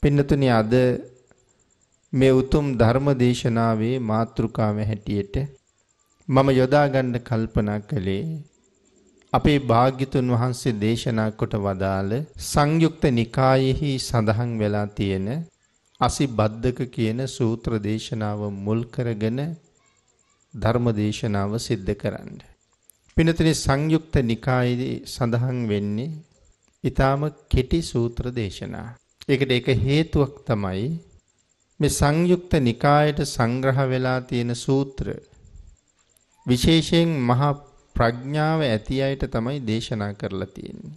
පින්නතුනි අද මේ උතුම් ධර්ම දේශනාවේ මාතෘකාව හැටියට මම යොදා ගන්න කල්පනා කළේ අපේ භාග්‍යතුන් වහන්සේ දේශනා කොට වදාළ සංයුක්ත නිකායෙහි සඳහන් වෙලා තියෙන අසිබද්දක කියන සූත්‍ර දේශනාව මුල් කරගෙන ධර්ම දේශනාව සිද්ධ කරන්න. පිනතින සංයුක්ත නිකායේ සඳහන් වෙන්නේ ඊටාම කෙටි සූත්‍ර දේශනා. ඒකට එක හේතුවක් තමයි මේ සංයුක්ත නිකායට සංග්‍රහ වෙලා තියෙන සූත්‍ර විශේෂයෙන් මහා ප්‍රඥාව ඇති අයට තමයි දේශනා කරලා තියෙන්නේ.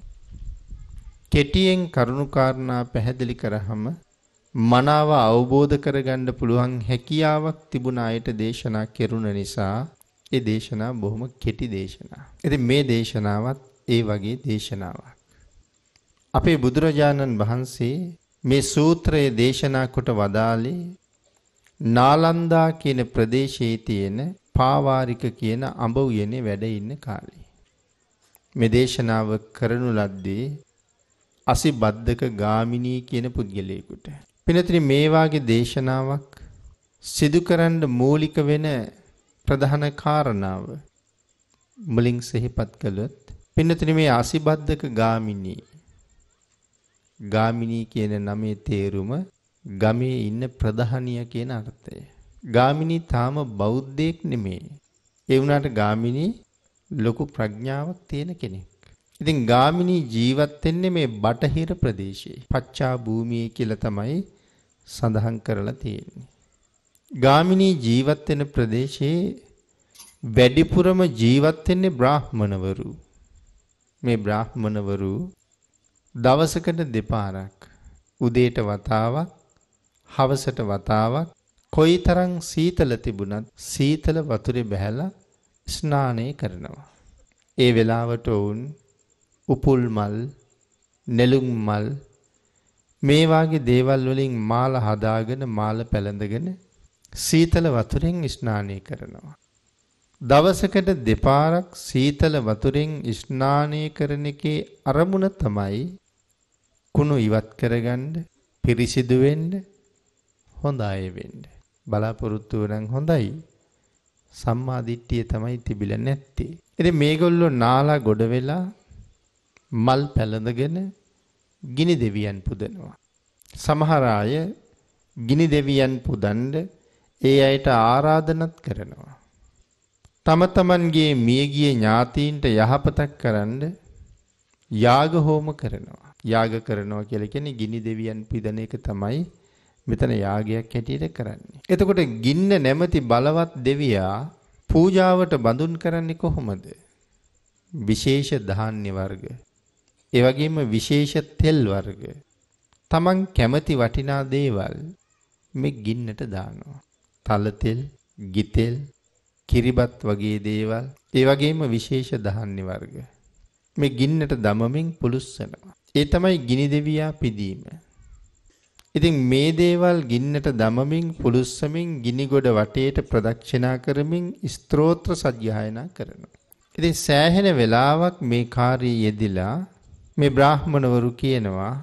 කෙටියෙන් කරුණුකාරණා පැහැදිලි කරාම මනාව අවබෝධ කරගන්න පුළුවන් හැකියාවක් තිබුණ අයට දේශනා කෙරුණ නිසා ඒ දේශනා බොහොම කෙටි දේශනා. ඉතින් මේ දේශනාවත් ඒ වගේ දේශනාවක්. අපේ බුදුරජාණන් වහන්සේ මේ සූත්‍රයේ දේශනා කොට වදාළේ නාලන්දා කියන ප්‍රදේශයේ තියෙන පාවාරික කියන අඹ උයනේ වැඩ ඉන්න කාලේ මේ දේශනාව කරනු ලද්දේ අසිබද්දක ගාමිණී කියන පුද්ගලයෙකුට. පිනතිරි මේ වාගේ දේශනාවක් සිදු කරන්න මූලික වෙන ප්‍රධාන කාරණාව මුලින් සිහිපත් කළොත් පින්නතිරි මේ අසිබද්දක ගාමිණී ගාමිණී කියන නමේ තේරුම ගමේ ඉන්න ප්‍රධානිය කියන අර්ථය. ගාමිණී තාම බෞද්ධයෙක් නෙමේ. ඒ වුණාට ගාමිණී ලොකු ප්‍රඥාවක් තියෙන කෙනෙක්. ඉතින් ගාමිණී ජීවත් වෙන්නේ මේ බටහිර ප්‍රදේශයේ. පච්චා භූමිය කියලා තමයි සඳහන් කරලා තියෙන්නේ. ගාමිණී ජීවත් වෙන ප්‍රදේශයේ වැඩිපුරම ජීවත් වෙන්නේ බ්‍රාහ්මණවරු. මේ බ්‍රාහ්මණවරු දවසකට දෙපාරක් උදේට වතාවක් හවසට වතාවක් කොයි තරං සීතල තිබුණත් සීතල වතුරෙ බැහැල ස්නානය කරනවා. ඒ වෙලාවට ඔවුන් උපුල් මල් නෙළුම් මල් මේවාගේ දේවල් වලින් මාල හදාගෙන මාල පැළඳගෙන සීතල වතුරෙන් ස්නානය කරනවා. දවසකට දෙපාරක් සීතල වතුරෙන් ස්නානය කරන එකේ අරමුණ තමයි කුණු ඉවත් කරගන්න පිරිසිදු වෙන්න හොඳ අය වෙන්න බලාපොරොත්තු වෙනන් හොඳයි සම්මා දිට්ඨිය තමයි තිබිලා නැත්තේ ඉතින් මේගොල්ලෝ නාලා ගොඩ වෙලා මල් පැලඳගෙන ගිනි දෙවියන් පුදනවා සමහර අය ගිනි දෙවියන් පුදන්න ඒ අයට ආරාධනත් කරනවා තම තමන්ගේ මියගිය ඥාතීන්ට යහපතක් කරන්න යාග හෝම කරනවා යාග කරනවා කියලා කියන්නේ ගිනි දෙවියන් පිදන එක තමයි මෙතන යාගයක් හැටියට කරන්නේ. එතකොට ගින්න නැමැති බලවත් දෙවියා පූජාවට බඳුන් කරන්නේ කොහොමද? විශේෂ ධාන්‍ය වර්ග. ඒ වගේම විශේෂ තෙල් වර්ග. Taman කැමති වටිනා දේවල් මේ ගින්නට දානවා. තල තෙල්, ගිතෙල්, කිරිබත් වගේ දේවල්. ඒ වගේම විශේෂ ධාන්‍ය වර්ග. මේ ගින්නට දමමින් පුලුස්සනවා. ඒ තමයි ගිනි දෙවියා පිදීම. ඉතින් මේ දේවල් ගින්නට දමමින් පුලුස්සමින් ගිනි ගොඩ වටේට ප්‍රදක්ෂිනා කරමින් ස්ත්‍රෝත්‍ර සජ්‍යයනා කරනවා. ඉතින් සෑහෙන වෙලාවක් මේ කාර්යය යෙදිලා මේ බ්‍රාහ්මණවරු කියනවා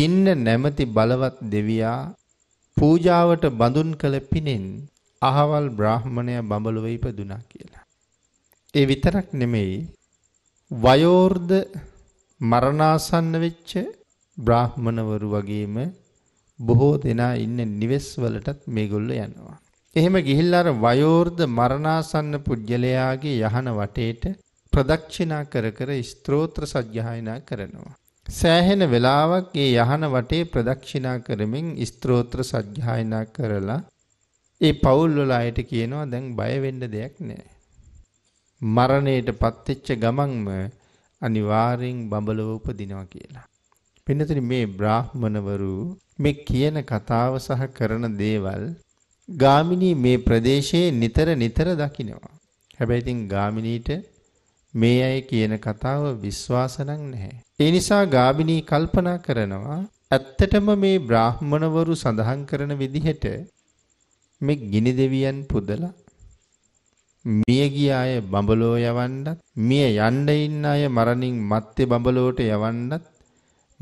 ගින්න නැමැති බලවත් දෙවියා පූජාවට බඳුන් කළ පිනෙන් අහවල් බ්‍රාහ්මණය බඹලොව ඉපදුනා කියලා. ඒ විතරක් නෙමෙයි වයෝර්ධ මරණාසන්න වෙච්ච බ්‍රාහ්මණවරු වගේම බොහෝ දෙනා ඉන්න නිවෙස් වලටත් මේගොල්ලෝ යනවා. එහෙම ගිහිල්ලා අර වයෝර්ධ මරණාසන්න පුජ්‍යලයාගේ යහන වටේට ප්‍රදක්ෂිනා කර කර ස්ත්‍රෝත්‍ර සජ්ජායනා කරනවා. සෑහෙන වෙලාවක් ඒ යහන වටේ ප්‍රදක්ෂිනා කරමින් ස්ත්‍රෝත්‍ර සජ්ජායනා කරලා ඒ පවුල් වල අයට කියනවා දැන් බය වෙන්න දෙයක් නැහැ. මරණයට පත්වෙච්ච ගමන්ම අනිවාර්යෙන් බඹලව උපදිනවා කියලා. පින්නතුනි මේ බ්‍රාහ්මණවරු මේ කියන කතාව සහ කරන දේවල් ගාමිණී මේ ප්‍රදේශයේ නිතර නිතර දකිනවා. හැබැයි ඉතින් ගාමිණීට මේ අය කියන කතාව විශ්වාස නැහැ. ඒ නිසා ගාමිණී කල්පනා කරනවා ඇත්තටම මේ බ්‍රාහ්මණවරු සඳහන් කරන විදිහට මේ ගිනි දෙවියන් පුදලා මිය ගිය අය බඹලෝ යවන්නත් මිය යන්න ඉන්න අය මරණින් මත්තේ බඹලෝට යවන්නත්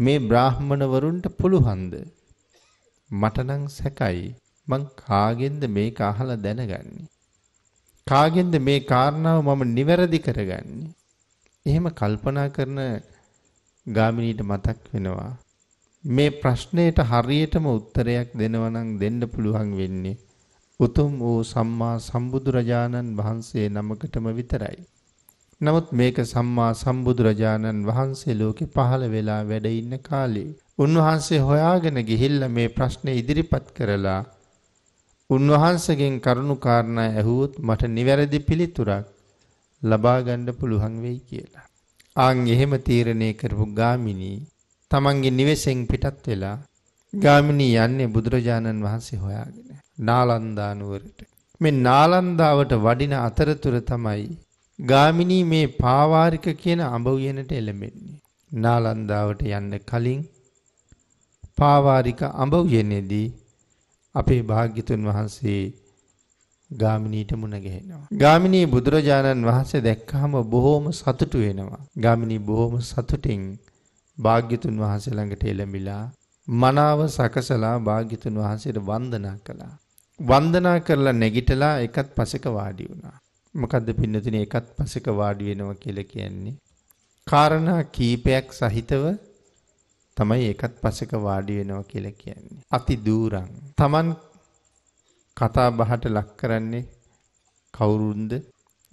මේ බ්‍රාහ්මණ වරුන්ට පුළුවන්ද මට නම් සැකයි මං කාගෙන්ද මේක අහලා දැනගන්නේ කාගෙන්ද මේ කාරණාව මම නිවැරදි කරගන්නේ එහෙම කල්පනා කරන ගාමිණීට මතක් වෙනවා මේ ප්‍රශ්නයට හරියටම උත්තරයක් දෙනවා නම් දෙන්න පුළුවන් වෙන්නේ උතුම් වූ සම්මා සම්බුදුරජාණන් වහන්සේ නමකටම විතරයි. නමුත් මේක සම්මා සම්බුදුරජාණන් වහන්සේ ලෝකෙ පහළ වෙලා වැඩඉන්න කාලේ. උන්වහන්සේ හොයාගෙන ගිහිල්ල මේ ප්‍රශ්නය ඉදිරිපත් කරලා උන්වහන්සගෙන් කරුණු කාරණා ඇහුවොත් මට නිවැරදි පිළිතුරක් ලබාගණ්ඩ පුළුවන් වෙයි කියලා. ආං එහෙම තීරණය කරපු ගාමිණී තමන්ගේ නිවෙසෙන් පිටත් වෙලා ගාමිණී යන්නේ බුදුරජාණන් වහන්සේ හොයාගෙන. නාලන්දා නුවරට. මේ නාලන්දාවට වඩින අතරතුර තමයි ගාමිණී මේ පාවාරික කියන අඹ උයනට එළඹෙන්නේ. නාලන්දාවට යන්න කලින් පාවාරික අඹ උයනේදී අපේ භාග්‍යතුන් වහන්සේ ගාමිණීට මුණ ගැහෙනවා. ගාමිණී බුදුරජාණන් වහන්සේ දැක්කහම බොහෝම සතුටු වෙනවා. ගාමිණී බොහෝම සතුටින් භාග්‍යතුන් වහන්සේ ළඟට එළඹිලා මනාව සකසලා භාග්‍යතුන් වහන්සේට වන්දනා කළා. වන්දනා කරලා නැගිටලා එකත් පසෙක වාඩි වුණා. මොකද්ද පින්නතුනේ එකත් පසෙක වාඩි වෙනවා කියලා කියන්නේ? කාරණා කීපයක් සහිතව තමයි ඒකත් පසෙක වාඩි වෙනවා කියලා කියන්නේ. අති දූරං. Taman කතා බහට ලක් කරන්නේ කවුරුන්ද?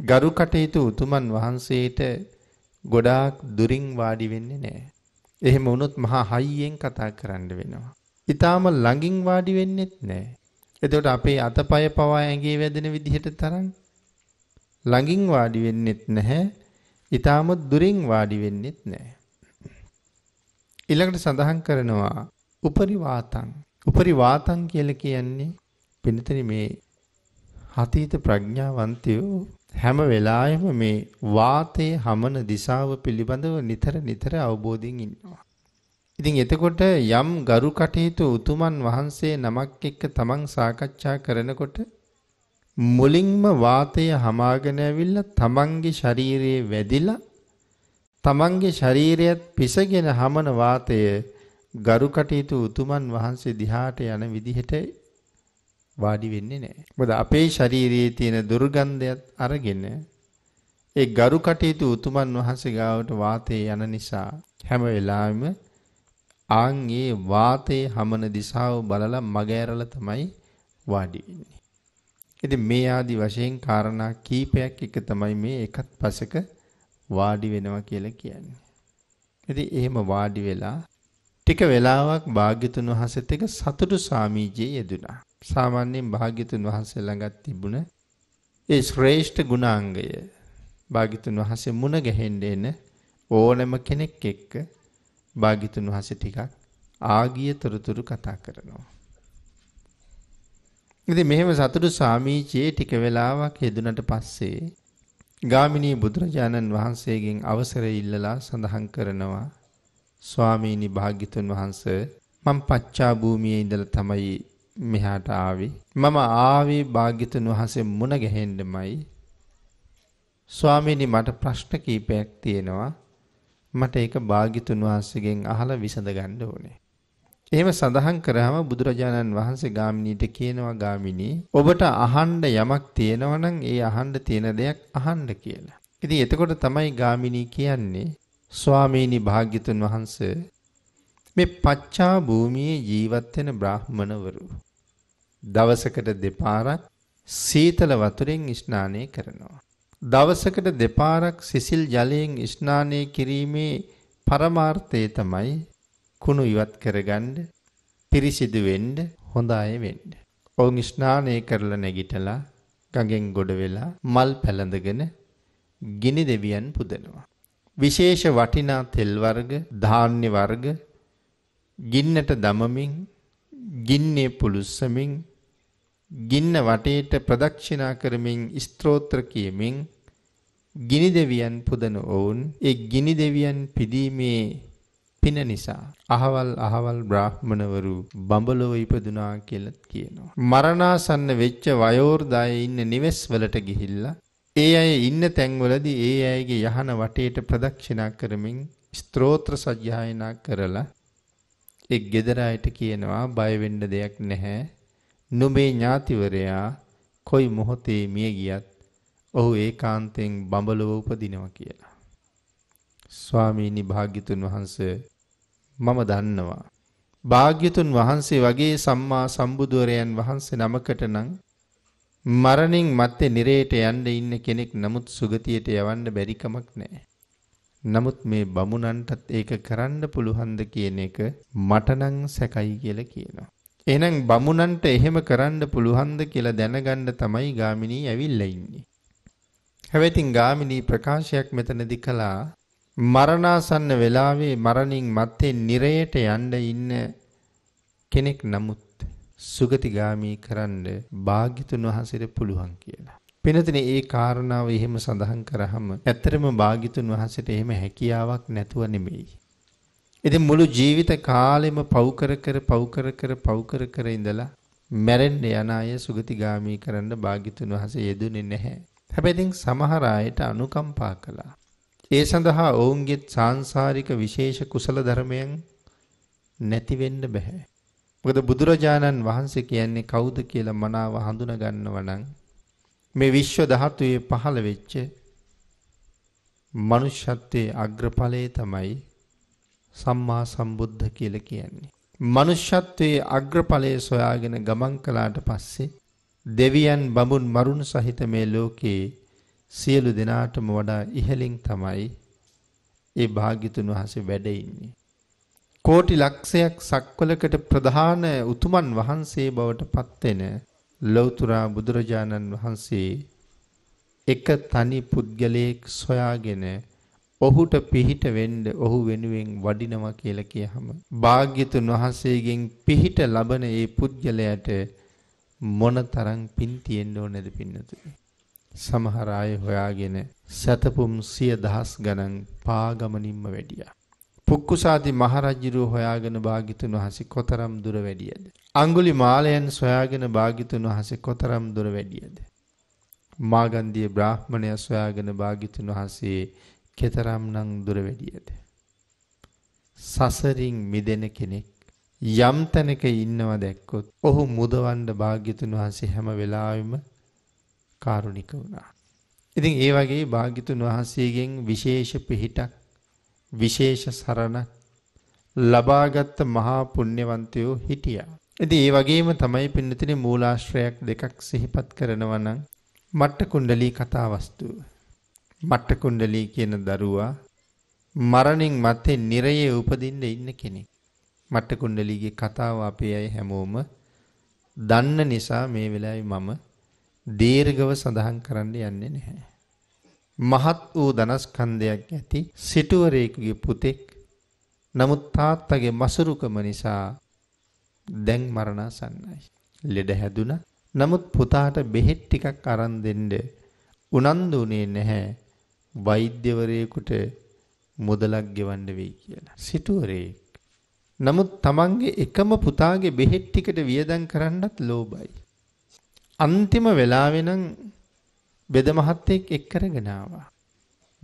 ගරු කටයුතු උතුමන් වහන්සේට ගොඩාක් දුරින් වාඩි වෙන්නේ නැහැ. එහෙම වුණොත් මහා හයියෙන් කතා කරන්න වෙනවා. ඊටාම ළඟින් වාඩි වෙන්නෙත් නැහැ. එතකොට අපේ අතපය පවා ඇඟේ වැදෙන විදිහට තරම් ළඟින් වාඩි වෙන්නෙත් නැහැ. ඊටාම දුරින් වාඩි වෙන්නෙත් නැහැ. ඊළඟට සඳහන් කරනවා උපරි වාතං. උපරි වාතං කියලා කියන්නේ පින්තනි මේ අතීත ප්‍රඥාවන්තයෝ හැම වෙලාවෙම මේ වාතයේ හමන දිශාව පිළිබඳව නිතර නිතර අවබෝධයෙන් ඉන්නවා. ඉතින් එතකොට යම් ගරු කටයුතු උතුමන් වහන්සේ නමක් එක්ක තමන් සාකච්ඡා කරනකොට මුලින්ම වාතය හමාගෙන ඇවිල්ලා තමන්ගේ ශරීරයේ වැදිලා තමන්ගේ ශරීරයත් පිසගෙන හමන වාතය ගරු කටයුතු උතුමන් වහන්සේ දිහාට යන විදිහට වාඩි වෙන්නේ නැහැ. මොකද අපේ ශරීරයේ තියෙන දුර්ගන්ධයත් අරගෙන ඒ ගරු කටයුතු උතුමන් වහන්සේ ගාවට වාතය යන නිසා හැම වෙලාවෙම ආන් ඒ වාතයේ හමන දිශාව බලලා මග ඇරලා තමයි වාඩි වෙන්නේ. ඉතින් මේ ආදි වශයෙන් කාරණා කීපයක් එක තමයි මේ එකත් පසක වාඩි වෙනවා කියලා කියන්නේ. ඉතින් එහෙම වාඩි වෙලා ටික වෙලාවක් භාග්‍යතුන් වහන්සේත් එක්ක සතුටු සාමීජයේ යෙදුණා. සාමාන්‍යයෙන් භාග්‍යතුන් වහන්සේ ළඟත් තිබුණ ඒ ශ්‍රේෂ්ඨ ගුණාංගය භාග්‍යතුන් වහන්සේ මුණ ගැහෙන්න ඕනෑම කෙනෙක් එක්ක භාගිතුන් වහස ටිකක් ආගිය තොරතුරු කතා කරනවා. ඉති මෙහෙම සතුටු සාමීචයේ ටික වෙලාවක් යෙදුනට පස්සේ ගාමිණී බුදුරජාණන් වහන්සේගෙන් අවසර ඉල්ලලා සඳහන් කරනවා ස්වාමීණි භාග්‍යතුන් වහන්ස මං පච්චා භූමියේ ඉඳලා තමයි මෙහාට ආවේ. මම ආවේ භාග්‍යතුන් වහන්සේ මුණ ගැහෙන්නමයි. ස්වාමීනි මට ප්‍රශ්න කීපයක් තියෙනවා. මට ඒක භාග්‍යතුන් වහන්සේගෙන් අහලා විසඳ ගන්න ඕනේ. එහෙම සඳහන් කරාම බුදුරජාණන් වහන්සේ ගාමිණීට කියනවා ගාමිණී ඔබට අහන්න යමක් තියෙනවා නම් ඒ අහන්න තියෙන දෙයක් අහන්න කියලා. ඉතින් එතකොට තමයි ගාමිණී කියන්නේ ස්වාමීනි භාග්‍යතුන් වහන්සේ මේ පච්චා භූමියේ ජීවත් වෙන බ්‍රාහ්මණවරු දවසකට දෙපාරක් සීතල වතුරෙන් ස්නානය කරනවා. දවසකට දෙපාරක් සිසිල් ජලයෙන් ස්නානය කිරීමේ පරමාර්ථය තමයි කුණු ඉවත් කරගන්න පිරිසිදු වෙන්න හොඳ අය වෙන්න. ඔවුන් ස්නානය කරලා නැගිටලා ගඟෙන් ගොඩ වෙලා මල් පැලඳගෙන ගිනි දෙවියන් පුදනවා. විශේෂ වටිනා තෙල් වර්ග, ධාන්‍ය වර්ග ගින්නට දමමින්, ගින්නේ පුලුස්සමින් ගින්න වටේට ප්‍රදක්ෂිනා කරමින් ස්තෝත්‍ර කියමින් ගිනි දෙවියන් පුදන ඔවුන් ඒ ගිනි දෙවියන් පිදීමේ පින නිසා අහවල් අහවල් බ්‍රාහ්මණවරු බඹලොව ඉපදුනා කියලත් කියනවා. මරණාසන්න වෙච්ච වයෝර්දාය ඉන්න නිවෙස් වලට ගිහිල්ලා ඒ අය ඉන්න තැන්වලදී ඒ අයගේ යහන වටේට ප්‍රදක්ෂිනා කරමින් ස්තෝත්‍ර සජ්ජායනා කරලා එක් gedara අයට කියනවා බය දෙයක් නැහැ නුඹේ ඥාතිවරයා කොයි මොහොතේ මිය ගියත් ඔහු ඒකාන්තයෙන් බඹලව උපදිනවා කියලා. ස්වාමීනි භාග්‍යතුන් වහන්සේ මම දන්නවා. භාග්‍යතුන් වහන්සේ වගේ සම්මා සම්බුදුවරයන් වහන්සේ නමකට නම් මරණින් මත්තේ නිරේට යන්න ඉන්න කෙනෙක් නමුත් සුගතියට යවන්න බැරි කමක් නැහැ. නමුත් මේ බමුණන්ටත් ඒක කරන්න පුළුවන්ද කියන එක මට නම් සැකයි කියලා කියනවා. එහෙනම් බමුණන්ට එහෙම කරන්න පුළුවන්ද කියලා දැනගන්න තමයි ගාමිණී ඇවිල්ලා ඉන්නේ. හැබැයි තින් ගාමිණී ප්‍රකාශයක් මෙතනදී කළා මරණාසන්න වෙලාවේ මරණින් මත්තේ නිරයට යන්න ඉන්න කෙනෙක් නමුත් සුගතිගාමී කරන්න භාග්‍යතුන් වහන්සේට පුළුවන් කියලා. පිනතිනේ ඒ කාරණාව එහෙම සඳහන් කරාම ඇත්තරම භාග්‍යතුන් වහන්සේට එහෙම හැකියාවක් නැතුව නෙමෙයි. ඉතින් මුළු ජීවිත කාලෙම පව් කර කර පව් කර කර පව් කර කර ඉඳලා මැරෙන්න යන අය සුගතිගාමී කරන්න භාග්‍යතුන් වහන්සේ යෙදුනේ නැහැ. හැබැයි ඉතින් සමහර අයට අනුකම්පා කළා. ඒ සඳහා ඔවුන්ගේ සාංශාරික විශේෂ කුසල ධර්මයන් නැති වෙන්න බෑ. මොකද බුදුරජාණන් වහන්සේ කියන්නේ කවුද කියලා මනාව හඳුනගන්නව නම් මේ විශ්ව ධාතුවේ පහළ වෙච්ච මනුෂ්‍යත්වයේ අග්‍රඵලයේ තමයි සම්මා සම්බුද්ධ කියලා කියන්නේ. මනුෂ්‍යත්වයේ අග්‍රඵලය සොයාගෙන ගමන් කළාට පස්සේ දෙවියන් බඹුන් මරුන් සහිත මේ ලෝකයේ සියලු දෙනාටම වඩා ඉහළින් තමයි ඒ භාග්‍යතුන් වහන්සේ වැඩ ඉන්නේ. කෝටි ලක්ෂයක් සක්වලකට ප්‍රධාන උතුමන් වහන්සේ බවට පත්වෙන ලෞතර බුදුරජාණන් වහන්සේ එක තනි පුද්ගලයෙක් සොයාගෙන ඔහුට පිහිට වෙන්න ඔහු වෙනුවෙන් වඩිනවා කියලා කියහම භාග්‍යතුන් වහන්සේගෙන් පිහිට ලබන ඒ පුද්ගලයාට මොනතරම් පින් තියෙන්න ඕනද පින්නතුනි සමහර අය හොයාගෙන සතපුම් සිය දහස් ගණන් පාගමනින්ම වැඩියා. පුක්කුසාති මහරජුරෝ හොයාගෙන භාගිතුන් වහන්සේ කොතරම් දුර වැඩියද. අඟුලි මාලයන් සොයාගෙන භාගිතුන් වහන්සේ කොතරම් දුර වැඩියද. මාගන්දිය බ්‍රාහ්මණය සොයාගෙන භාගිතුන් වහන්සේ කෙතරම්නම් දුර වැඩියද සසරින් මිදෙන කෙනෙක් යම් තැනක ඉන්නව දැක්කොත් ඔහු මුදවන්ඩ භාග්‍යතුන් වහන්සේ හැම වෙලාවෙම කාරුණික වුණා. ඉතින් ඒ වගේ භාග්‍යතුන් වහන්සේගෙන් විශේෂ පිහිටක් විශේෂ සරණ ලබාගත්ත මහා පුුණ්‍යවන්තයෝ හිටියා. ඇති ඒ වගේම තමයි පින්නතින මූලාශ්‍රයක් දෙකක් සිහිපත් කරනවනම් මට්ට කුණ්ඩලී කතාවස්තුව. මට්ට කුණ්ඩලී කියන දරුවා මරණින් මත්තේ නිරයේ උපදින්න ඉන්න කෙනෙක්. මට්ට කුණ්ඩලීගේ කතාව අපේ අය හැමෝම දන්න නිසා මේ වෙලාවේ මම දීර්ඝව සඳහන් කරන්න යන්නේ නැහැ. මහත් වූ ධනස්කන්ධයක් ඇති සිටුවරයෙකුගේ පුතෙක් නමුත් තාත්තගේ මසුරුකම නිසා දැන් මරණාසන්නයි. ලෙඩ හැදුනා. නමුත් පුතාට බෙහෙත් ටිකක් අරන් දෙන්න උනන්දු වුණේ නැහැ. වෛද්‍යවරයෙකුට මුදලක් ගෙවන්න වෙයි කියලා. සිටුවරයෙක්. නමුත් තමන්ගේ එකම පුතාගේ බෙහෙත් ටිකට වියදම් කරන්නත් ලෝභයි. අන්තිම වෙලාවේ නම් බෙද මහත්තයෙක් එක් කරගෙන ආවා.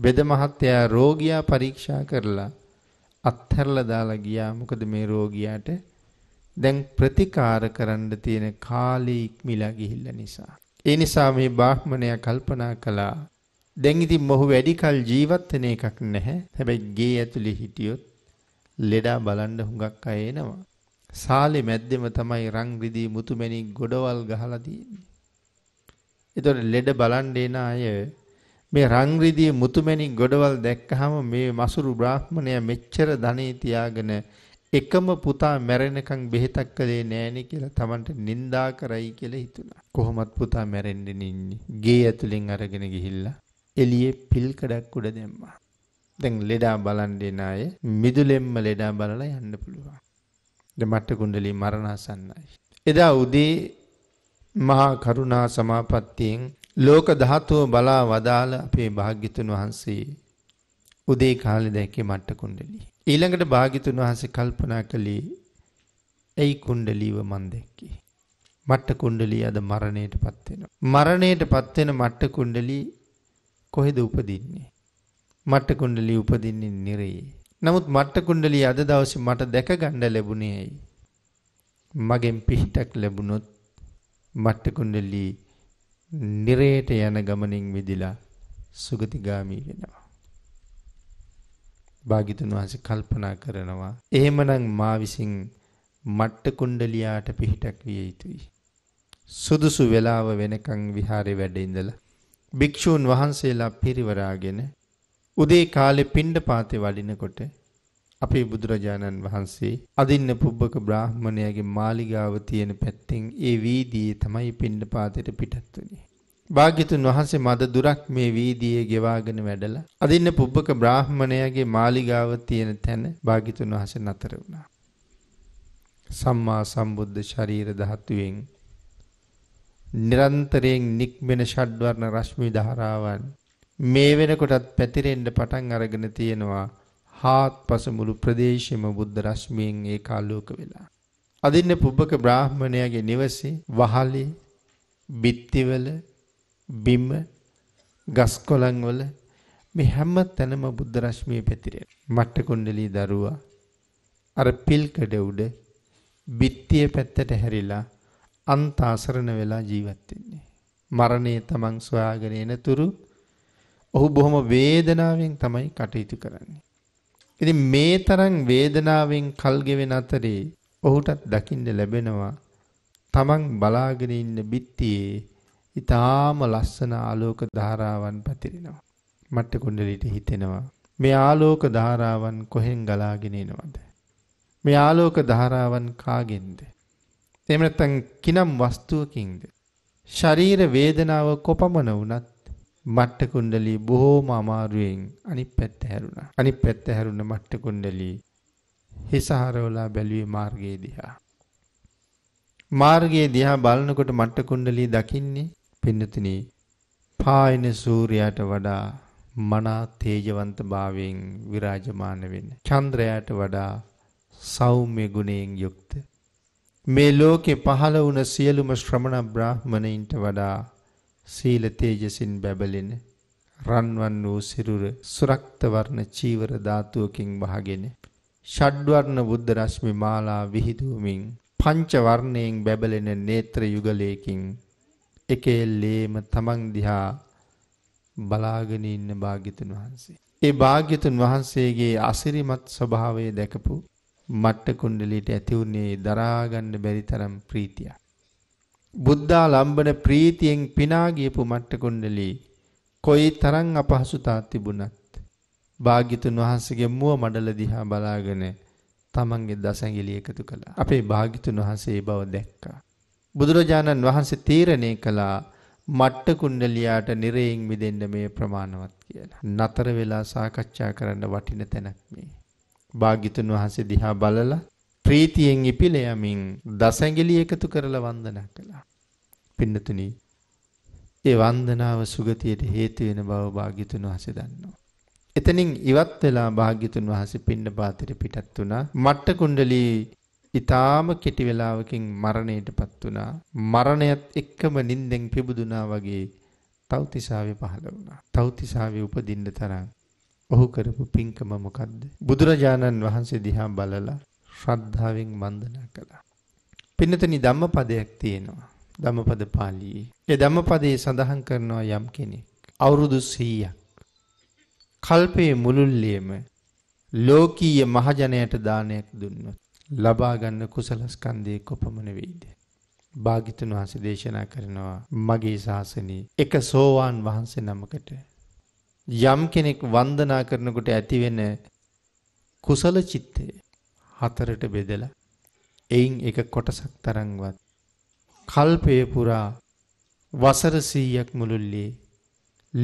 බෙද මහත්තයා රෝගියා පරීක්ෂා කරලා අත්හැරලා දාලා ගියා. මොකද මේ රෝගියාට දැන් ප්‍රතිකාර කරන්න තියෙන කාලේ ඉක්මලා ගිහිල්ලා නිසා. ඒ නිසා මේ බ්‍රාහ්මණයා කල්පනා කළා දැන් ඉතින් මොහු වැඩි කල ජීවත් වෙන එකක් නැහැ. හැබැයි ගේ ඇතුලේ හිටියොත් ලෙඩා බලන්න හුඟක් අය එනවා. සාලේ මැද්දෙම තමයි රන් රිදී මුතුමැණික් ගොඩවල් ගහලා තියෙන්නේ. ඒතකොට ලෙඩ බලන්න එන අය මේ රන් රිදී මුතුමැණික් ගොඩවල් දැක්කහම මේ මසුරු බ්‍රාහ්මණයා මෙච්චර ධනෙ තියාගෙන එකම පුතා මැරෙනකන් බෙහෙතක් කළේ නෑනේ කියලා Tamanට නින්දා කරයි කියලා හිතුණා. කොහොමත් පුතා මැරෙන්නේ නින්නේ. ගේ ඇතුලෙන් අරගෙන ගිහිල්ලා එළියේ පිල්කඩක් උඩ දැම්මා. දැන් ලෙඩා බලන් දෙන අය මිදුලෙම්ම ලෙඩා බලලා යන්න පුළුවන්. ද මට කුණ්ඩලී මරණාසන්නයි. එදා උදේ මහා කරුණා සමාපත්තියෙන් ලෝක ධාතුව බලා වදාළ අපේ භාග්‍යතුන් වහන්සේ උදේ කාලෙ දැකේ මට්ට කුණ්ඩලී. ඊළඟට භාග්‍යතුන් වහන්සේ කල්පනා කළේ ඇයි කුණ්ඩලීව මන් දැක්කේ. මට්ට කුණ්ඩලී අද මරණයට පත්වෙන. මරණයට පත්වෙන මට්ට කුණ්ඩලී කොහෙද උපදින්නේ? මට්ට කුණ්ඩලී උපදින්නේ නිරයේ. නමුත් මට්ට කුණ්ඩලී අද දවසේ මට දැක ගන්න ලැබුණේ ඇයි? මගෙන් පිහිටක් ලැබුණොත් මට්ට කුණ්ඩලී නිරයට යන ගමනින් මිදිලා සුගතිගාමී වෙනවා. භාගිතුන් වහන්සේ කල්පනා කරනවා එහෙමනම් මා විසින් මට්ට කුණ්ඩලියාට පිහිටක් විය යුතුයි. සුදුසු වෙලාව වෙනකන් විහාරේ වැඩ ඉඳලා භික්ෂූන් වහන්සේලා පිරිවරාගෙන උදේ කාලේ පිණ්ඩපාතේ වඩිනකොට අපේ බුදුරජාණන් වහන්සේ අදින්න පුබ්බක බ්‍රාහ්මණයාගේ මාලිගාව තියෙන පැත්තෙන් ඒ වීදියේ තමයි පිණ්ඩපාතයට පිටත් වුනේ. භාග්‍යතුන් වහන්සේ මද දුරක් මේ වීදියේ ගෙවාගෙන වැඩලා අදින්න පුබ්බක බ්‍රාහ්මණයාගේ මාලිගාව තියෙන තැන භාග්‍යතුන් වහන්සේ නතර වුණා. සම්මා සම්බුද්ධ ශරීර ධාතුවෙන් නිරන්තරයෙන් නික්මෙන ෂඩ්වර්ණ රශ්මි ධාරාවන් මේ වෙනකොටත් පැතිරෙන්න පටන් අරගෙන තියෙනවා හාත්පස මුළු ප්‍රදේශෙම බුද්ධ රශ්මියෙන් ඒකාලෝක වෙලා. අදින්න පුබ්බක බ්‍රාහ්මණයාගේ නිවසේ වහලේ බිත්තිවල බිම ගස්කොළන්වල මේ හැම තැනම බුද්ධ රශ්මිය පැතිරෙන. මට්ට කුණ්ඩලී දරුවා අර පිල්කඩ උඩ බිත්තිය පැත්තට හැරිලා අන්තාසරණ වෙලා ජීවත් වෙන්නේ. මරණය තමන් සොයාගෙන එනතුරු ඔහු බොහොම වේදනාවෙන් තමයි කටයුතු කරන්නේ. ඉතින් මේ තරම් වේදනාවෙන් කල් ගෙවෙන අතරේ ඔහුටත් දකින්න ලැබෙනවා තමන් බලාගෙන ඉන්න බිත්තියේ ඊටාම ලස්සන ආලෝක ධාරාවන් පැතිරෙනවා. මට්ට කුණ්ඩලීට හිතෙනවා මේ ආලෝක ධාරාවන් කොහෙන් ගලාගෙන එනවද? මේ ආලෝක ධාරාවන් කාගෙන්ද? එහෙම නැත්නම් කිනම් වස්තුවකින්ද ශරීර වේදනාව කොපමණ වුණත් මට්ට කුණ්ඩලී බොහෝම අමාරුවෙන් අනිත් පැත්ත හැරුණා. අනිත් පැත්ත හැරුණ මට්ට කුණ්ඩලී හිසහරවලා බැලුවේ මාර්ගයේ දිහා. මාර්ගයේ දිහා බලනකොට මට්ට කුණ්ඩලී දකින්නේ පින්නතිනි පායන සූර්යාට වඩා මනා තේජවන්ත භාවයෙන් විරාජමාන වෙන. චන්ද්‍රයාට වඩා සෞම්‍ය ගුණයෙන් යුක්ත මේ ලෝකේ පහළ වුණ සියලුම ශ්‍රමණ බ්‍රාහ්මණයින්ට වඩා සීල තේජසින් බැබලෙන රන්වන් වූ සිරුර සුරක්ත වර්ණ චීවර ධාතුවකින් වහගෙන ෂඩ්වර්ණ බුද්ධ රශ්මි මාලා විහිදුවමින් පංච වර්ණයෙන් බැබලෙන නේත්‍ර යුගලයකින් එකෙල්ලේම තමන් දිහා බලාගෙන ඉන්න භාග්‍යතුන් වහන්සේ. ඒ භාග්‍යතුන් වහන්සේගේ අසිරිමත් ස්වභාවය දැකපු මට්ට කුණ්ඩලීට ඇති වුණේ දරා ගන්න බැරි තරම් ප්‍රීතියක්. බුද්ධා ලම්බන ප්‍රීතියෙන් පිනා ගියපු මට්ට කුණ්ඩලී කොයි තරම් අපහසුතා තිබුණත් භාග්‍යතුන් වහන්සේගේ මුව මඩල දිහා බලාගෙන තමන්ගේ දසැඟිලි එකතු කළා. අපේ භාග්‍යතුන් වහන්සේ බව දැක්කා. බුදුරජාණන් වහන්සේ තීරණය කළා මට්ට කුණ්ඩලියාට නිරයෙන් මිදෙන්න මේ ප්‍රමාණවත් කියලා. නතර වෙලා සාකච්ඡා කරන්න වටින තැනක් මේ. භාග්‍යතුන් වහන්සේ දිහා බලලා ප්‍රීතියෙන් ඉපිල යමින් දසැඟිලි එකතු කරලා වන්දනා කළා. පින්නතුනි ඒ වන්දනාව සුගතියට හේතු වෙන බව භාග්‍යතුන් වහන්සේ දන්නවා. එතනින් ඉවත් වෙලා භාග්‍යතුන් වහන්සේ පින්න පාතිර පිටත් වුණා. මට්ට කුණ්ඩලී ඊටාම කෙටි වේලාවකින් මරණයටපත් වුණා. මරණයත් එක්කම නිින්දෙන් පිබුදුනා වගේ තව්තිසාවේ පහළ වුණා. තව්තිසාවේ උපදින්න තරම් ඔහු කරපු පින්කම මොකද්ද? බුදුරජාණන් වහන්සේ දිහා බලලා ශ්‍රද්ධාවෙන් වන්දනා කළා. පින්නතනි ධම්මපදයක් තියෙනවා. ධම්මපද පාළියේ. ඒ ධම්මපදයේ සඳහන් කරනවා යම් කෙනෙක් අවුරුදු 100ක් කල්පයේ මුළුල්ලේම ලෝකීය මහජනයට දානයක් දුන්නොත් ලබා ගන්න කුසලස්කන්ධයේ කොපමණ වෙයිද? භාග්‍යතුන් වහන්සේ දේශනා කරනවා මගේ ශාසනයේ එක සෝවාන් වහන්සේ නමකට යම් කෙනෙක් වන්දනා කරනකොට ඇතිවෙන කුසල චිත්තය හතරට බෙදලා එයින් එක කොටසක් තරංවත් කල්පය පුරා වසර සීයක් මුළුල්ලේ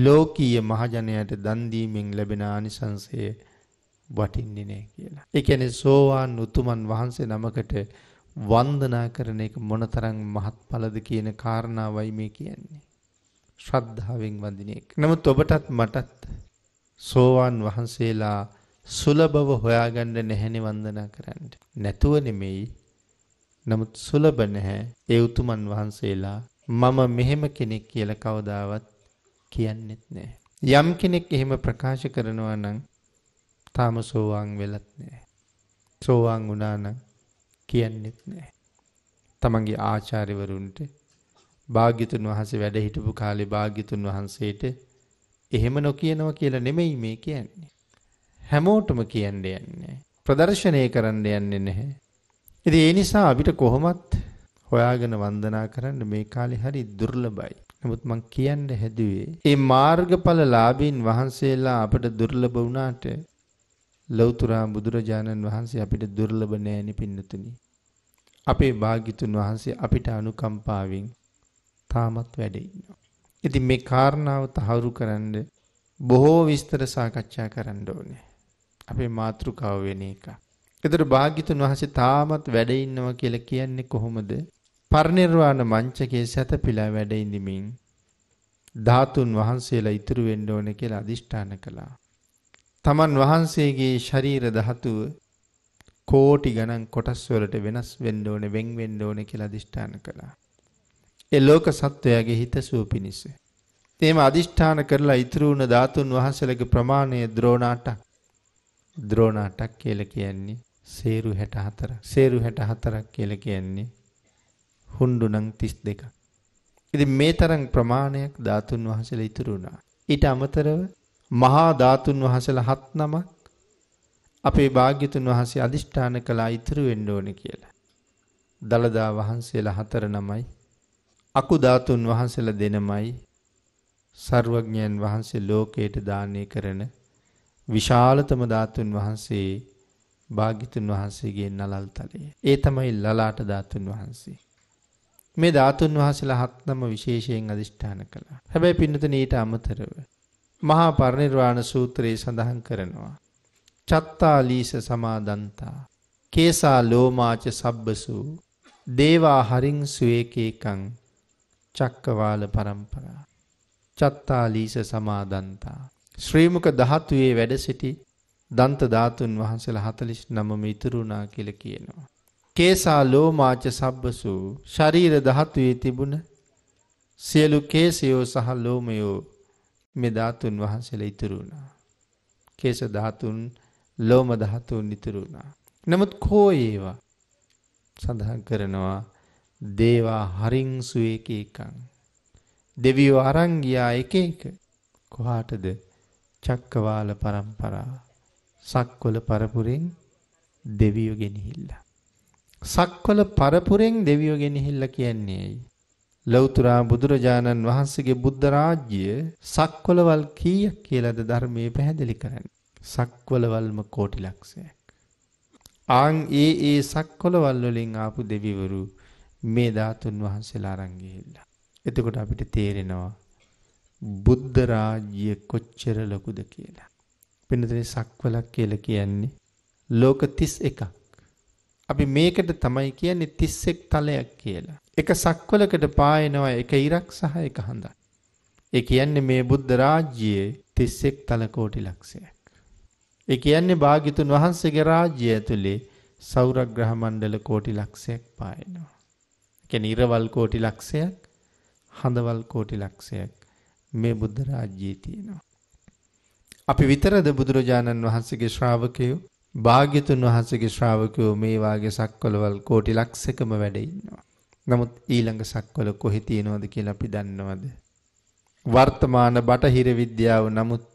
ලෝකීය මහජනයට දන්දීමෙන් ලැබෙන ආනිසංසය වටින්නේ නෑ කියලා. එකැන සෝවාන් උතුමන් වහන්සේ නමකට වන්දනා කරන එක මොනතරං මහත් පලද කියන කාරණාවයි මේ කියන්නේ. ශ්‍රද්ධාවෙන් වඳින එක. නමුත් ඔබටත් මටත් සෝවාන් වහන්සේලා සුලබව හොයාගන්න නැහැනේ වන්දනා කරන්න. නැතුව නෙමෙයි. නමුත් සුලබ නැහැ ඒ උතුමන් වහන්සේලා මම මෙහෙම කෙනෙක් කියලා කවදාවත් කියන්නෙත් නැහැ. යම් කෙනෙක් එහෙම ප්‍රකාශ කරනවා නම් තාම සෝවාන් වෙලත් නැහැ. සෝවාන් වුණා නම් කියන්නෙත් නැහැ. තමන්ගේ ආචාර්යවරුන්ට භාග්‍යතුන් වහන්සේ වැඩ හිටපු කාලේ භාග්‍යතුන් වහන්සේට එහෙම නොකියනවා කියලා නෙමෙයි මේ කියන්නේ. හැමෝටම කියන්න යන්නේ. ප්‍රදර්ශනය කරන්න යන්නේ නැහැ. ඉතින් ඒ නිසා අපිට කොහොමත් හොයාගෙන වන්දනා කරන්න මේ කාලේ හරි දුර්ලභයි. නමුත් මං කියන්න හැදුවේ මේ මාර්ගඵල ලාභීන් වහන්සේලා අපට දුර්ලභ වුණාට ලෞතර බුදුරජාණන් වහන්සේ අපිට දුර්ලභ නෑනේ පින්නතුනි. අපේ භාග්‍යතුන් වහන්සේ අපිට අනුකම්පාවෙන් තාමත් වැඩ ඉන්නවා. ඉතින් මේ කාරණාව තහවුරු කරන්න බොහෝ විස්තර සාකච්ඡා කරන්න ඕනේ. අපේ මාතෘකාව වෙන එක. ඒතර භාග්‍යතුන් වහන්සේ තාමත් වැඩ ඉන්නවා කියලා කියන්නේ කොහොමද? පරිනිර්වාණ මංචකයේ සැතපීලා වැඩ ඉඳිමින් ධාතුන් වහන්සේලා ඉතුරු වෙන්න ඕනේ කියලා අදිෂ්ඨාන කළා. තමන් වහන්සේගේ ශරීර ධාතුව කෝටි ගණන් කොටස් වලට වෙනස් වෙන්න ඕනේ වෙන් වෙන්න ඕනේ කියලා අදිෂ්ඨාන කළා. ඒ ලෝක සත්වයාගේ හිත සුව පිණිස. තේම අදිෂ්ඨාන කරලා ඉතුරු වුණ ධාතුන් වහන්සේලගේ ප්‍රමාණය ද්‍රෝණාටක්. ද්‍රෝණාටක් කියලා කියන්නේ සේරු 64. සේරු 64ක් කියලා කියන්නේ හුඬු නම් 32ක්. ඉතින් මේ තරම් ප්‍රමාණයක් ධාතුන් වහන්සේලා ඉතුරු වුණා. ඊට අමතරව මහා ධාතුන් වහන්සේලා හත් නමක් අපේ භාග්‍යතුන් වහන්සේ අදිෂ්ඨාන කළා ඉතුරු වෙන්න ඕනේ කියලා. දලදා වහන්සේලා හතර නමයි අකුධාතුන් වහන්සල දෙනමයි සර්වඥයන් වහන්සේ ලෝකයට දානය කරන විශාලතම ධාතුන් වහන්සේ භාගිතුන් වහන්සේගේ නලල් තලය. ඒ තමයි ලලාට ධාතුන් වහන්සේ. මේ ධාතුන් වහසලා හත්නම විශේෂයෙන් අධිෂ්ඨාන කළා. හැබැයි පින්නතන ඊට අමතරව. මහා පරිනිර්වාණ සූත්‍රයේ සඳහන් කරනවා. චත්තාලීස සමාදන්තා. කේසා ලෝමාච සබ්බසූ. දේවා හරින් සුවේකේකං චක්කවාල පරම්පරා. චත්තාලීස සමාදන්තා. ශ්‍රීමක දහත්තුයේ වැඩ සිටි දන්ත ධාතුන් වහන්සල හතලිස් නමම ඉතුරුණා කියල කියනවා. කේසා ලෝමාච සබ්බසූ ශරීර දහත්තුයේ තිබුණ සියලු කේසයෝ සහ ලෝමයෝ මෙධාතුන් වහන්සේල ඉතුරුණා. කේස ධාතුන් ලෝම දහතුන් ඉතුරුණා. නමුත් කෝ ඒවා සඳහන් කරනවා දේවා හරින්සු එක එකං දෙවියෝ අරන් ගියා එක එක කොහාටද චක්කවාල පරම්පරාව සක්වල පරපුරෙන් දෙවියෝ ගෙනහිල්ලා සක්වල පරපුරෙන් දෙවියෝ ගෙනහිල්ලා කියන්නේ ඇයි ලෞතර බුදුරජාණන් වහන්සේගේ බුද්ධ රාජ්‍ය සක්වලවල් කීයක් කියලාද ධර්මයේ පැහැදිලි කරන්නේ සක්වලවල්ම කෝටි ලක්ෂයක් ආන් ඒ ඒ සක්වලවල් වලින් ආපු දෙවිවරු මේ ධාතුන් වහන්සේලා අරන් ගිහිල්ලා. එතකොට අපිට තේරෙනවා බුද්ධ රාජ්‍ය කොච්චර ලොකුද කියලා. පින්නතේ සක්වලක් කියලා කියන්නේ ලෝක 31ක්. අපි මේකට තමයි කියන්නේ 31 තලයක් කියලා. එක සක්වලකට පායනවා එක ඉරක් සහ එක හඳක්. ඒ කියන්නේ මේ බුද්ධ රාජ්‍යයේ 31 තල කෝටි ලක්ෂයක්. ඒ කියන්නේ භාග්‍යතුන් වහන්සේගේ රාජ්‍යය ඇතුලේ සෞරග්‍රහ මණ්ඩල කෝටි ලක්ෂයක් පායනවා. කියන්නේ ඉරවල් කෝටි ලක්ෂයක් හඳවල් කෝටි ලක්ෂයක් මේ බුද්ධ රාජ්‍යයේ තියෙනවා. අපි විතරද බුදුරජාණන් වහන්සේගේ ශ්‍රාවකයෝ භාග්‍යතුන් වහන්සේගේ ශ්‍රාවකයෝ මේ වාගේ සක්වලවල් කෝටි ලක්ෂකම වැඩ ඉන්නවා. නමුත් ඊළඟ සක්වල කොහෙ තියෙනවද කියලා අපි දන්නවද? වර්තමාන බටහිර විද්‍යාව නමුත්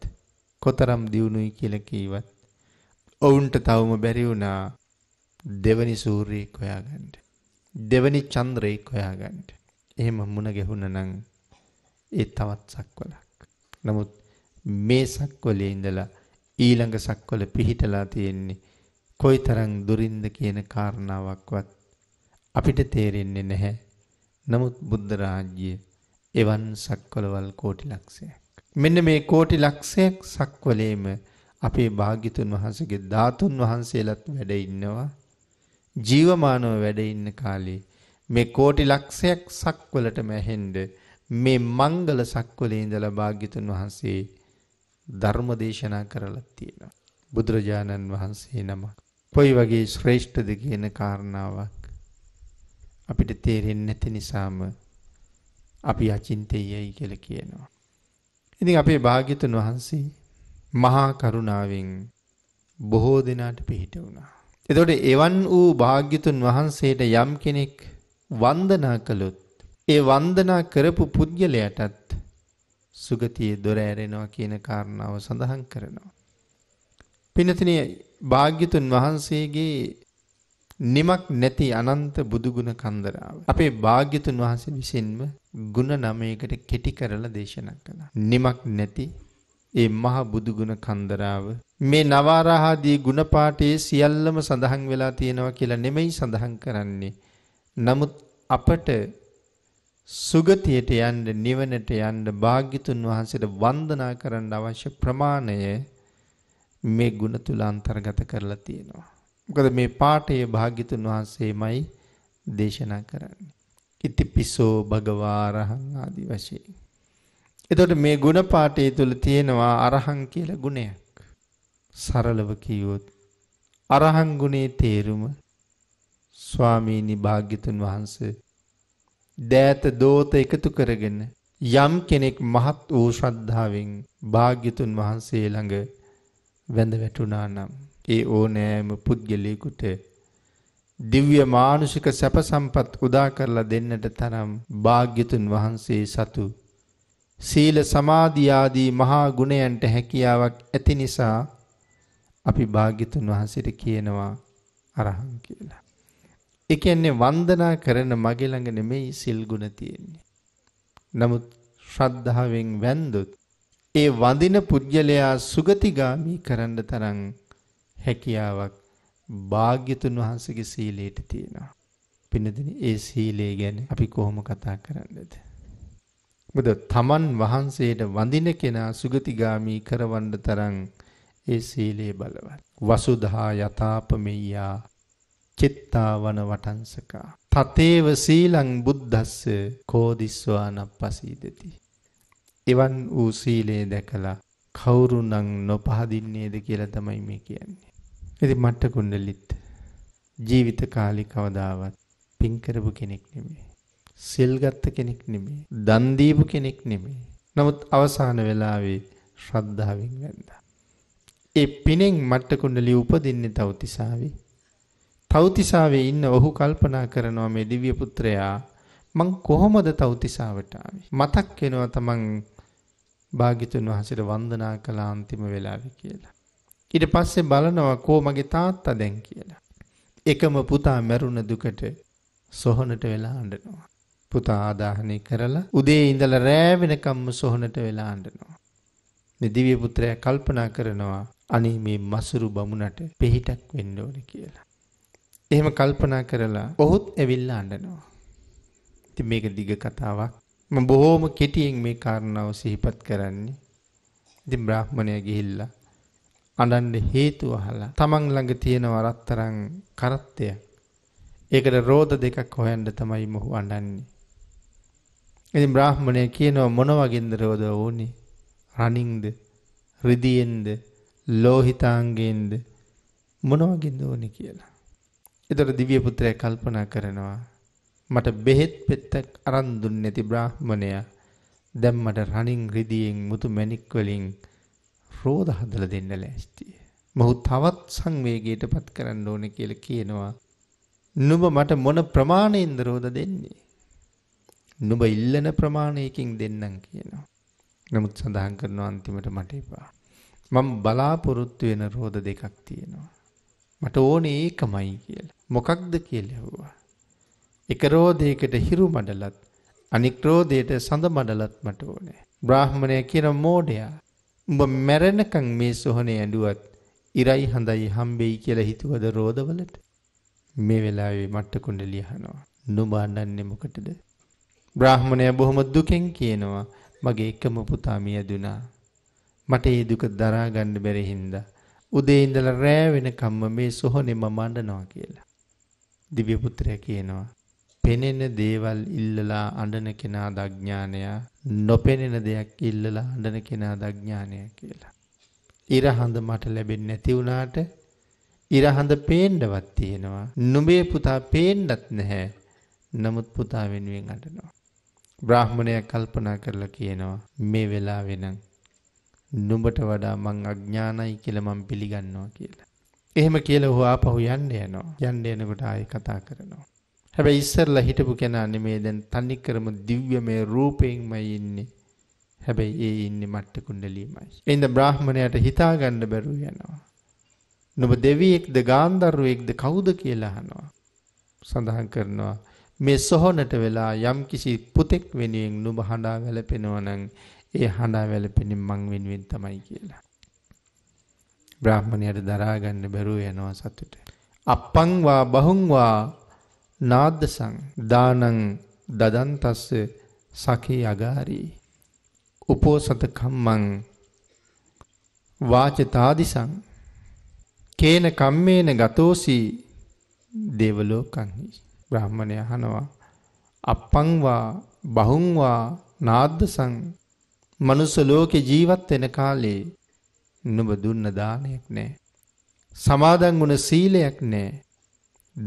කොතරම් දියුණුයි කියලා කීවත් ඔවුන්ට තවම බැරි වුණා දෙවනි සූර්යයෙක් හොයාගන්න. දෙවනි චන්ද්‍රයෙක් හොයාගන්න. එහෙම මුණ ගැහුණ නම් ඒ තවත් සක්වලක්. නමුත් මේ සක්වලේ ඉඳලා ඊළඟ සක්වල පිහිටලා තියෙන්නේ කොයිතරම් දුරින්ද කියන කාරණාවක්වත් අපිට තේරෙන්නේ නැහැ. නමුත් බුද්ධ රාජ්‍යය එවන් සක්වලවල් කෝටි ලක්ෂයක්. මෙන්න මේ කෝටි ලක්ෂයක් සක්වලේම අපේ භාග්‍යතුන් වහන්සේගේ ධාතුන් වහන්සේලත් වැඩ ඉන්නවා. ජීවමානව වැඩ ඉන්න කාලේ මේ කෝටි ලක්ෂයක් සක්වලට මැහෙන්න මේ මංගල සක්වලේ ඉඳලා භාග්‍යතුන් වහන්සේ ධර්ම දේශනා කරලා තියෙනවා. බුදුරජාණන් වහන්සේ නමක්. කොයි වගේ ශ්‍රේෂ්ඨද කියන කාරණාවක් අපිට තේරෙන්නේ නැති නිසාම අපි අචින්තයයි කියලා කියනවා. ඉතින් අපේ භාග්‍යතුන් වහන්සේ මහා කරුණාවෙන් බොහෝ දෙනාට පිහිට වුණා. එතකොට එවන් වූ භාග්‍යතුන් වහන්සේට යම් කෙනෙක් වන්දනා කළොත් ඒ වන්දනා කරපු පුද්ගලයාටත් සුගතියේ දොර ඇරෙනවා කියන කාරණාව සඳහන් කරනවා. පිනතිනේ භාග්‍යතුන් වහන්සේගේ නිමක් නැති අනන්ත බුදුගුණ කන්දරාව. අපේ භාග්‍යතුන් වහන්සේ විසින්ම ගුණ නමයකට කෙටි කරලා දේශනා කළා. නිමක් නැති ඒ මහ බුදුගුණ කන්දරාව මේ නවාරහාදී ගුණපාඨයේ සියල්ලම සඳහන් වෙලා තියෙනවා කියලා නෙමෙයි සඳහන් කරන්නේ. නමුත් අපට සුගතියට යන්න නිවනට යන්න භාග්‍යතුන් වහන්සේට වන්දනා කරන්න අවශ්‍ය ප්‍රමාණය මේ ගුණ තුල අන්තර්ගත කරලා තියෙනවා. මොකද මේ පාඨය භාග්‍යතුන් වහන්සේමයි දේශනා කරන්නේ. ඉතිපිසෝ භගවාරහං ආදි වශයෙන්. එතකොට මේ ගුණ පාඨය තුල තියෙනවා අරහං කියලා ගුණයක්. සරලව කියවොත් අරහන් ගුණේ තේරුම ස්වාමීනි භාග්‍යතුන් වහන්ස දෑත දෝත එකතු කරගෙන යම් කෙනෙක් මහත් වූ ශ්‍රද්ධාවෙන් භාග්‍යතුන් වහන්සේ ළඟ වැඳ වැටුණා නම් ඒ ඕනෑම පුද්ගලයෙකුට දිව්‍ය මානුෂික සැප සම්පත් උදා කරලා දෙන්නට තරම් භාග්‍යතුන් වහන්සේ සතු සීල සමාධියාදී මහා ගුණයන්ට හැකියාවක් ඇති නිසා අපි භාග්‍යතුන් වහන්සේට කියනවා අරහං කියලා. ඒ කියන්නේ වන්දනා කරන මගේ ළඟ නෙමෙයි සිල් ගුණ තියෙන්නේ. නමුත් ශ්‍රද්ධාවෙන් වැන්දොත් ඒ වඳින පුජ්‍යලයා සුගතිගාමි කරන්න තරම් හැකියාවක් භාග්‍යතුන් වහන්සේගේ සීලයට තියෙනවා. පින්නදින ඒ සීලය ගැන අපි කොහොම කතා කරන්නද? බුද තමන් වහන්සේට වඳින කෙනා සුගතිගාමි කරවන්න තරම් ඒ සීලයේ බලවත්. වසුධා යථාපමෙය්‍යා චිත්තාවන වටංසකා. තතේව සීලං බුද්ධස්ස කෝදිස්වානප්පසීදති. එවන් වූ සීලේ දැකලා කවුරුනම් නොපහදින්නේද කියලා තමයි මේ කියන්නේ. ඉතින් මට්ට කුණ්ඩලිත් ජීවිත කාලේ කවදාවත් පින් කරපු කෙනෙක් නෙමෙයි. සෙල් ගත්ත කෙනෙක් නෙමෙයි. දන් දීපු කෙනෙක් නෙමෙයි. නමුත් අවසාන වෙලාවේ ශ්‍රද්ධාවෙන් වැඳා. ඒ පිනෙන් මට්ට කුණ්ඩලිය උපදින්නේ තවතිසාවේ. තවතිසාවේ ඉන්න ඔහු කල්පනා කරනවා මේ දිව්‍ය පුත්‍රයා මං කොහොමද තවතිසාවට ආවේ? මතක් වෙනවා තමන් භාග්‍යතුන් වහන්සේට වන්දනා කළ අන්තිම වෙලාවේ කියලා. ඊට පස්සේ බලනවා කෝ මගේ තාත්තා දැන් කියලා. එකම පුතා මැරුණ දුකට සොහොනට වෙලා අඬනවා. පුතා ආදාහනය කරලා උදේ ඉඳලා රෑ වෙනකම්ම සොහොනට වෙලා අඬනවා. මේ දිව්‍ය පුත්‍රයා කල්පනා කරනවා අනේ මේ මසුරු බමුණට පිහිටක් වෙන්න ඕනේ කියලා. එහෙම කල්පනා කරලා ඔහුත් ඇවිල්ලා අඬනවා. ඉතින් මේක දිග කතාවක්. මම බොහොම කෙටියෙන් මේ කාරණාව සිහිපත් කරන්නේ. ඉතින් බ්‍රාහ්මණයා ගිහිල්ලා අඬන්න හේතු අහලා තමන් ළඟ තියෙන වරත්තරන් කරත්තයක්. ඒකට රෝද දෙකක් හොයන්න තමයි මොහු අඬන්නේ. ඉතින් බ්‍රාහ්මණය කියනවා මොන වගේන්ද රෝද ඕනේ? රණින්ද රිදියෙන්ද ලෝහිතාංගයෙන්ද මොනවගින්ද ඕනේ කියලා. එතකොට දිව්‍ය පුත්‍රයා කල්පනා කරනවා මට බෙහෙත් පෙත්තක් අරන් දුන්නේ නැති බ්‍රාහමණයා දැන් මට රණින් රිදියෙන් මුතු මැණික් වලින් රෝද හදලා දෙන්න ලෑස්තියි. මොහු තවත් සංවේගයටපත් කරන්න ඕනේ කියලා කියනවා. නුඹ මට මොන ප්‍රමාණයෙන්ද රෝද දෙන්නේ? නුඹ ඉල්ලන ප්‍රමාණයකින් දෙන්නම් කියනවා. නමුත් සඳහන් කරනවා අන්තිමට මට එපා. මම බලාපොරොත්තු වෙන රෝද දෙකක් තියෙනවා. මට ඕනේ ඒකමයි කියලා. මොකක්ද කියලා ඇහුවා. එක රෝදයකට හිරු මඩලත් අනික් රෝදයට සඳ මඩලත් මට ඕනේ. බ්‍රාහ්මණය කියන මෝඩයා උඹ මැරෙනකන් මේ සොහනේ ඇඬුවත් ඉරයි හඳයි හම්බෙයි කියලා හිතුවද රෝදවලට? මේ වෙලාවේ මට්ට කුණ්ඩලිය අහනවා. නුඹ අඬන්නේ මොකටද? බ්‍රාහ්මණය බොහොම දුකෙන් කියනවා මගේ එකම පුතා මිය දුනා. මට ඒ දුක දරා ගන්න බැරි හින්දා උදේ ඉඳලා රෑ වෙනකම්ම මේ සොහොනේ මම අඬනවා කියලා. දිව්‍ය පුත්‍රයා කියනවා පෙනෙන දේවල් ඉල්ලලා අඬන කෙනා දඥානයා නොපෙනෙන දෙයක් ඉල්ලලා අඬන කෙනා දඥානය කියලා. ඉරහඳ මට ලැබෙන්නේ නැති වුණාට ඉරහඳ පේන්නවත් තියෙනවා. නුඹේ පුතා පේන්නත් නැහැ. නමුත් පුතා වෙනුවෙන් අඬනවා. බ්‍රාහ්මණයක් කල්පනා කරලා කියනවා මේ වෙලාවේ නම් නුඹට වඩා මං අඥානයි කියලා මං පිළිගන්නවා කියලා. එහෙම කියලා ඔහු ආපහු යන්න යනවා. යන්න එනකොට ආයෙ කතා කරනවා. හැබැයි ඉස්සරලා හිටපු කෙනා නෙමේ දැන් තනි කරම දිව්‍යමය රූපයෙන්මයි ඉන්නේ. හැබැයි ඒ ඉන්නේ මට්ට කුණ්ඩලියමයි. එින්ද බ්‍රාහ්මණයට හිතා ගන්න බැරුව යනවා. නුඹ දෙවියෙක්ද ගාන්ධර්වයෙක්ද කවුද කියලා අහනවා. සඳහන් කරනවා මේ සොහොනට වෙලා යම් කිසි පුතෙක් වෙනුවෙන් නුඹ හඬා වැළපෙනවනං ඒ හඬා වැළපෙනින් මං වෙනුවෙන් තමයි කියලා. බ්‍රාහ්මණයට දරාගන්න බැරුව යනවා සතුට. අපංවා බහුන්වා නාද්දසං දානං දදන්තස්ස සකේ අගාරී. උපෝසත කම්මං වාචතාදිසං කේන කම්මේන ගතෝසී දෙවලෝකන්හි. බ්‍රාහ්මණය අහනවා අප්පංවා බහුංවා නාද්දසං මනුස්ස ලෝකේ ජීවත් වෙන කාලේ නුඹ දුන්න දානයක් නෑ සමාදන් වුණ සීලයක් නෑ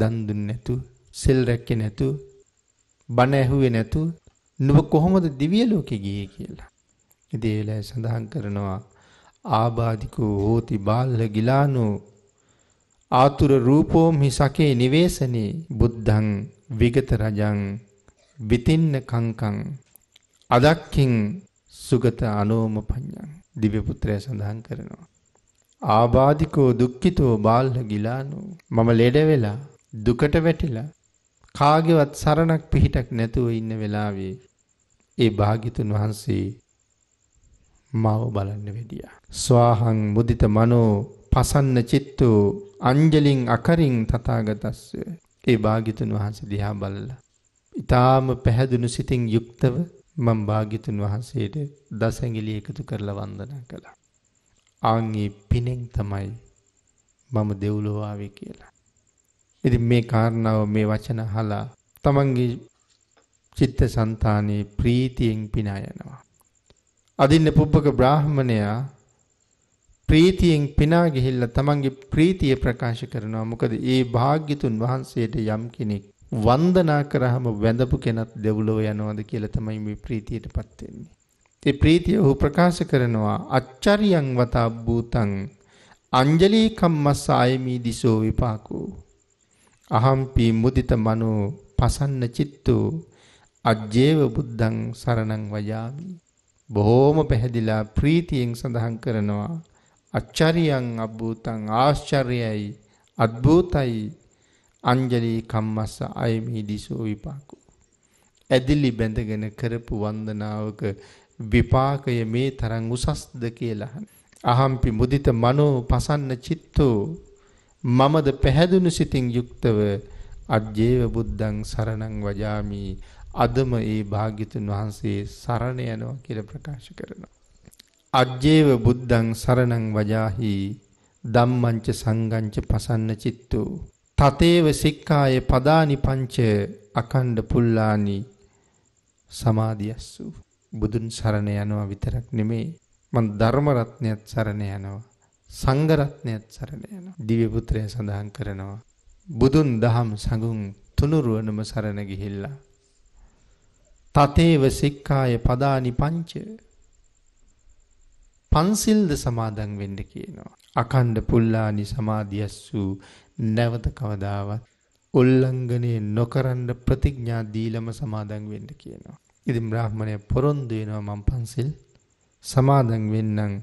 දන් දුන්නේ නැතු සෙල් රැක්කේ නැතු බණ ඇහුවේ නැතු නුඹ කොහොමද දිව්‍ය ලෝකේ ගියේ කියලා ඉතින් ඒ වෙලාවේ සඳහන් කරනවා ආබාධිකෝ හෝති බාල්ල ගිලානෝ ආතුර රූපෝම් හිසකේ නිවේසනේ බුද්ධං විගත රජං විතින්න කංකං අදක්කින් සුගත අනෝම පඤ්ඤං දිව්‍ය පුත්‍රය සඳහන් කරනවා. ආබාධිකෝ දුක්ඛිතෝ බාල්හ ගිලානෝ මම ලෙඩ වෙලා දුකට වැටිලා කාගෙවත් සරණක් පිහිටක් නැතුව ඉන්න වෙලාවේ ඒ භාගිතුන් වහන්සේ මාව බලන්න වෙඩියා. ස්වාහං මුදිත මනෝ පසන්න චිත්තෝ අංජලින් අකරින් තථාගතස්ස ඒ භාග්‍යතුන් වහන්සේ දිහා බලලා ඊටාම පැහැදුණු සිතින් යුක්තව මම භාග්‍යතුන් වහන්සේට දසැඟිලි එකතු කරලා වන්දනා කළා. ආන්ගේ පිනෙන් තමයි මම දෙව්ලොව ආවේ කියලා. ඉතින් මේ කාරණාව මේ වචන අහලා තමන්ගේ චිත්තසංතානයේ ප්‍රීතියෙන් පිනා යනවා. අදින්න පුබ්බක බ්‍රාහමණයා ප්‍රීතියෙන් පිනා ගිහිල්ලා තමන්ගේ ප්‍රීතිය ප්‍රකාශ කරනවා. මොකද ඒ භාග්‍යතුන් වහන්සේට යම් කෙනෙක් වන්දනා කරාම වැඳපු කෙනත් දෙව්ලොව යනවාද කියලා තමයි මේ ප්‍රීතියටපත් වෙන්නේ. ඒ ප්‍රීතිය ඔහු ප්‍රකාශ කරනවා අච්චරියං වතා භූතං අංජලි කම්මස් ආයමි දිසෝ විපාකෝ අහම්පි මුදිත මනෝ පසන්න චිත්තෝ අජ්ජේව බුද්ධං සරණං වජාමි බොහෝම පැහැදිලා ප්‍රීතියෙන් සඳහන් කරනවා අච්චරියං අබ්භූතං ආශ්චර්යයි අත්භූතයි අංජලී කම්මස්ස අයමි දිසෝ විපාකු. ඇදිලි බැඳගෙන කරපු වන්දනාවක විපාකය මේ තරං උසස්ද කියලහන්. අහම්පි මුදිත මනෝ පසන්න චිත්තෝ මමද පැහැදුණු සිතින් යුක්තව අජ්‍යේව බුද්ධං සරණං වජාමී අදම ඒ භාග්‍යතුන් වහන්සේ සරණ යනවා කියලා ප්‍රකාශ කරනවා. අජ්ජේව බුද්ධං සරණං වජාහි ධම්මංච සංගංච පසන්න චිත්තෝ තතේව සික්ඛාය පදානි පංච අකණ්ඩ පුල්ලානි සමාධියස්සු බුදුන් සරණ යනවා විතරක් නෙමේ මං ධර්ම රත්නයත් සරණ යනවා සංඝ රත්නයත් සරණ යනවා දිව්‍ය පුත්‍රය සඳහන් කරනවා බුදුන් දහම් සඟුන් තුනුරුවනම සරණ ගිහිල්ලා තතේව සික්ඛාය පදානි පංච පන්සිල්ද සමාදන් වෙන්න කියනවා. අකණ්ඩ පුල්ලානි සමාධියස්සු නැවත කවදාවත් උල්ලංඝනය නොකරන්න ප්‍රතිඥා දීලම සමාදන් වෙන්න කියනවා. ඉතින් බ්‍රාහමණය පොරොන්දු වෙනවා මම පන්සිල් සමාදන් වෙන්නම්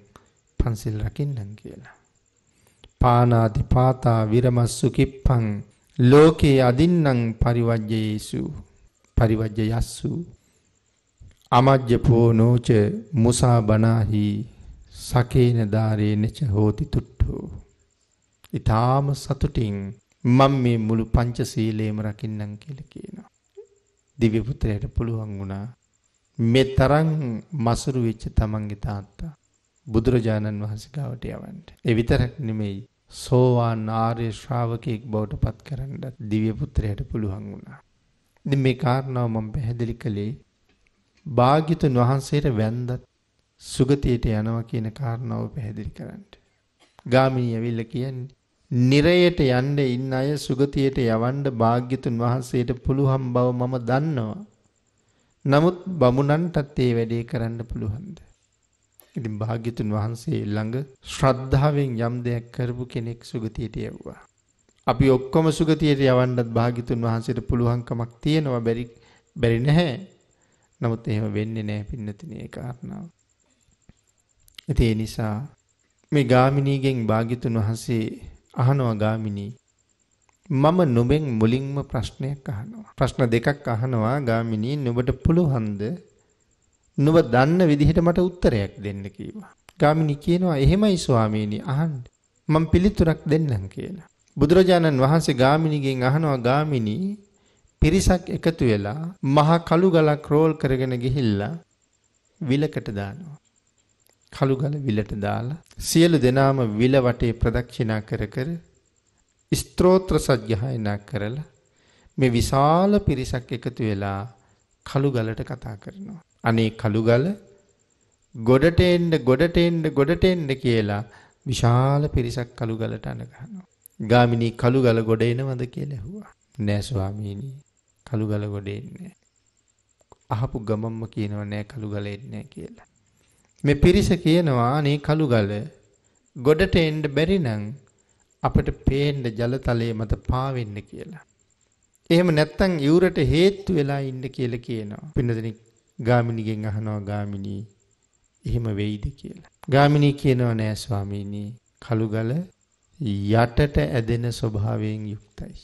පන්සිල් රකින්නම් කියලා. පානාති පාතා විරමස්සු කිප්පං ලෝකේ අදින්නම් පරිවජ්ජයේසු පරිවජ්ජයස්සු අමජ්ජ පෝනෝච මුසා බනාහි සකේන ධාරේනච හෝති තුට්ඨෝ. ඊ타ම සතුටින් මම මේ මුළු පංචශීලයේම රකින්නම් කියලා කියනවා. දිව්‍ය පුත්‍රයාට පුළුවන් වුණා මේ තරම් මසුරු වෙච්ච තමන්ගේ තාත්තා බුදුරජාණන් වහන්සේ ගාවට යවන්න. ඒ විතරක් නෙමෙයි සෝවාන් ආර්ය ශ්‍රාවකෙක් බවට පත් කරන්නත් දිව්‍ය පුත්‍රයාට පුළුවන් වුණා. ඉතින් මේ කාරණාව මම පැහැදිලි කළේ භාග්‍යතුන් වහන්සේට වැන්දත් සුගතියට යනවා කියන කාරණාව පැහැදිලි කරන්න. ගාමිණී ඇවිල්ලා කියන්නේ නිරයට යන්න ඉන්න අය සුගතියට යවන්න භාග්‍යතුන් වහන්සේට පුළුවන් බව මම දන්නවා. නමුත් බමුණන්ටත් ඒ වැඩේ කරන්න පුළුවන්ද? ඉතින් භාග්‍යතුන් වහන්සේ ළඟ ශ්‍රද්ධාවෙන් යම් දෙයක් කරපු කෙනෙක් සුගතියට යවුවා. අපි ඔක්කොම සුගතියට යවන්නත් භාග්‍යතුන් වහන්සේට පුළුවන්කමක් තියෙනවා බැරි බැරි නැහැ. නමුත් එහෙම වෙන්නේ නැහැ පින්නතිනේ ඒ කාරණාව. ඒ නිසා මේ ගාමිණීගෙන් භාග්‍යතුන් වහන්සේ අහනවා ගාමිණී මම නුඹෙන් මුලින්ම ප්‍රශ්නයක් අහනවා. ප්‍රශ්න දෙකක් අහනවා ගාමිණී නුඹට පුළුවන්ද? නුඹ දන්න විදිහට මට උත්තරයක් දෙන්න කීවා. ගාමිණී කියනවා එහෙමයි ස්වාමීනි අහන්න. මම පිළිතුරක් දෙන්නම් කියලා. බුදුරජාණන් වහන්සේ ගාමිණීගෙන් අහනවා ගාමිණී පිරිසක් එකතු වෙලා මහා කළු ගලක් රෝල් කරගෙන ගිහිල්ලා විලකට දානවා. කළුගල විලට දාලා සියලු දෙනාම විල වටේ ප්‍රදක්ෂිනා කර කර ස්ත්‍රෝත්‍ර සජ්ජහායනා කරලා මේ විශාල පිරිසක් එකතු වෙලා කළුගලට කතා කරනවා. අනේ කළුගල ගොඩට එන්න ගොඩට එන්න ගොඩට එන්න කියලා විශාල පිරිසක් කළුගලට අණ ගන්නවා. ගාමිණී කළුගල ගොඩ එනවද කියලා ඇහුවා. නෑ ස්වාමීනි කළුගල ගොඩ එන්නේ. අහපු ගමම්ම කියනව නෑ කළුගල එන්නේ කියලා. මේ පිරිස කියනවා අනේ කළුගල ගොඩට එන්න බැරි නම් අපට පේන්න ජලතලයේ මත පාවෙන්න කියලා. එහෙම නැත්තම් යූරට හේතු වෙලා ඉන්න කියලා කියනවා. පින්නදෙනි ගාමිණිගෙන් අහනවා ගාමිණී එහෙම වෙයිද කියලා. ගාමිණී කියනවා නෑ ස්වාමීනි කළුගල යටට ඇදෙන ස්වභාවයෙන් යුක්තයි.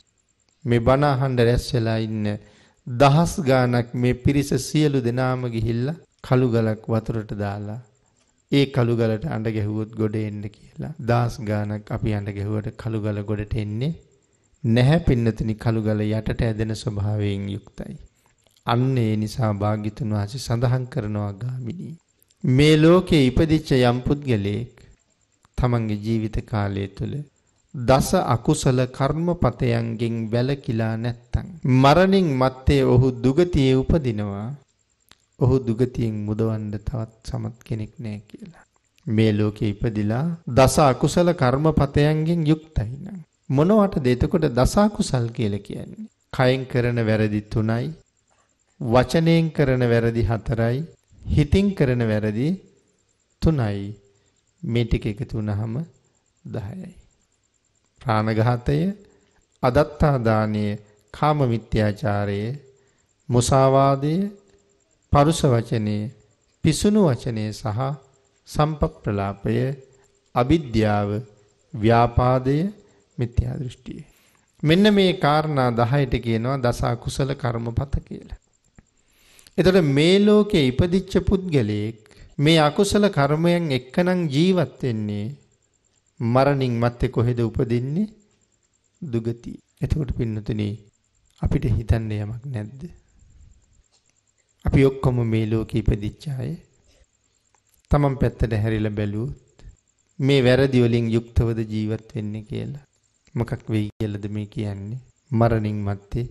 මේ බණ අහන්න රැස් වෙලා ඉන්න දහස් ගාණක් මේ පිරිස සියලු දෙනාම ගිහිල්ලා කළු ගලක් වතුරට දාලා ඒ කළු ගලට අඬ ගැහුවොත් ගොඩ එන්න කියලා. දාස් ගානක් අපි අඬ ගැහුවට කළු ගල ගොඩට එන්නේ නැහැ පින්නතුනි කළු ගල යටට ඇදෙන ස්වභාවයෙන් යුක්තයි. අන්න ඒ නිසා භාග්‍යතුන් වහන්සේ සඳහන් කරනවා ගාමිණී. මේ ලෝකේ ඉපදිච්ච යම් පුද්ගලයෙක් තමන්ගේ ජීවිත කාලය තුළ දස අකුසල කර්මපතයන්ගෙන් වැළකිලා නැත්තං. මරණින් මත්තේ ඔහු දුගතියේ උපදිනවා ඔහු දුගතියෙන් මුදවන්න තවත් සමත් කෙනෙක් නෑ කියලා. මේ ලෝකේ ඉපදිලා දස අකුසල කර්මපතයන්ගෙන් යුක්තයි නම් මොනවටද එතකොට දස අකුසල් කියලා කියන්නේ? කයෙන් කරන වැරදි 3යි, වචනයෙන් කරන වැරදි 4යි, හිතින් කරන වැරදි 3යි. මේ ටික එකතු වුනහම 10යි. ප්‍රාණඝාතය, අදත්තා දානීය, කාම මිත්‍යාචාරය, මුසාවාදය පරුස වචනේ පිසුණු වචනේ සහ සම්පප්‍රලාපය අවිද්‍යාව ව්‍යාපාදය මිත්‍යා දෘෂ්ටිය මෙන්න මේ කාරණා 10ට කියනවා දස අකුසල කර්මපත කියලා. එතකොට මේ ලෝකේ ඉපදිච්ච පුද්ගලයෙක් මේ අකුසල කර්මයන් එක්කනම් ජීවත් වෙන්නේ මරණින් මත්තේ කොහෙද උපදින්නේ දුගතිය. එතකොට පින්නතුනේ අපිට හිතන්න යමක් නැද්ද? අපි ඔක්කොම මේ ලෝකෙ ඉපදිච්ච අය තමන් පැත්තට හැරිලා බැලුවොත් මේ වැරදි වලින් යුක්තවද ජීවත් වෙන්නේ කියලා මොකක් වෙයි කියලාද මේ කියන්නේ මරණින් මත්තේ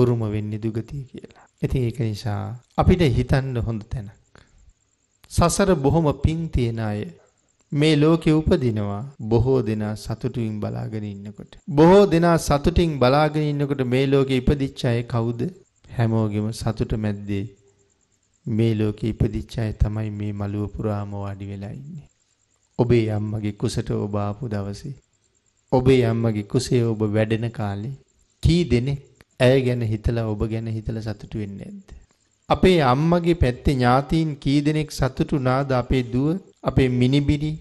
උරුම වෙන්නේ දුගතිය කියලා. ඉතින් ඒක නිසා අපිට හිතන්න හොඳ තැනක්. සසර බොහොම පිං තියන අය මේ ලෝකෙ උපදිනවා බොහෝ දෙනා සතුටින් බලාගෙන ඉන්නකොට. බොහෝ දෙනා සතුටින් බලාගෙන ඉන්නකොට මේ ලෝකෙ ඉපදිච්ච අය කවුද? හැමෝගෙම සතුට මැද්දේ මේ ලෝකෙ ඉපදිච්ච අය තමයි මේ මළුව පුරාම වාඩි වෙලා ඉන්නේ. ඔබේ අම්මගේ කුසට ඔබ ආපු දවසේ ඔබේ අම්මගේ කුසේ ඔබ වැඩෙන කාලේ කී දෙනෙක් ඇය ගැන හිතලා ඔබ ගැන හිතලා සතුටු වෙන්නේ නැද්ද? අපේ අම්මගේ පැත්තේ ඥාතීන් කී දෙනෙක් සතුටු නාද අපේ දුව, අපේ මිනිබිරි,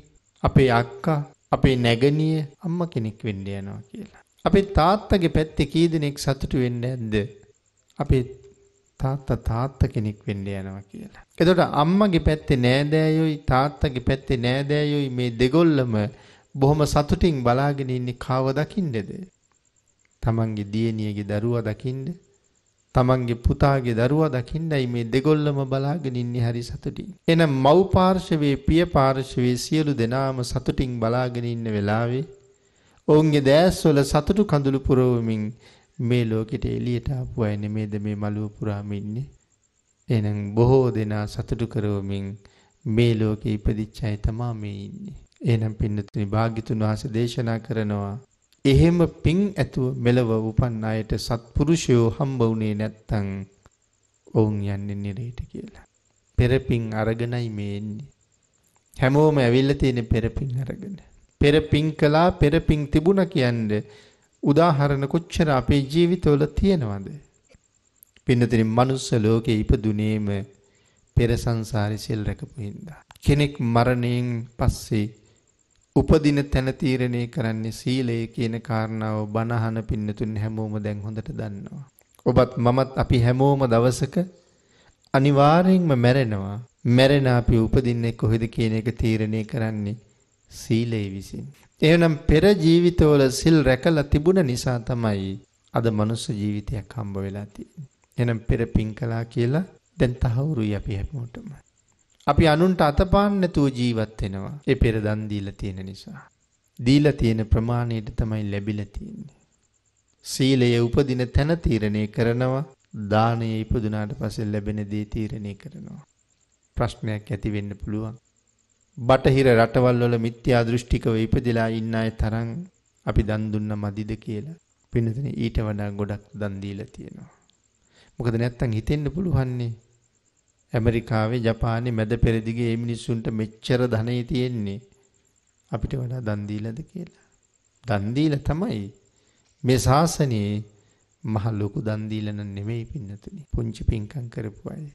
අපේ අක්කා, අපේ නැගණිය අම්මා කෙනෙක් වෙන්න යනවා කියලා. අපේ තාත්තගේ පැත්තේ කී දෙනෙක් සතුටු වෙන්නේ නැද්ද? අපේ තාත්තා තාත්තා කෙනෙක් වෙන්න යනවා කියලා. එතකොට අම්මගේ පැත්තේ නෑදෑයෝයි තාත්තගේ පැත්තේ නෑදෑයෝයි මේ දෙගොල්ලම බොහොම සතුටින් බලාගෙන ඉන්නේ කාව දකින්නද? තමන්ගේ දියණියගේ දරුවා දකින්න, තමන්ගේ පුතාගේ දරුවා දකින්නයි මේ දෙගොල්ලම බලාගෙන ඉන්නේ හරි සතුටින්. එහෙනම් මව් පාර්ශවයේ පිය පාර්ශවයේ සියලු දෙනාම සතුටින් බලාගෙන ඉන්න වෙලාවේ ඔවුන්ගේ දෑස්වල සතුටු කඳුළු පුරවමින් මේ ලෝකෙට එළියට ආපු අය නෙමේද මේ මළුව පුරාම ඉන්නේ. එහෙනම් බොහෝ දෙනා සතුටු කරවමින් මේ ලෝකෙ ඉපදිච්ච අය තමා මේ ඉන්නේ. එහෙනම් පින්නතුනි භාග්‍යතුන් වහන්සේ දේශනා කරනවා එහෙම පිං ඇතුව මෙලව උපන් අයට සත්පුරුෂයෝ හම්බ වුණේ නැත්තම් ඔවුන් යන්නේ නිරේට කියලා. පෙරපින් අරගෙනයි මේ එන්නේ. හැමෝම ඇවිල්ලා තියෙන පෙරපින් අරගෙන. පෙරපින් කළා පෙරපින් තිබුණා කියන්නේ උදාහරණ කොච්චර අපේ ජීවිතවල තියෙනවද? පින්නතින් මනුස්ස ලෝකේ ඉපදුනේම පෙර සංසාරේ සෙල් රැකපු හින්දා. කෙනෙක් මරණයෙන් පස්සේ උපදින තැන තීරණය කරන්නේ සීලය කියන කාරණාව බණහන පින්නතුන් හැමෝම දැන් හොඳට දන්නවා. ඔබත් මමත් අපි හැමෝම දවසක අනිවාර්යෙන්ම මැරෙනවා. මැරෙන අපි උපදින්නේ කොහෙද කියන එක තීරණය කරන්නේ සීලය විසින්. එහෙනම් පෙර ජීවිතවල සිල් රැකලා තිබුණ නිසා තමයි අද මනුස්ස ජීවිතයක් හම්බ වෙලා තියෙන්නේ. එහෙනම් පෙර පිං කළා කියලා දැන් තහවුරුයි අපි හැමෝටම. අපි අනුන්ට අතපාන්න නැතුව ජීවත් වෙනවා. ඒ පෙර දන් දීලා තියෙන නිසා. දීලා තියෙන ප්‍රමාණයට තමයි ලැබිලා තියෙන්නේ. සීලය උපදින තැන තීරණය කරනවා. දානය ඉපදුනාට පස්සේ ලැබෙන දේ තීරණය කරනවා. ප්‍රශ්නයක් ඇති වෙන්න පුළුවන්. බටහිර රටවල් වල මිත්‍යා දෘෂ්ටිකව ඉපදලා ඉන්න අය තරම් අපි දන් දුන්න මදිද කියලා. පින්නතනේ ඊට වඩා ගොඩක් දන් දීලා තියෙනවා. මොකද නැත්තම් හිතෙන්න පුළුවන්නේ ඇමරිකාවේ ජපානයේ මැද පෙරදිගේ මේ මිනිස්සුන්ට මෙච්චර ධනෙ තියෙන්නේ අපිට වඩා දන් දීලාද කියලා. දන් දීලා තමයි මේ ශාසනයේ මහ ලොකු දන් දීලා නෙමෙයි පින්නතුනි. පුංචි පින්කම් කරපු අය.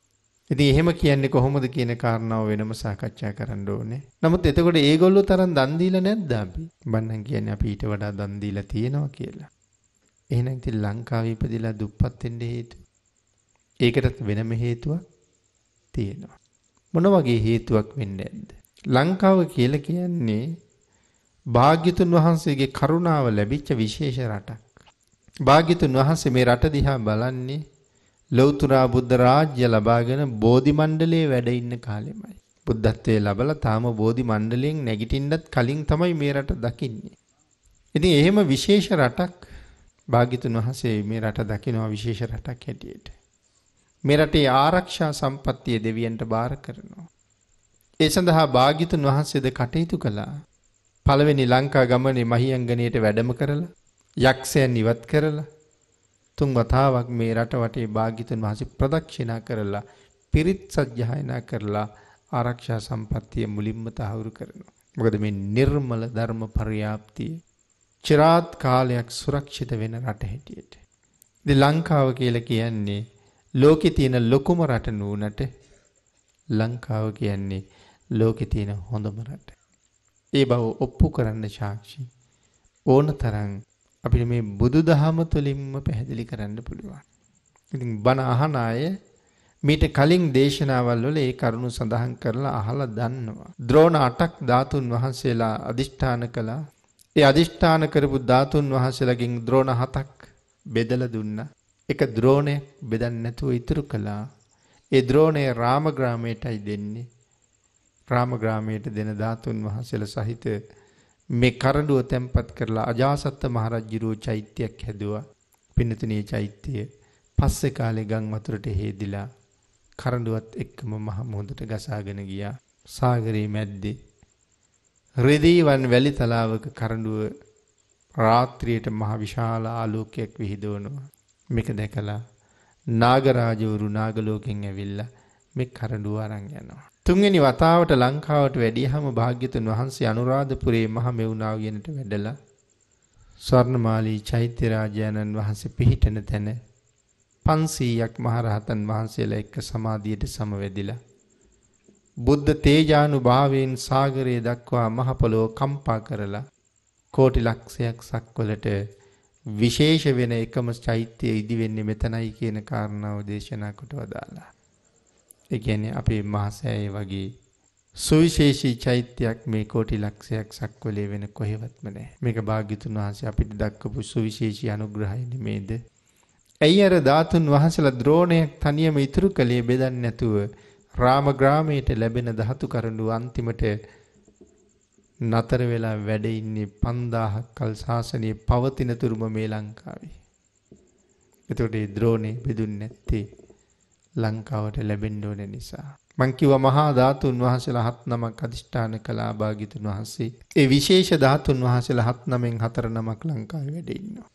ඉතින් එහෙම කියන්නේ කොහොමද කියන කාරණාව වෙනම සාකච්ඡා කරන්න ඕනේ. නමුත් එතකොට ඒගොල්ලෝ තරම් දන් දීලා නැද්ද අපි? බන්නම් කියන්නේ අපි ඊට වඩා දන් දීලා තියෙනවා කියලා. එහෙනම් ඉතින් ලංකාවේ ඉපදිලා දුප්පත් වෙන්න හේතුව. ඒකටත් වෙනම හේතුවක් තියෙනවා. මොන වගේ හේතුවක් වෙන්නේ නැද්ද? ලංකාව කියලා කියන්නේ භාග්‍යතුන් වහන්සේගේ කරුණාව ලැබිච්ච විශේෂ රටක්. භාග්‍යතුන් වහන්සේ මේ රට දිහා බලන්නේ ලෞතර බුද්ධ රාජ්‍ය ලබාගෙන බෝධි මණ්ඩලයේ වැඩ ඉන්න කාලෙමයි. බුද්ධත්වයේ ලබලා තාම බෝධි මණ්ඩලයෙන් නැගිටින්නත් කලින් තමයි මේ රට දකින්නේ. ඉතින් එහෙම විශේෂ රටක් භාග්‍යතුන් වහන්සේ මේ රට දකිනවා විශේෂ රටක් හැටියට. මේ රටේ ආරක්ෂා සම්පත්තිය දෙවියන්ට බාර කරනවා. ඒ සඳහා භාග්‍යතුන් වහන්සේද කටයුතු කළා. පළවෙනි ලංකා ගමනේ මහියංගනයට වැඩම කරලා යක්ෂයන් ඉවත් කරලා තුන් වතාවක් මේ රට වටේ භාග්‍යතුන් වහන්සේ ප්‍රදක්ෂිනා කරලා පිරිත් සජ්ජායනා කරලා ආරක්ෂා සම්පත්තිය මුලින්ම තහවුරු කරනවා. මොකද මේ නිර්මල ධර්ම පරියාප්තිය চিරාත් කාලයක් සුරක්ෂිත වෙන රට හැටියට. ඉතින් ලංකාව කියලා කියන්නේ ලෝකේ තියෙන ලොකුම රට නුනට ලංකාව කියන්නේ ලෝකේ තියෙන හොඳම රට. ඒ බව ඔප්පු කරන්න සාක්ෂි ඕනතරම් අපිට මේ බුදුදහම තුළින්ම පැහැදිලි කරන්න පුළුවන්. ඉතින් බණ අහන අය මීට කලින් දේශනාවල් වල ඒ කරුණු සඳහන් කරලා අහලා දන්නවා. ද්‍රෝණ 8ක් ධාතුන් වහන්සේලා අදිෂ්ඨාන කළා. ඒ අදිෂ්ඨාන කරපු ධාතුන් වහන්සේලාගෙන් ද්‍රෝණ 7ක් බෙදලා දුන්නා. එක ද්‍රෝණයක් බෙදන්නේ නැතුව ඉතුරු කළා. ඒ ද්‍රෝණය රාම ග්‍රාමයටයි දෙන්නේ. රාම ග්‍රාමයට දෙන ධාතුන් වහන්සේලා සහිත මේ කරඬුව තැම්පත් කරලා අජාසත් මහරජුරෝ චෛත්‍යයක් හැදුවා. පින්නතුණී චෛත්‍යය පස්සේ කාලේ ගම් වතුරට හේදිලා කරඬුවත් එක්කම මහ මොහොතට ගසාගෙන ගියා. සාගරේ මැද්දේ රෙදීවන් වැලි තලාවක කරඬුව රාත්‍රියට මහ විශාල ආලෝකයක් විහිදුවනවා. මේක දැකලා නාගරාජවරු නාගලෝකෙන් ඇවිල්ලා මේ කරඬුව අරන් යනවා. තුන්වෙනි වතාවට ලංකාවට වැඩියහම භාග්‍යතුන් වහන්සේ අනුරාධපුරේ මහ මෙවුනාවියනට වැඩලා ස්වර්ණමාලී චෛත්‍ය රාජානන් වහන්සේ පිහිටන තැන 500ක් මහරහතන් වහන්සේලා එක්ක සමාධියට සමවැදිලා බුද්ධ තේජානුභාවයෙන් සාගරය දක්වා මහපොළොව කම්පා කරලා කෝටි ලක්ෂයක් සක්වලට විශේෂ වෙන එකම චෛත්‍යය ඉදි වෙන්නේ මෙතනයි කියන කාරණාව දේශනා කොට වදාලා ඒ කියන්නේ අපේ මහසෑය වගේ සුවිශේෂී චෛත්‍යයක් මේ කෝටි ලක්ෂයක් සක්වලේ වෙන කොහෙවත්ම නැහැ. මේක භාග්‍යතුන් වහන්සේ අපිට දක්වපු සුවිශේෂී අනුග්‍රහය නෙමේද? ඇයි අර ධාතුන් වහන්සලා ද්‍රෝණයක් තනියම ඉතුරු කළේ බෙදන්නේ නැතුව රාම ග්‍රාමයට ලැබෙන ධාතු කරඬු අන්තිමට නතර වෙලා වැඩ ඉන්නේ 5000ක් කල් ශාසනයේ පවතින තුරුම මේ ලංකාවේ. එතකොට ඒ ද්‍රෝණේ බෙදුන්නේ නැත්තේ ලංකාවට ලැබෙන්න ඕන නිසා. මං කිව්වා මහා ධාතුන් වහන්සේලා හත් නමක් අදිෂ්ඨාන කළා භාග්‍යතුන් වහන්සේ. ඒ විශේෂ ධාතුන් වහන්සේලා හත් නමෙන් හතර නමක් ලංකාවේ වැඩ ඉන්නවා.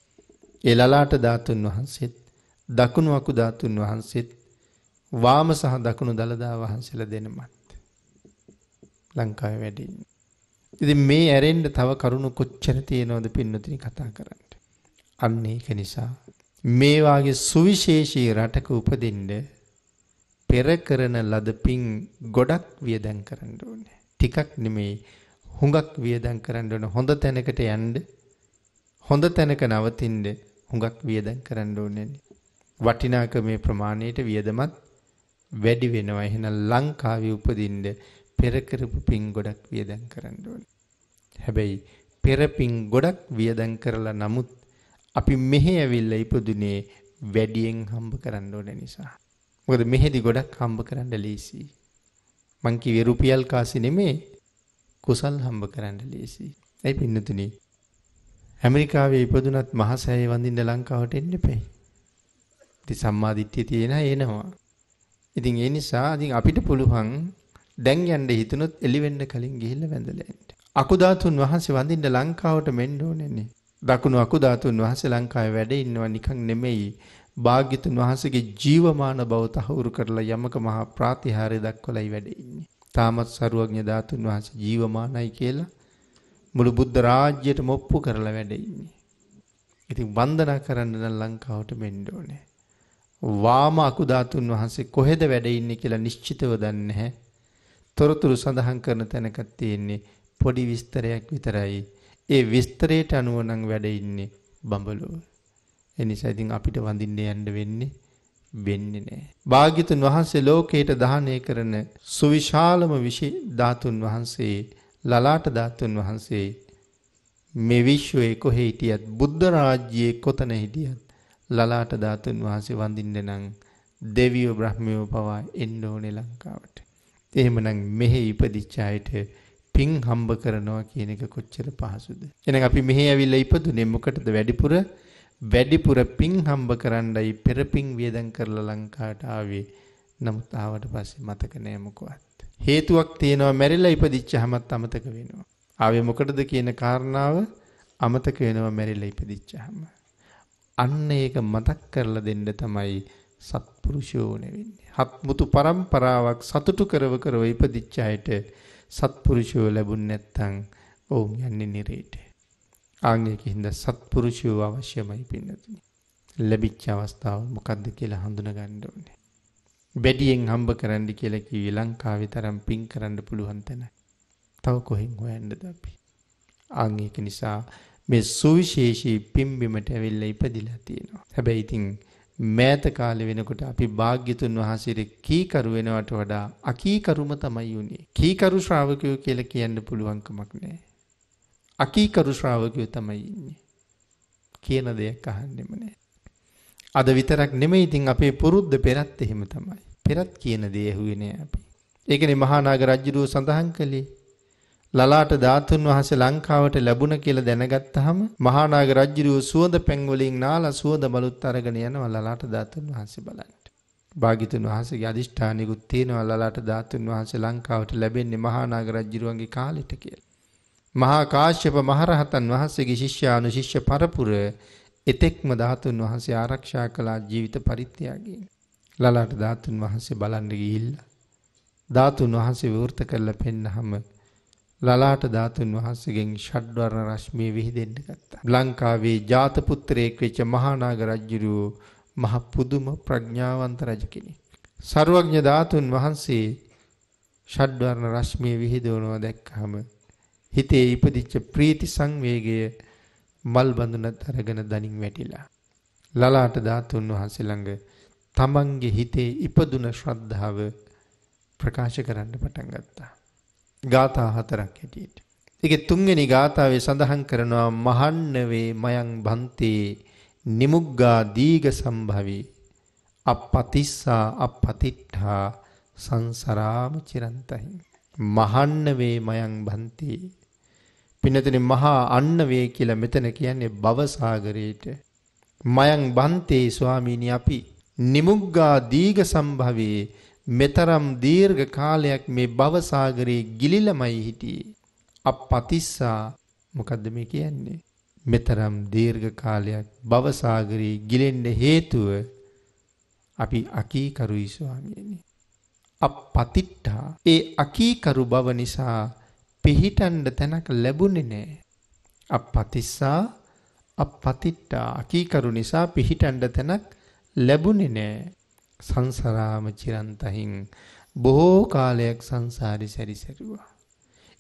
ඒ ලලාට ධාතුන් වහන්සේත් දකුණු අකු ධාතුන් වහන්සේත් වාම සහ දකුණු දළදා වහන්සේලා දෙනමත් ලංකාවේ වැඩ ඉන්නවා. ඉතින් මේ ඇරෙන්න තව කරුණු කොච්චර තියෙනවද පින්නතුනි කතා කරන්න. අන්න ඒක නිසා මේ වාගේ සුවිශේෂී රටක උපදින්න පෙර කරන ලද පින් ගොඩක් වියදම් කරන්න ඕනේ. ටිකක් නෙමෙයි හුඟක් වියදම් කරන්න ඕන හොඳ තැනකට යන්න හොඳ තැනක නවතින්න හුඟක් වියදම් කරන්න ඕනේ. වටිනාකමේ ප්‍රමාණයට වියදමත් වැඩි වෙනවා. එහෙනම් ලංකාවේ උපදින්න පෙර කරපු පින් ගොඩක් වියදම් කරන්න ඕනේ. හැබැයි පෙර පින් ගොඩක් වියදම් කරලා නමුත් අපි මෙහි ඇවිල්ලා ඉපදුනේ වැඩියෙන් හම්බ කරන්න ඕනේ නිසා. මොකද මෙහෙදි ගොඩක් හම්බ කරන්න ලේසි. මං කිව්වේ රුපියල් කාසි නෙමේ කුසල් හම්බ කරන්න ලේසි. ඇයි පින්නතුනි? ඇමරිකාවේ ඉපදුනත් මහසෑය වඳින්න ලංකාවට එන්න එපේ. ඉතින් සම්මා දිට්ඨිය තියෙන එනවා. ඉතින් ඒ නිසා ඉතින් අපිට පුළුවන් දැන් යන්න හිතනොත් එළිවෙන්න කලින් ගිහිල්ලා වැඳලා එන්න. අකුධාතුන් වහන්සේ වඳින්න ලංකාවට මෙන්න ඕනේනේ. දකුණු අකුධාතුන් වහන්සේ ලංකාවේ වැඩ ඉන්නවා නිකන් නෙමෙයි. භාග්‍යතුන් වහන්සේගේ ජීවමාන බව තහවුරු කරලා යමක මහා ප්‍රාතිහාර්ය දක්වලයි වැඩ ඉන්නේ. තාමත් සරුවඥ ධාතුන් වහන්සේ ජීවමානයි කියලා මුළු බුද්ධ රාජ්‍යයටම ඔප්පු කරලා වැඩ ඉන්නේ. ඉතින් වන්දනා කරන්න නම් ලංකාවට මෙන්න ඕනේ. වාම අකුධාතුන් වහන්සේ කොහෙද වැඩ ඉන්නේ කියලා නිශ්චිතව දන්නේ නැහැ. තොරතුරු සඳහන් කරන තැනක තියෙන්නේ පොඩි විස්තරයක් විතරයි. ඒ විස්තරයට අනුව නම් වැඩ ඉන්නේ බඹලෝ. ඒ නිසා ඉතින් අපිට වඳින්න යන්න වෙන්නේ වෙන්නේ නැහැ. භාග්‍යතුන් වහන්සේ ලෝකයට දාහනය කරන සුවිශාලම විශි ධාතුන් වහන්සේ ලලාට ධාතුන් වහන්සේ මේ විශ්වයේ කොහේ හිටියත් බුද්ධ රාජ්‍යයේ කොතන හිටියත් ලලාට ධාතුන් වහන්සේ වඳින්න නම් දෙවියෝ බ්‍රහ්මයෝ පවා එන්න ඕනේ ලංකාවට. එහෙමනම් මෙහි ඉපදිච්ච අයට පිං හම්බ කරනවා කියන එක කොච්චර පහසුද? එහෙනම් අපි මෙහි ඇවිල්ලා ඉපදුනේ මොකටද වැඩිපුර? වැඩිපුර පිං හම්බ කරන්නයි පෙර පිං වියදම් කරලා ලංකාවට ආවේ. නමුත් ආවට පස්සේ මතක නෑ මොකවත්. හේතුවක් තියෙනවා මැරිලා ඉපදිච්චහමත් අමතක වෙනවා. ආවේ මොකටද කියන කාරණාව අමතක වෙනවා මැරිලා ඉපදිච්චහම. අන්න ඒක මතක් කරලා දෙන්න තමයි සත්පුරුෂයෝ වෙන්නේ. හත්මුතු පරම්පරාවක් සතුටු කරව කරව ඉපදිච්ච අයට සත්පුරුෂයෝ ලැබුණ නැත්නම් ඔවුන් යන්නේ නිරේට. ආංගයකින්ද සත්පුරුෂයෝ අවශ්‍යමයි පින්නතුනි. ලැබිච්ච අවස්ථාව මොකක්ද කියලා හඳුන ගන්න ඕනේ. බැඩියෙන් හම්බ කරන්න කියලා කිව්වේ ලංකාවේ තරම් පින් කරන්න පුළුවන් තැන. තව කොහෙන් හොයන්නද අපි? ආන් ඒක නිසා මේ සුවිශේෂී පිම්බිමට ඇවිල්ලා ඉපදිලා තියෙනවා. හැබැයි ඉතින් මෑත කාලේ වෙනකොට අපි භාග්‍යතුන් වහන්සේගේ කීකරු වෙනවට වඩා අකීකරුම තමයි උනේ. කීකරු ශ්‍රාවකයෝ කියලා කියන්න පුළුවන්කමක් නැහැ. අකීකරු ශ්‍රාවකයෝ තමයි ඉන්නේ. කියන දෙයක් අහන්නෙම නෑ. අද විතරක් නෙමෙයි ඉතින් අපේ පුරුද්ද පෙරත් එහෙම තමයි. පෙරත් කියන දේ ඇහුවේ නෑ අපි. ඒකනේ මහානාග රජුරුව සඳහන් කළේ ලලාට ධාතුන් වහන්සේ ලංකාවට ලැබුණ කියලා දැනගත්තාම මහානාග රජුරුව සුවඳ පැන් වලින් නාලා සුවඳ බලුත් අරගෙන යනවා ලලාට ධාතුන් වහන්සේ බලන්න. භාගිතුන් වහන්සේගේ අදිෂ්ඨානෙකුත් තියෙනවා ලලාට ධාතුන් වහන්සේ ලංකාවට ලැබෙන්නේ මහානාග රජුරුවන්ගේ කාලෙට කියලා. මහා කාශ්‍යප මහරහතන් වහන්සේගේ ශිෂ්‍යානු ශිෂ්‍ය පරපුර එතෙක්ම ධාතුන් වහන්සේ ආරක්ෂා කළා ජීවිත පරිත්‍යයාගේ. ලලාට ධාතුන් වහන්සේ බලන්න ගිහිල්ල. ධාතුන් වහන්සේ විවෘත කරල පෙන්නහම ලලාට ධාතුන් වහන්සේගෙන් ෂඩ්වර්ණ රශ්මිය විහිදෙන්න ගත්තා. ලංකාවේ ජාතපුත්‍රයෙක් වෙච්ච මහානාග රජුරෝ මහ පුදුම ප්‍රඥාවන්ත රජ කෙනෙක්. සර්වඥ ධාතුන් වහන්සේ ෂඩ්වර්ණ රශ්මිය විහිදවනවා දැක්කහම හිතේ ඉපදිච්ච ප්‍රීති සංවේගය මල් බඳුනත් අරගෙන දනින් වැටිලා. ලලාට ධාතුන් වහන්සේ ළඟ තමන්ගේ හිතේ ඉපදුන ශ්‍රද්ධාව ප්‍රකාශ කරන්න පටන් ගත්තා. ගාථා හතරක් හැටියට. ඒකේ තුන්වෙනි ගාථාවේ සඳහන් කරනවා මහන්නවේ මයං බන්තේ නිමුග්ගා දීඝ සම්භවී අපපතිස්සා අපපතිට්ඨා සංසරාම චිරන්තහි මහන්න වේ මයං බන්ති පින්නතනි මහා අන්නවේ කියලා මෙතන කියන්නේ භවසාගරයේට මයන් බන්තේ ස්වාමීනි අපි නිමුග්ගා දීඝ සම්භවයේ මෙතරම් දීර්ඝ කාලයක් මේ භවසාගරේ ගිලිලමයි හිටියේ අපපතිස්සා මොකද්ද මේ කියන්නේ මෙතරම් දීර්ඝ කාලයක් භවසාගරේ ගිලෙන්න හේතුව අපි අකීකරුයි ස්වාමීනි අපපතිට්ඨා ඒ අකීකරු බව නිසා පිහිටන්ඩ තැනක් ලැබුණෙ නෑ. අපපතිස්සා අපපතිට්ටා අකීකරු නිසා පිහිටන්ඩ තැනක් ලැබුණෙ නෑ සංසරාම චිරන්තහින් බොහෝ කාලයක් සංසාරි සැරිසැරුවා.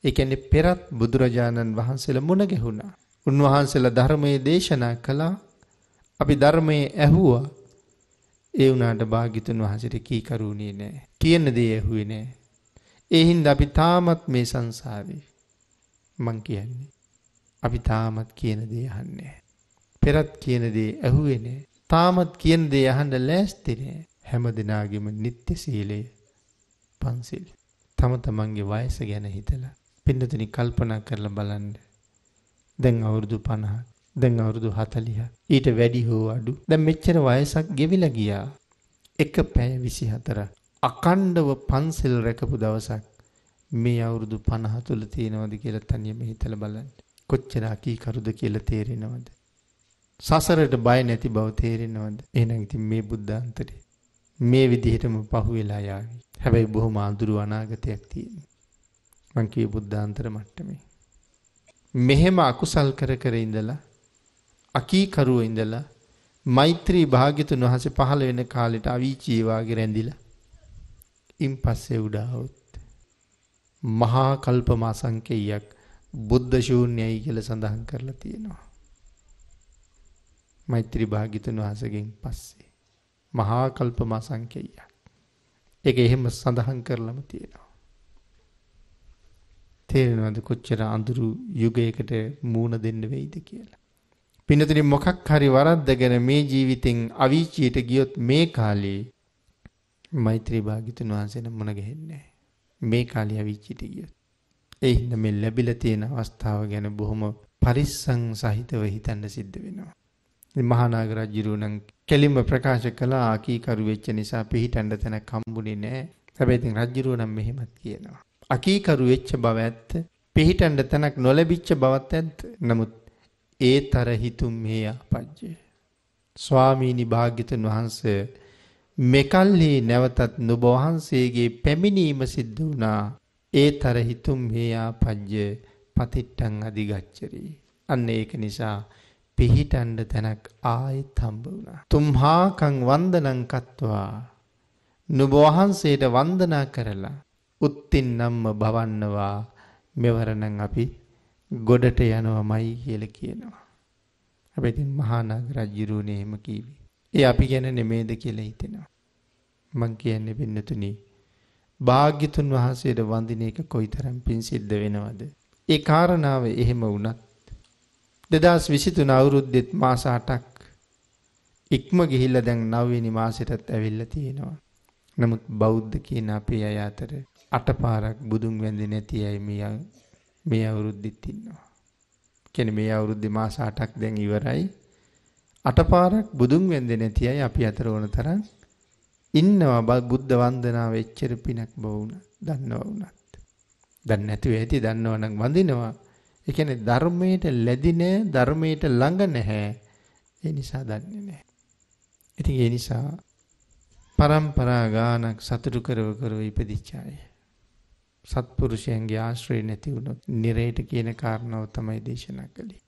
එකන පෙරත් බුදුරජාණන් වහන්සේල මුණ ගැහුණා. උන්වහන්සේල ධර්මයේ දේශනා කළා අපි ධර්මයේ ඇහුවා ඒ වනාට භාගිතුන් වහන්සට කීකරුණේ නෑ කියන දේ ඇහුවේ නෑ එහින් අපි තාමත් මේ සංසාරී මං කියන්නේ. අපි තාමත් කියන දේ අහන්නේ. පෙරත් කියන දේ ඇහුවෙනේ. තාමත් කියන දේ අහන්න ලෑස්තිනේ. හැම දෙනාගෙම නිත්‍ය සීලය පන්සිල්. තම තමන්ගේ වයස ගැන හිතලා පින්නතුනි කල්පනා කරලා බලන්න. දැන් අවුරුදු 50ක්, දැන් අවුරුදු 40ක්, ඊට වැඩි හෝ අඩු. දැන් මෙච්චර වයසක් ගෙවිලා ගියා. එක පැය 24 අකණ්ඩව පන්සෙල් රැකපු දවසක් මේ අවුරුදු 50 තුල තියෙනවද කියලා තනියම හිතලා බලන්න. කොච්චර අකීකරුද කියලා තේරෙනවද? සසරට බය නැති බව තේරෙනවද? එහෙනම් ඉතින් මේ බුද්ධාන්තරේ මේ විදිහටම පහුවෙලා යාවි. හැබැයි බොහොම අඳුරු අනාගතයක් තියෙනවා. මං කියේ බුද්ධාන්තර මට්ටමේ. මෙහෙම අකුසල් කර කර ඉඳලා අකීකරුව ඉඳලා මෛත්‍රී භාග්‍යතුන් වහන්සේ පහළ වෙන කාලෙට අවීචී වාගේ රැඳිලා ඉන් පස්සේ උඩාවොත්. මහා කල්ප මාසංකේයයක් බුද්ධ ශූන්‍යයි කියල සඳහන් කරලා තියෙනවා. මෛත්‍රී භාගිතුන් වහසගෙන් පස්සේ. මහා කල්ප මාසංකේයයක්. එක එහෙම සඳහන් කරලම තියෙනවා. තේරෙනවද කොච්චර අඳුරු යුගයකට මූුණ දෙන්න වෙයිද කියලා. පිනතුනි මොකක් හරි වරද්දගෙන මේ ජීවිතෙන් අවීචියට ගියොත් මේ කාලේ මෛත්‍රී භාග්‍යතුන් වහන්සේන මුණ ගැහෙන්නේ මේ කාලය අවිච්චිට ගියොත්. ඒ හින්දා මේ ලැබිලා තියෙන අවස්ථාව ගැන බොහොම පරිස්සම් සහිතව හිතන්න සිද්ධ වෙනවා. මහානාග රජු නම් කෙලින්ම ප්‍රකාශ කළා අකීකරු වෙච්ච නිසා පිහිටන්න තැනක් හම්බුනේ නැහැ. හැබැයි ඉතින් රජු නම් මෙහෙමත් කියනවා. අකීකරු වෙච්ච බව ඇත්ත. පිහිටන්න තැනක් නොලැබිච්ච බවත් ඇත්ත. නමුත් ඒ තර හිතුම් මේ ආපජ්ජය. ස්වාමීනි භාග්‍යතුන් වහන්සේ මෙකල්හි නැවතත් නුබවහන්සේගේ පැමිණීම සිද්ධ වුණා ඒ තර හිතුම් හයා පජ්්‍ය පතිට්ටන් අධිගච්චරී. අන්න ඒක නිසා පිහිටන්ඩ තැනක් ආයෙත් හම්බ වුණා. තුම්හාකං වන්දනංකත්වා නුබවහන්සේට වන්දනා කරලා උත්තින් නම්ම බවන්නවා මෙවරණං අපි ගොඩට යනව මයි කියල කියනවා. ඇබැතින් මහානාග රජ්ජිරුණය එහෙම කීවී. ඒ අපි ගැන නෙමේද කියලා හිතෙනවා. මං කියන්නේ පින්නතුනි භාග්‍යතුන් වහන්සේට වඳින එක කොයිතරම් පිං සිද්ධ වෙනවද? ඒ කාරණාව එහෙම වුණත් 2023 අවුරුද්දෙත් මාස 8ක් ඉක්ම ගිහිල්ලා දැන් 9 වෙනි මාසෙටත් ඇවිල්ලා තියෙනවා. නමුත් බෞද්ධ කියන අපේ අය අතර අටපාරක් බුදුන් වැඳි නැති අය මේ මේ අවුරුද්දෙත් ඉන්නවා. කියන්නේ මේ අවුරුද්දේ මාස 8ක් දැන් ඉවරයි. අටපාරක් බුදුන් වෙන්දේ නැතියි අපි අතර ඕන තරම් ඉන්නවා බුද්ධ වන්දනාව එච්චර පිනක් බව වුණා. දන්නව වුණත්. දැන් නැතුව ඇති දන්නවනම් වඳිනවා. ඒ කියන්නේ ධර්මයට ලැබි නෑ ධර්මයට ළඟ නැහැ. ඒ නිසා දන්නේ නැහැ. ඉතින් ඒ නිසා પરම්පරා ගානක් සතුටු කරව කරව ඉපදිච්ච අය. සත්පුරුෂයන්ගේ ආශ්‍රය නැති වුණොත් නිරේට කියන කාරණාව තමයි දේශනා කළේ.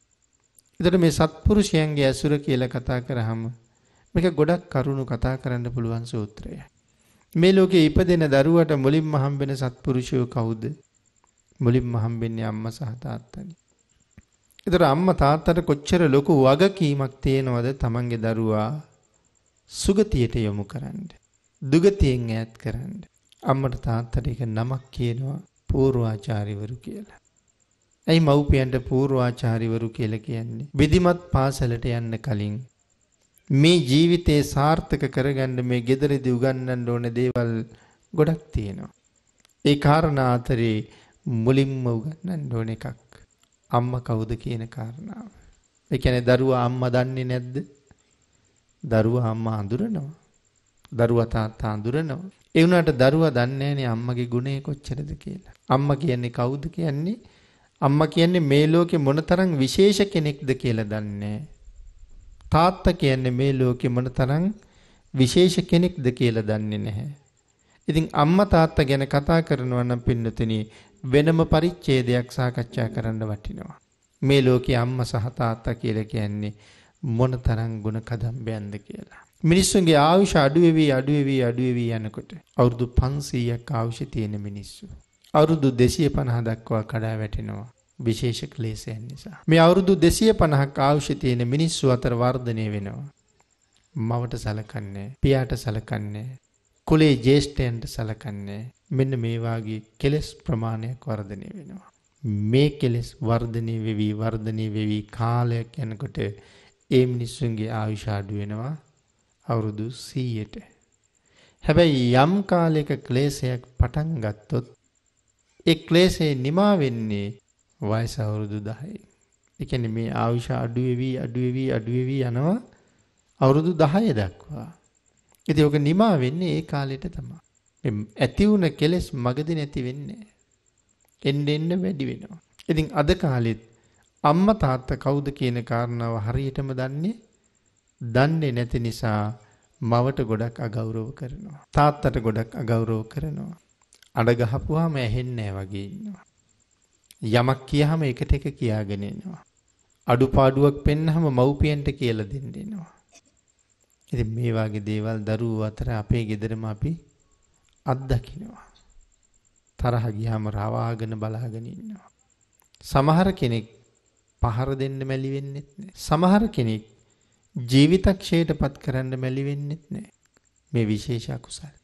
එතකොට මේ සත්පුරුෂයන්ගේ ඇසුර කියලා කතා කරාම මේක ගොඩක් කරුණු කතා කරන්න පුළුවන් සූත්‍රය. මේ ලෝකේ ඉපදෙන දරුවට මුලින්ම හම්බෙන සත්පුරුෂයෝ කවුද? මුලින්ම හම්බෙන්නේ අම්මා සහ තාත්තනි. ඒතර අම්මා තාත්තට කොච්චර ලොකු වගකීමක් තියෙනවද තමන්ගේ දරුවා සුගතියට යොමු කරන්න. දුගතියෙන් ඈත් කරන්න. අම්මට තාත්තට එක නමක් කියනවා පූර්වාචාරිවරු කියලා. ඇයි මව්පියන්ට පූර්වාචාරිවරු කියල කියන්නේ. විදිමත් පාසලට යන්න කලින්. මේ ජීවිතයේ සාර්ථක කරගන්න මේ ගෙදරදි උගන්නන්න ඕන දේවල් ගොඩක් තියෙනවා. ඒ කාරණාතරේ මුලින්ම උගන්නන්න ඕන එකක්. අම්ම කවුද කියන කාරණාව. එකැන දරුවා අම්ම දන්නේ නැද්ද. දරුවා අම්ම අඳුරනවා. දරුවතාත්තා අඳුරනවා. එවුණට දරුවා දන්නේනේ අම්මගේ ගුණේ කොච්චරද කියලා. අම්ම කියන්නේ කවුද කියන්නේ අම්මා කියන්නේ මේ ලෝකේ මොනතරම් විශේෂ කෙනෙක්ද කියලා දන්නේ තාත්තා කියන්නේ මේ ලෝකේ මොනතරම් විශේෂ කෙනෙක්ද කියලා දන්නේ නැහැ. ඉතින් අම්මා තාත්තා ගැන කතා කරනවා නම් පින්නතුනි වෙනම පරිච්ඡේදයක් සාකච්ඡා කරන්න වටිනවා. මේ ලෝකේ අම්මා සහ තාත්තා කියලා කියන්නේ මොනතරම් ගුණ කදම්බයන්ද කියලා. මිනිස්සුන්ගේ ආයුෂ අඩු වෙවි අඩු වෙවි අඩු වෙවි යනකොට අවුරුදු 500ක් ආයුෂ තියෙන මිනිස්සු අවුරුදු දෙසිය පණහ දක්වා කඩා වැටෙනවා. විශේෂ කලේසයන් නිසා. මේ අවුරුදු දෙසිය පණහක් ආවශ්‍යතියන මිනිස්සු අතර වර්ධනය වෙනවා. මවට සලකන්නේ පියාට සලකන්නේ. කුලේ ජේෂ්ඨයන්ට සලකන්නේ මෙන්න මේවාගේ කෙලෙස් ප්‍රමාණයක් වර්ධනය වෙනවා. මේ කෙලෙස් වර්ධනය වෙවී වර්ධනය වෙවී කාලයක් යනකොට ඒ මිනිස්සුන්ගේ ආවිශාඩු වෙනවා අවුරුදු සීයට. හැබැයි යම් කාලයක ක්ලේසයක් පටන් ගත්තොත් ඒ ක්ලේශේ නිමා වෙන්නේ වයස අවුරුදු 10යි. ඒ කියන්නේ මේ ආයුෂ අඩු වෙවි අඩු වෙවි අඩු වෙවි යනවා අවුරුදු 10 දක්වා. ඉතින් ඔක නිමා වෙන්නේ ඒ කාලෙට තමයි. මේ ඇති වුණ කෙලෙස් මගදී නැති වෙන්නේ. එන්න එන්න වැඩි වෙනවා. ඉතින් අද කාලෙත් අම්මා තාත්තා කවුද කියන කාරණාව හරියටම දන්නේ දන්නේ නැති නිසා මවට ගොඩක් අගෞරව කරනවා. තාත්තට ගොඩක් අගෞරව කරනවා. අඩ ගහපුවාම ඇහෙන්නේ වගේ ඉන්නවා. යමක් කියහම එකට එක කියාගෙන එනවා. අඩුපාඩුවක් පෙන්නහම මව්පියන්ට කියලා දෙන්න එනවා. ඉතින් මේ වගේ දේවල් දරුවෝ අතර අපේ ගෙදරම අපි අත්දකිනවා. තරහ ගියාම රවාගෙන බලාගෙන ඉන්නවා. සමහර කෙනෙක් පහර දෙන්න මැලි වෙන්නෙත් නෑ. සමහර කෙනෙක් ජීවිතක්ෂයට පත් කරන්න මැලි වෙන්නෙත් නෑ. මේ විශේෂ අකුසල්.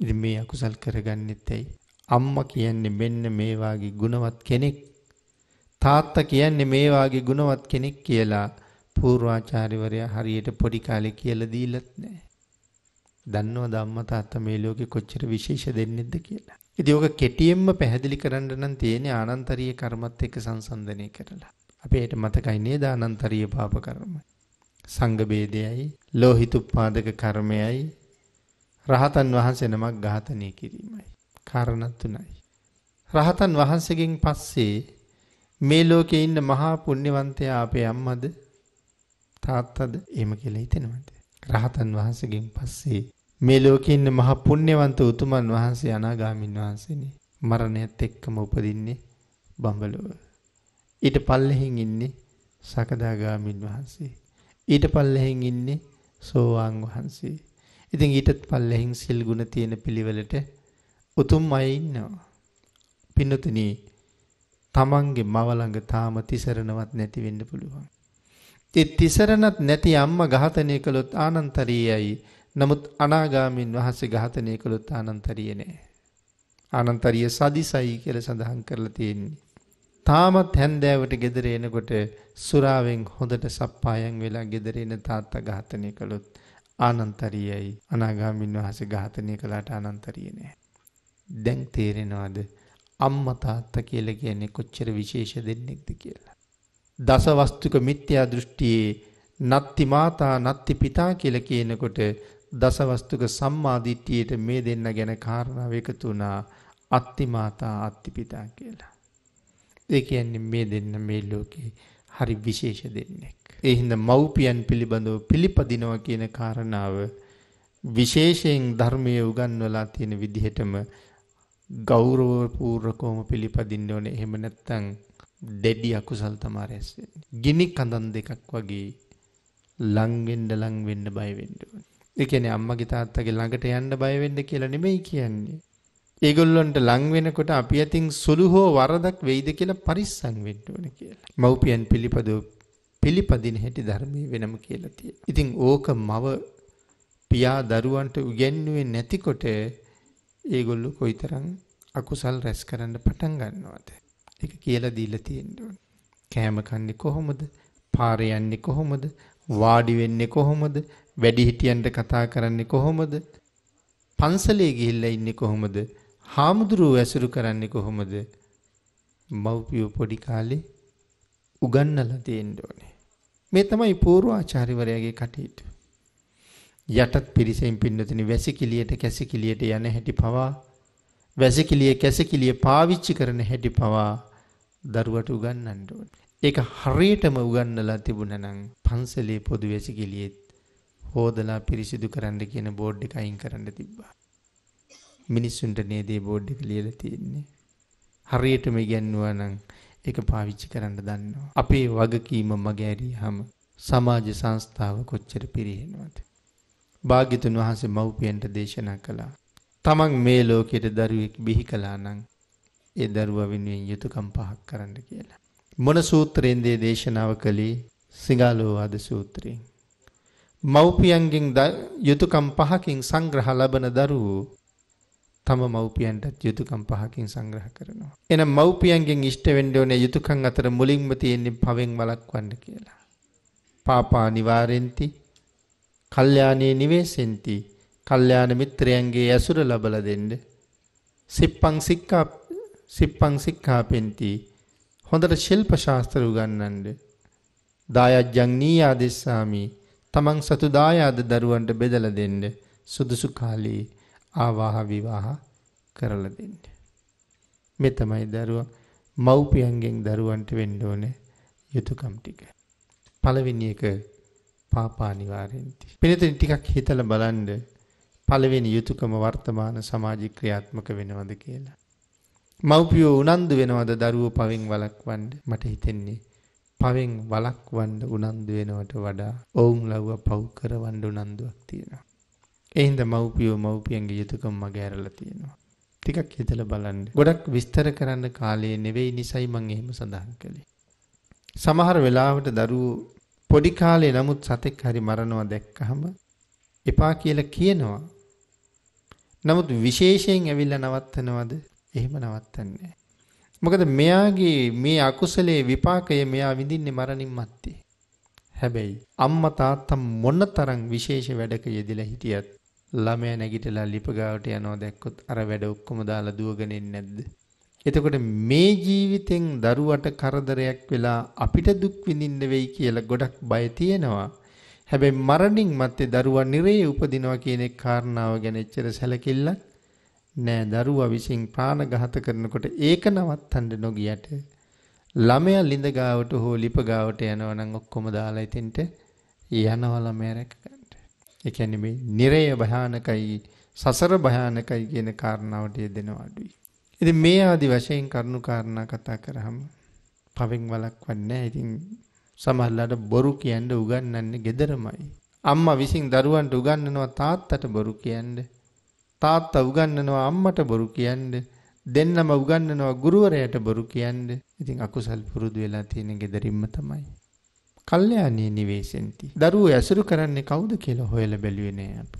ඉතින් මේ අකුසල් කරගන්නෙත් ඇයි? අම්මා කියන්නේ මෙන්න මේ වාගේ ගුණවත් කෙනෙක්. තාත්තා කියන්නේ මේ වාගේ ගුණවත් කෙනෙක් කියලා පූර්වාචාර්යවරයා හරියට පොඩි කාලේ කියලා දීලත් නැහැ. දන්නවද අම්මා තාත්තා මේ ලෝකේ කොච්චර විශේෂ දෙන්නේද කියලා. ඉතින් ඔක කෙටියෙන්ම පැහැදිලි කරන්න නම් තියෙන්නේ ආනන්තරීය කර්මත් එක්ක සංසන්දනය කරලා. අපේට මතකයි නේද ආනන්තරීය පාප කර්ම. සංඝ බේදයයි, ලෝහිත උපාදක කර්මයයි, රහතන් වහන්සේ නමක් ඝාතනය කිරීමයි. කාරණත්තුනයි. රහතන් වහන්සගෙන් පස්සේ මේ ලෝකෙ ඉන්න මහා පුුණ්‍යවන්තය අපේ අම්මද තාත්තද එම කෙල හිතෙනවද. රහතන් වහන්සගෙන් පස්සේ මේ ලෝකෙ ඉන්න මහ පුුණ්‍යවන්ත උතුමන් වහන්සේ අනාගාමින් වහන්සේනේ මරණයත් එක්කම උපදින්නේ බඹලොව. ඊට පල්ලෙහින් ඉන්නේ සකදාගාමින් වහන්සේ. ඊට පල්ලෙහින් ඉන්නේ සෝවාන් වහන්සේ. ඉතින් ඊටත් පල්ලෙහින් සිල් ගුණ තියෙන පිළිවෙලට උතුම් අය ඉන්නවා. පින්නතුනි තමන්ගේ මව ළඟ තාම තිසරණවත් නැති වෙන්න පුළුවන්. ඒ තිසරණත් නැති අම්මා ඝාතනය කළොත් ආනන්තරීයයි. නමුත් අනාගාමීන් වහන්සේ ඝාතනය කළොත් ආනන්තරීය නෑ. ආනන්තරීය සදිසයි කියලා සඳහන් කරලා තියෙන්නේ. තාමත් හැන්දෑවට ගෙදර එනකොට සුරාවෙන් හොඳට සප්පායන් වෙලා ගෙදර එන තාත්තා ඝාතනය කළොත් ආනන්තරියයි අනාගාමින් වහන්සේ ඝාතනය කළාට අනන්තරිය නෑ. දැන් තේරෙනවද අම්මා තාත්තා කියලා කියන්නේ කොච්චර විශේෂ දෙන්නෙක්ද කියලා. දසවස්තුක මිත්‍යා දෘෂ්ටියේ නත්ති මාතා නත්ති පිතා කියලා කියනකොට දසවස්තුක සම්මා දිට්ඨියට මේ දෙන්න ගැන කාරණාව එකතු වුණා අත්ති මාතා අත්ති පිතා කියලා. ඒ කියන්නේ මේ දෙන්න මේ ලෝකේ හරි විශේෂ දෙන්නෙක්. ඒ හින්දා මව්පියන් පිළිබඳව පිළිපදිනවා කියන කාරණාව විශේෂයෙන් ධර්මයේ උගන්වලා තියෙන විදිහටම ගෞරවපූර්වකවම පිළිපදින්න ඕනේ. එහෙම නැත්නම් දෙඩි අකුසල් තමයි රැස් වෙන්නේ. ගිනි කඳන් දෙකක් වගේ ලං වෙන්න ලං වෙන්න බය වෙන්න ඕනේ. ඒ කියන්නේ අම්මගේ තාත්තගේ ළඟට යන්න බය වෙන්න කියලා නෙමෙයි කියන්නේ. ඒගොල්ලොන්ට ලං වෙනකොට අපි අතින් සුළු හෝ වරදක් වෙයිද කියලා පරිස්සම් වෙන්න ඕනේ කියලා. මව්පියන් පිළිපදව පිළිපදින හැටි ධර්මයේ වෙනම කියලා තියෙනවා. ඉතින් ඕක මව පියා දරුවන්ට උගන්වුවේ නැතිකොට ඒගොල්ලෝ කොයිතරම් අකුසල් රැස් කරන්න පටන් ගන්නවද? ඒක කියලා දීලා තියෙනවා. කෑම කන්නේ කොහොමද? පාර යන්නේ කොහොමද? වාඩි වෙන්නේ කොහොමද? වැඩිහිටියන්ට කතා කරන්නේ කොහොමද? පන්සලේ ගිහිල්ලා ඉන්නේ කොහොමද? හාමුදුරුවෝ ඇසුරු කරන්නේ කොහොමද? මව්පියෝ පොඩි කාලේ උගන්නලා තියෙන්න ඕනේ. මේ තමයි පූර්වාචාර්යවරයාගේ කටයුතු. යටත් පිරිසෙන් පින්නතුනි වැසිකිළියට කැසිකිළියට යන හැටි පවා වැසිකිළිය කැසිකිළිය පාවිච්චි කරන හැටි පවා දරුවට උගන්වන්න ඕනේ. ඒක හරියටම උගන්වලා තිබුණනම් පන්සලේ පොදු වැසිකිළියෙත් හොදලා පිරිසිදු කරන්න කියන බෝඩ් එක අයින් කරන්න තිබ්බා. මිනිස්සුන්ට නේද මේ බෝඩ් එක ලියලා තියෙන්නේ. හරියටම ඉගෙනුවා නම් ඒක පාවිච්චි කරන්න දන්නවා. අපේ වගකීම මගහැරියාම සමාජ සංස්ථාව කොච්චර පිරිහෙනවද. භාග්‍යතුන් වහන්සේ මව්පියන්ට දේශනා කළා. තමන් මේ ලෝකෙට දරුවෙක් බිහි කලා නම් ඒ දරුවා වෙනුවෙන් යුතුයකම් පහක් කරන්න කියලා. මොන සූත්‍රයෙන් දේශනාව කළේ? සිඟාලෝවාද සූත්‍රයෙන්. මව්පියන්ගෙන් යුතුයකම් පහකින් සංග්‍රහ ලබන දරුවෝ තම මව්පියන්ටත් යුතුකම් පහකින් සංග්‍රහ කරනවා. එන මව්පියන්ගෙන් ඉෂ්ට වෙන්න ඕනේ යුතුකම් අතර මුලින්ම තියෙන්නේ පවෙන් වළක්වන්න කියලා. පාපා නිවාරෙන්ති, කල්යාණේ නිවේසෙන්ති, කල්යාණ මිත්‍රයන්ගේ ඇසුර ලබලා දෙන්න. සිප්පං සික්ඛා සිප්පං සික්ඛාපෙන්ති. හොඳට ශිල්ප ශාස්ත්‍ර උගන්වන්න. දායජ්ජං නීයාදිස්සාමි. තමන් සතු දායාද දරුවන්ට බෙදලා දෙන්න සුදුසු කාලේ ආවාහ විවාහ කරලා දෙන්න. මේ තමයි දරුවා මව්පියන්ගෙන් දරුවන්ට වෙන්න ඕනේ යුතුයකම් ටික. පළවෙනි එක පාපානිවාරෙන්ති. පිළිතුරු ටිකක් හිතලා බලන්න පළවෙනි යුතුයකම වර්තමාන සමාජ ක්‍රියාත්මක වෙනවද කියලා. මව්පියෝ උනන්දු වෙනවද දරුවෝ පවෙන් වළක්වන්න මට හිතෙන්නේ පවෙන් වළක්වන්න උනන්දු වෙනවට වඩා ඔවුන් ලව්ව පව් කරවන්න උනන්දුවක් තියෙනවා. එහින්ද මව්පියෝ මව්පියන්ගේ යුතුයකම් මගේ ඇරලා තියෙනවා. ටිකක් හිතලා බලන්න. ගොඩක් විස්තර කරන්න කාලය නෙවෙයි නිසයි මම එහෙම සඳහන් කළේ. සමහර වෙලාවට දරුවෝ පොඩි කාලේ නමුත් සතෙක් හරි මරණවා දැක්කහම එපා කියලා කියනවා. නමුත් විශේෂයෙන් ඇවිල්ලා නවත්තනවද? එහෙම නවත්තන්නේ මොකද මෙයාගේ මේ අකුසලයේ විපාකය මෙයා විඳින්නේ මරණින් මත්තේ. හැබැයි අම්මා තාත්තා මොනතරම් විශේෂ වැඩක යෙදලා හිටියත් ළමයා නැගිටලා ලිපගාවට යනවා දැක්කොත් අර වැඩ ඔක්කොම දාලා දුවගෙන නැද්ද? එතකොට මේ ජීවිතෙන් දරුවට කරදරයක් වෙලා අපිට දුක් විඳින්න වෙයි කියලා ගොඩක් බය තියෙනවා. හැබැයි මරණින් මත්තේ දරුවා නිරේ උපදිනවා කියන කාරණාව ගැන එච්චර සැලකිල්ලක් නෑ. දරුවා විසින් ප්‍රාණඝාත කරනකොට ඒක නවත්තන්න නොගියට ළමයා ලිඳ ගාවට හෝ ලිප ගාවට යනවා නම් ඔක්කොම දාලා ඉතින්ට යනවා ළමයා රැක ඒ කියන්නේ මේ නිරය භයානකයි සසර භයානකයි කියන කාරණාවට යෙදෙනවා අඩුයි. ඉතින් මේ ආදි වශයෙන් කරුණු කාරණා කතා කරාම පවෙන් වලක්වන්නේ නැහැ. ඉතින් සමහරලාට බොරු කියන්න උගන්වන්නේ gederamai. අම්මා විසින් දරුවන්ට උගන්වනවා තාත්තට බොරු කියන්න. තාත්තා උගන්වනවා අම්මට බොරු කියන්න. දෙන්නම උගන්වනවා ගුරුවරයාට බොරු කියන්න. ඉතින් අකුසල් පුරුදු වෙලා තියෙන gederimම තමයි. කල්යාණී නිවේසෙන්ති. දරුවෝ ඇසුරු කරන්නේ කවුද කියලා හොයලා බැලුවේ නෑ අපි.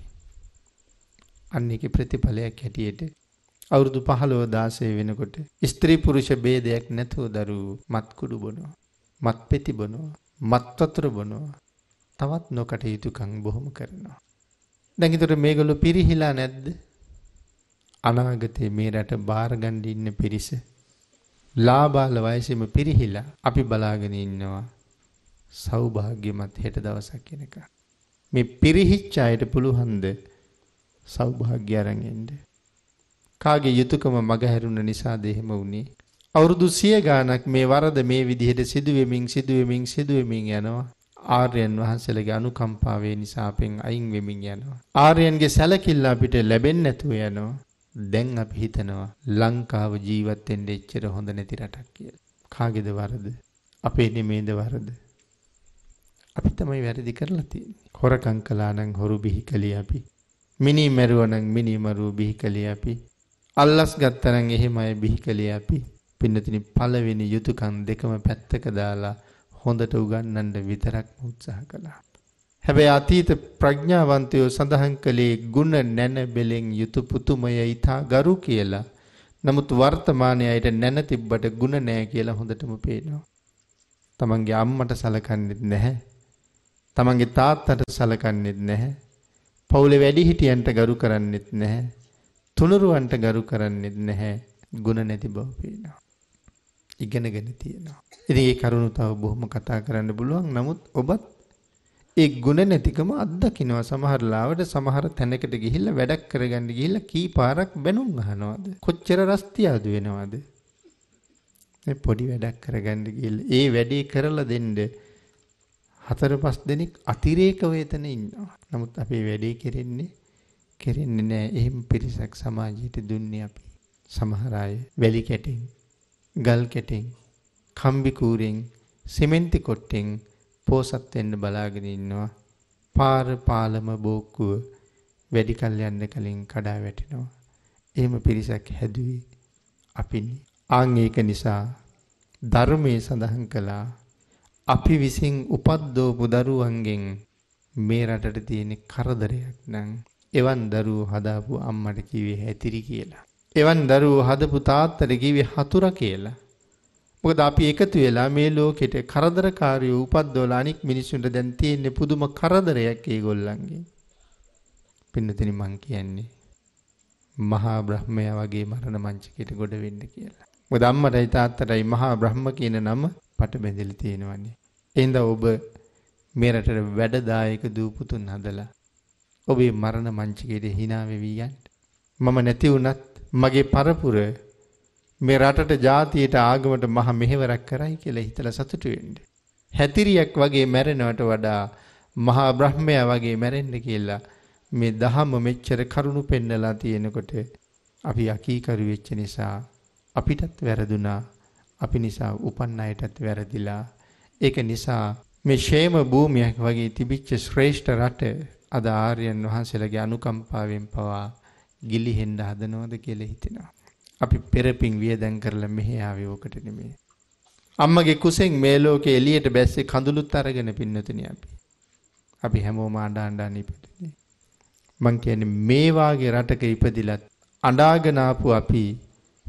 අන්න ඒකේ ප්‍රතිඵලයක් හැටියට අවුරුදු 15 16 වෙනකොට ස්ත්‍රී පුරුෂ ભેදයක් නැතුව දරුවෝ මත්කුඩු බොනවා. මත්පෙති බොනවා. මත් වතුර බොනවා. තවත් නොකටයුතුකම් බොහොම කරනවා. දැන් ඊතර මේගොල්ලෝ පිරිහිලා නැද්ද? අනාගතේ මේ රට බාරගන්න ඉන්න පිරිස ලාබාල වයසෙම පිරිහිලා අපි බලාගෙන ඉන්නවා සෞභාග්‍යමත් හෙට දවසක් කියන එක. මේ පිරිහිච්ච අයට පුළුවන්ද සෞභාග්‍ය අරන් එන්න. කාගේ යුතුයකම මගහැරුණ නිසාද එහෙම වුනේ? අවුරුදු 100 ගාණක් මේ වරද මේ විදිහට සිදුවෙමින් සිදුවෙමින් සිදුවෙමින් යනවා. ආර්යයන් වහන්සේලගේ අනුකම්පාවේ නිසා අපෙන් අයින් වෙමින් යනවා. ආර්යයන්ගේ සැලකිල්ල අපිට ලැබෙන්නේ නැතුව යනවා. දැන් අපි හිතනවා ලංකාව ජීවත් වෙන්න එච්චර හොඳ නැති රටක් කියලා. කාගේද වරද? අපේ නෙමේද වරද? අපි තමයි වැරදි කරලා තියෙන්නේ. හොරකම් කළා නම් හොරු බිහි කළේ අපි. මිනී මැරුවා නම් මිනී මරුව බිහි කළේ අපි. අල්ලස් ගත්තා නම් එහෙම අය බිහි කළේ අපි. පින්නතිනි පළවෙනි යුතුයකම් දෙකම පැත්තක දාලා හොඳට උගන්වන්න විතරක්ම උත්සාහ කළා. හැබැයි අතීත ප්‍රඥාවන්තයෝ සඳහන් කළේ ಗುಣ නැන බෙලෙන් යුතු පුතුමය ඊතා ගරු කියලා. නමුත් වර්තමානයේ අයට නැන තිබ්බට ಗುಣ නැහැ කියලා හොඳටම පේනවා. තමන්ගේ අම්මට සලකන්නේ නැහැ. තමන්ගේ තාත්තට සලකන්නෙත් නැහැ. පවුලේ වැඩිහිටියන්ට ගරු කරන්නෙත් නැහැ. තුනුරුවන්ට ගරු කරන්නෙත් නැහැ. ගුණ නැති බව පේනවා. ඉගෙනගෙන තියෙනවා. ඉතින් ඒ කරුණු තව බොහොම කතා කරන්න පුළුවන්. නමුත් ඔබත් ඒ ගුණ නැතිකම අත්දකින්නවා සමහර ලාවට සමහර තැනකට ගිහිල්ලා වැඩක් කරගන්න ගිහිල්ලා කී පාරක් බැනුම් අහනවාද කොච්චර රස්තියාදු වෙනවද මේ පොඩි වැඩක් කරගන්න ගිහිල්ලා ඒ වැඩේ කරලා දෙන්න හතර පස් දෙනෙක් අතිරේක වේතන ඉන්නවා. නමුත් අපේ වැඩේ කෙරෙන්නේ කෙරෙන්නේ නැහැ. එහෙම පිරිසක් සමාජයට දුන්නේ අපි. සමහර අය වැලි කැටෙන්, ගල් කැටෙන්, කම්බි කූරෙන්, සිමෙන්ති කොට්ටෙන් පෝසත් වෙන්න බලාගෙන ඉන්නවා. පාර පාලම බෝක්කුව වැඩි කල් යන්න කලින් කඩා වැටෙනවා. එහෙම පිරිසක් හැදුවේ අපිනි. ආන් ඒක නිසා ධර්මයේ සඳහන් කළා අපි විසින් උපද්දෝපු දරුවන්ගෙන් මේ රටට තියෙන කරදරයක් නම් එවන් දරුවෝ හදාපු අම්මට කිව්වේ හැතිරි කියලා. එවන් දරුවෝ හදපු තාත්තට කිව්වේ හතුර කියලා. මොකද අපි එකතු වෙලා මේ ලෝකෙට කරදරකාරී උපද්දවලා අනික් මිනිස්සුන්ට දැන් තියෙන පුදුම කරදරයක් ඒගොල්ලන්ගේ. පින්නතනි මං කියන්නේ මහා බ්‍රහ්මයා වගේ මරණ මංචකයට ගොඩ වෙන්න කියලා. මොකද අම්මටයි තාත්තටයි මහා බ්‍රහ්ම කියන නම පටබැඳිලා තියෙනවනේ. එහෙනම් ඔබ මේ රටට වැඩදායක දූපුතුන් හදලා ඔබේ මරණ මංචකයට hina වෙවි යන්න. මම නැති වුණත් මගේ පරපුර මේ රටට ජාතියට ආගමට මහ මෙහෙවරක් කරයි කියලා හිතලා සතුටු වෙන්න. හැතිරියක් වගේ මැරෙනවට වඩා මහා බ්‍රහ්මයා වගේ මැරෙන්න කියලා මේ දහම මෙච්චර කරුණු පෙන්නලා තියෙනකොට අපි යකීකරු වෙච්ච නිසා අපිටත් වැරදුනා. අපි නිසා උපන් අයටත් වැරදිලා. ඒක නිසා මේ ෂේම භූමියක් වගේ තිබිච්ච ශ්‍රේෂ්ඨ රට අද ආර්යයන් වහන්සේලාගේ අනුකම්පාවෙන් පවා ගිලිහෙන්න හදනවද කියලා හිතෙනවා. අපි පෙරපින් වියදම් කරලා මෙහි ආවේ ඕකට නෙමෙයි. අම්මගේ කුසෙන් මේ ලෝකේ එළියට බැස්සේ කඳුළුත් අරගෙන පින්නතුනි අපි. අපි හැමෝම අඬා අඬා ඉපදුනේ. මං කියන්නේ මේ වාගේ රටක ඉපදිලත් අඬාගෙන ආපු අපි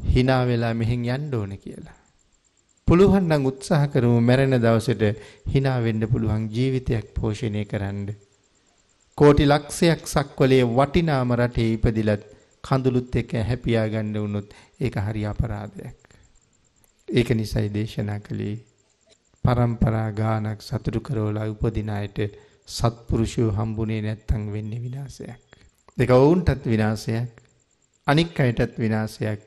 hina වෙලා මෙහෙන් යන්න ඕනේ කියලා. පුළුවන් නම් උත්සාහ කරමු මැරෙන දවසට hina වෙන්න පුළුවන් ජීවිතයක් පෝෂණය කරන්න. කෝටි ලක්ෂයක් සක්වලේ වටිනාම රටේ ඉපදිලත් කඳුළුත් එක්ක හැපියා ගන්න වුණොත් ඒක හරි අපරාධයක්. ඒක නිසයි දේශනා කළේ පරම්පරා ගානක් සතුටු කරවලා උපදින අයට සත්පුරුෂයෝ හම්බුනේ නැත්තම් වෙන්නේ විනාශයක්. දෙක වුන්ටත් විනාශයක් අනික් අයටත් විනාශයක්.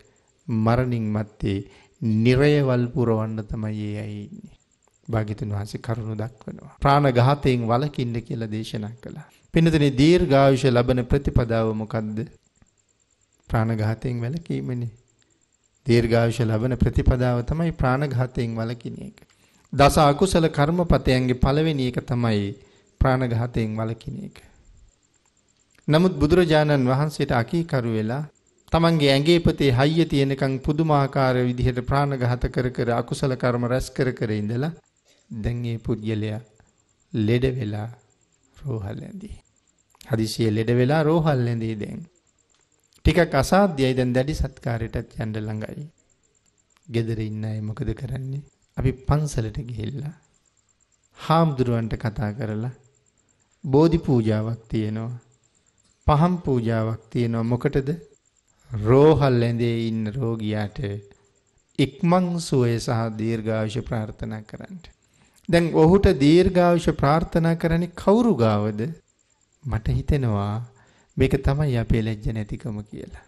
මරණින් මත්තේ නිරයවල් පුරවන්න තමයි ඒ අය ඉන්නේ. භාග්‍යතුන් වහන්සේ කරුණ දක්වනවා. ප්‍රාණඝාතයෙන් වළකින්න කියලා දේශනා කළා. පින්නතනේ දීර්ඝායුෂ ලබන ප්‍රතිපදාව මොකද්ද? ප්‍රාණඝාතයෙන් වැළකීමනේ. දීර්ඝායුෂ ලබන ප්‍රතිපදාව තමයි ප්‍රාණඝාතයෙන් වළකින එක. දස අකුසල කර්මපතයන්ගේ පළවෙනි එක තමයි ප්‍රාණඝාතයෙන් වළකින එක. නමුත් බුදුරජාණන් වහන්සේට අකීකරු වෙලා තමන්ගේ ඇඟේ පොතේ හයිය තියෙනකන් පුදුමාකාර විදිහට ප්‍රාණඝාත කර කර අකුසල කර්ම රැස් කර කර ඉඳලා දැන් මේ පුද්ගලයා ලෙඩ වෙලා රෝහල් ඇඳේ. හදිසිය ලෙඩ වෙලා රෝහල් ඇඳේ දැන්. ටිකක් අසාධ්‍යයි දැන් දැඩි සත්කාරයටත් යන්න ළඟයි. ගෙදර ඉන්න අය මොකද කරන්නේ? අපි පන්සලට ගිහිල්ලා හාමුදුරුවන්ට කතා කරලා බෝධි පූජාවක් තියෙනවා. පහම් පූජාවක් තියෙනවා. මොකටද? රෝහල් ඇඳේ ඉන්න රෝගියාට ඉක්මන් සුවය සහ දීර්ඝායුෂ ප්‍රාර්ථනා කරන්න. දැන් ඔහුට දීර්ඝායුෂ ප්‍රාර්ථනා කරන්නේ කවුරු ගාවද? මට හිතෙනවා මේක තමයි අපේ ලැජ්ජ නැතිකම කියලා.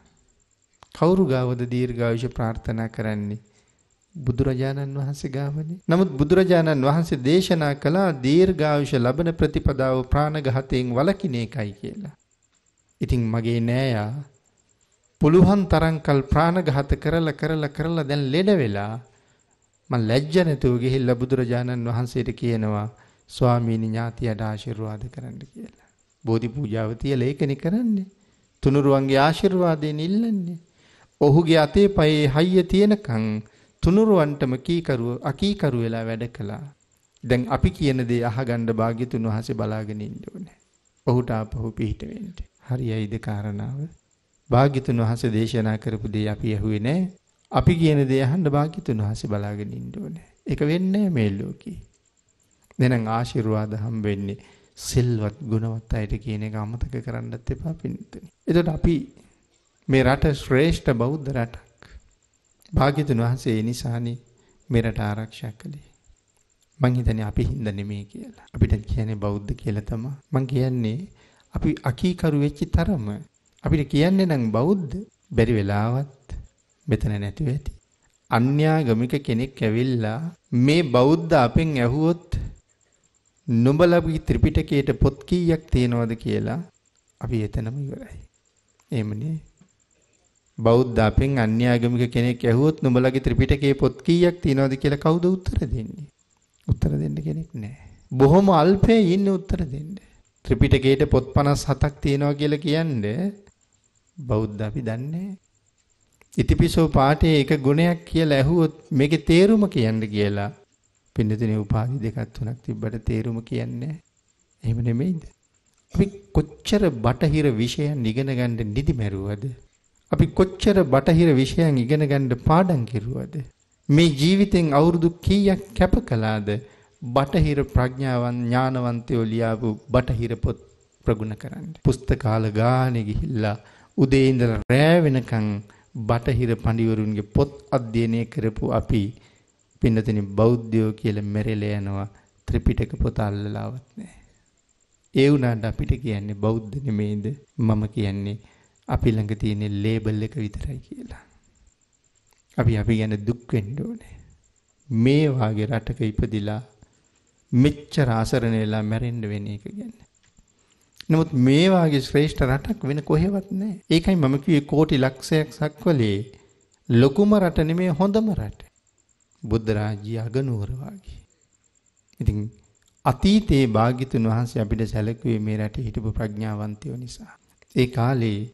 කවුරු ගාවද දීර්ඝායුෂ ප්‍රාර්ථනා කරන්නේ? බුදුරජාණන් වහන්සේ ගාවනේ. නමුත් බුදුරජාණන් වහන්සේ දේශනා කළා දීර්ඝායුෂ ලබන ප්‍රතිපදාව ප්‍රාණඝාතයෙන් වළකින එකයි කියලා. ඉතින් මගේ නෑයා පුළුවන් තරම්කල් ප්‍රාණඝාත කරලා කරලා කරලා දැන් ලෙඩ වෙලා මම ලැජ්ජ නැතුව ගිහිල්ලා බුදුරජාණන් වහන්සේට කියනවා ස්වාමීනි ඥාතියට ආශිර්වාද කරන්න කියලා. බෝධි පූජාව තියලා ඒකනේ කරන්නේ. තුනුරුවන්ගේ ආශිර්වාදයෙන් ඉල්ලන්නේ. ඔහුගේ අතේ පයේ හයිය තියෙනකන් තුනුරුවන්ටම කීකරුව අකීකරු වෙලා වැඩ කළා. දැන් අපි කියන දේ අහගන්න භාග්‍යතුන් වහන්සේ බලාගෙන ඉන්න ඕනේ. ඔහුට ආපහු පිහිට වෙන්න. හරියයිද කාරණාව? භාග්‍යතුන් වහන්සේ දේශනා කරපු දේ අපි ඇහුවේ නෑ. අපි කියන දේ අහන්න භාග්‍යතුන් වහන්සේ බලාගෙන ඉන්න ඕනේ. ඒක වෙන්නේ මේ ලෝකේ. දැන් ආශිර්වාද හම් වෙන්නේ සිල්වත් ගුණවත් අයට කියන එක අමතක කරන්නත් එපා පින්නතුනි. එතකොට අපි මේ රට ශ්‍රේෂ්ඨ බෞද්ධ රටක්. භාග්‍යතුන් වහන්සේ ඒ නිසානේ මේ රට ආරක්ෂා කළේ. මං හිතන්නේ අපි හින්දා නෙමෙයි කියලා. අපිට කියන්නේ බෞද්ධ කියලා තමයි. මං කියන්නේ අපි අකීකරු වෙච්ච තරම අපිට කියන්නේ නම් බෞද්ධ බැරි වෙලාවත් මෙතන නැති වෙති. අන්‍යාගමික කෙනෙක් ඇවිල්ලා මේ බෞද්ධ අපෙන් ඇහුවොත් නුඹලගේ ත්‍රිපිටකයේ පොත් කීයක් තියෙනවද කියලා අපි එතනම ඉවරයි. එහෙමනේ බෞද්ධ අපෙන් අන්‍යාගමික කෙනෙක් ඇහුවොත් නුඹලගේ ත්‍රිපිටකයේ පොත් කීයක් තියෙනවද කියලා කවුද උත්තර දෙන්නේ? උත්තර දෙන්න කෙනෙක් නැහැ. බොහොම අල්පේ ඉන්න උත්තර දෙන්න. ත්‍රිපිටකයේ පොත් 57ක් තියෙනවා කියලා කියන්නේ බෞද්ධ අපි දන්නේ ඉතිපිසෝ පාඨයේ එක ගුණයක් කියලා ඇහුවොත් මේකේ තේරුම කියන්න කියලා පින්නතුනේ උපාධි දෙකක් තුනක් තිබ්බට තේරුම කියන්නේ එහෙම නෙමෙයිද අපි කොච්චර බටහිර විෂයන් ඉගෙන ගන්න නිදි මැරුවද අපි කොච්චර බටහිර විෂයන් ඉගෙන ගන්න පාඩම් කෙරුවද මේ ජීවිතෙන් අවුරුදු කීයක් කැප කළාද බටහිර ප්‍රඥාවන් ඥානවන්තයෝ ලියාපු බටහිර පොත් ප්‍රගුණ කරන්න. පුස්තකාල ගානේ ගිහිල්ලා උදේ ඉඳලා රෑ වෙනකන් බටහිර පඬිවරුන්ගේ පොත් අධ්‍යයනය කරපු අපි පින්නතනි බෞද්ධයෝ කියලා මෙරෙලා යනවා ත්‍රිපිටක පොත අල්ලලාවත් නැහැ. ඒ වුණාට අපිට කියන්නේ බෞද්ධ නෙමෙයිද? මම කියන්නේ අපි ළඟ තියෙන ලේබල් එක විතරයි කියලා. අපි අපි ගැන දුක් වෙන්න ඕනේ. මේ වාගේ රටක ඉපදිලා මෙච්චර ආසරණ වෙලා මැරෙන්න වෙන එක කියන්නේ. නමුත් මේ වාගේ ශ්‍රේෂ්ඨ රටක් වෙන කොහෙවත් නැහැ. ඒකයි මම කිව්වේ කෝටි ලක්ෂයක් සක්වලේ ලොකුම රට නෙමෙයි හොඳම රට. බුද්ධ රාජ්‍ය අගනුවර වාගේ. ඉතින් අතීතයේ භාග්‍යතුන් වහන්සේ අපිට සැලකුවේ මේ රටේ හිටපු ප්‍රඥාවන්තයෝ නිසා. ඒ කාලේ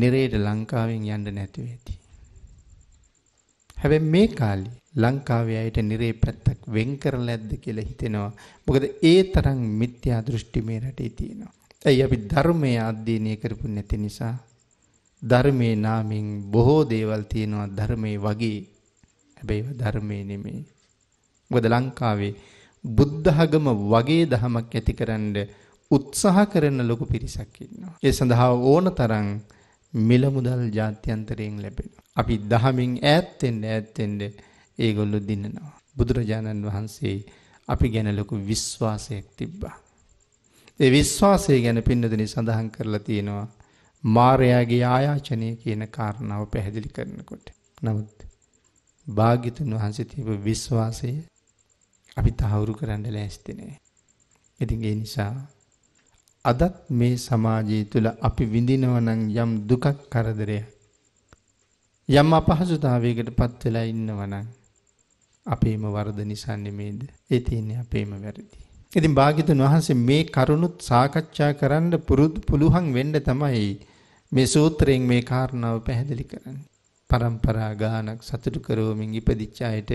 නිරේට ලංකාවෙන් යන්න නැතුව ඇති. හැබැයි මේ කාලේ ලංකාවේ අයට නිරේ පැත්තක් වෙන් කරලා ඇද්ද කියලා හිතෙනවා. මොකද ඒ තරම් මිත්‍යා දෘෂ්ටි මේ රටේ තියෙනවා. ඇයි අපි ධර්මයේ අධ්‍යයනය කරපු නැති නිසා ධර්මයේ නාමයෙන් බොහෝ දේවල් තියෙනවා ධර්මයේ වගේ. හැබැයි ධර්මයේ නෙමෙයි. මොකද ලංකාවේ බුද්ධඝම වගේ දහමක් ඇතිකරන්න උත්සාහ කරන ලොකු පිරිසක් ඉන්නවා. ඒ සඳහා ඕන තරම් මිල මුදල් ජාත්‍යන්තරයෙන් ලැබෙනවා. අපි දහමින් ඈත්තෙන්ට ඈත්තෙන්ට ඒගොල්ලු දින්නනවා. බුදුරජාණන් වහන්සේ අපි ගැනලොකු විශ්වාසයක් තිබ්බා. ඒ විශ්වාසය ගැන පින්නදන සඳහන් කරලා තියෙනවා මාරයාගේ ආයාචනය කියන කාරණාව පැහැදිලි කරනකොට. නමුත් භාගිතුන් වහන්සේ තිබ විශ්වාසය අපි තහවුරු කරන්න ලෑස්තිනේ. ඉතින්ගේ නිසා අදත් මේ සමාජය තුළ අපි විඳිනවනං යම් දුකක් කරදරයක් යම් අපහසුතාවයකට පත් වෙලා ඉන්නවනම් අපේම වර්ධ නිසා නෙමේද ඒ තියෙන්නේ අපේම වැරදි. ඉතින් භාග්‍යතුන් වහන්සේ මේ කරුණුත් සාකච්ඡා කරන්න පුරුදු පුළුවන් වෙන්න තමයි මේ සූත්‍රයෙන් මේ කාරණාව පැහැදිලි කරන්නේ. પરම්පරා ගානක් සතුටු කරවමින් ඉපදිච්ච අයට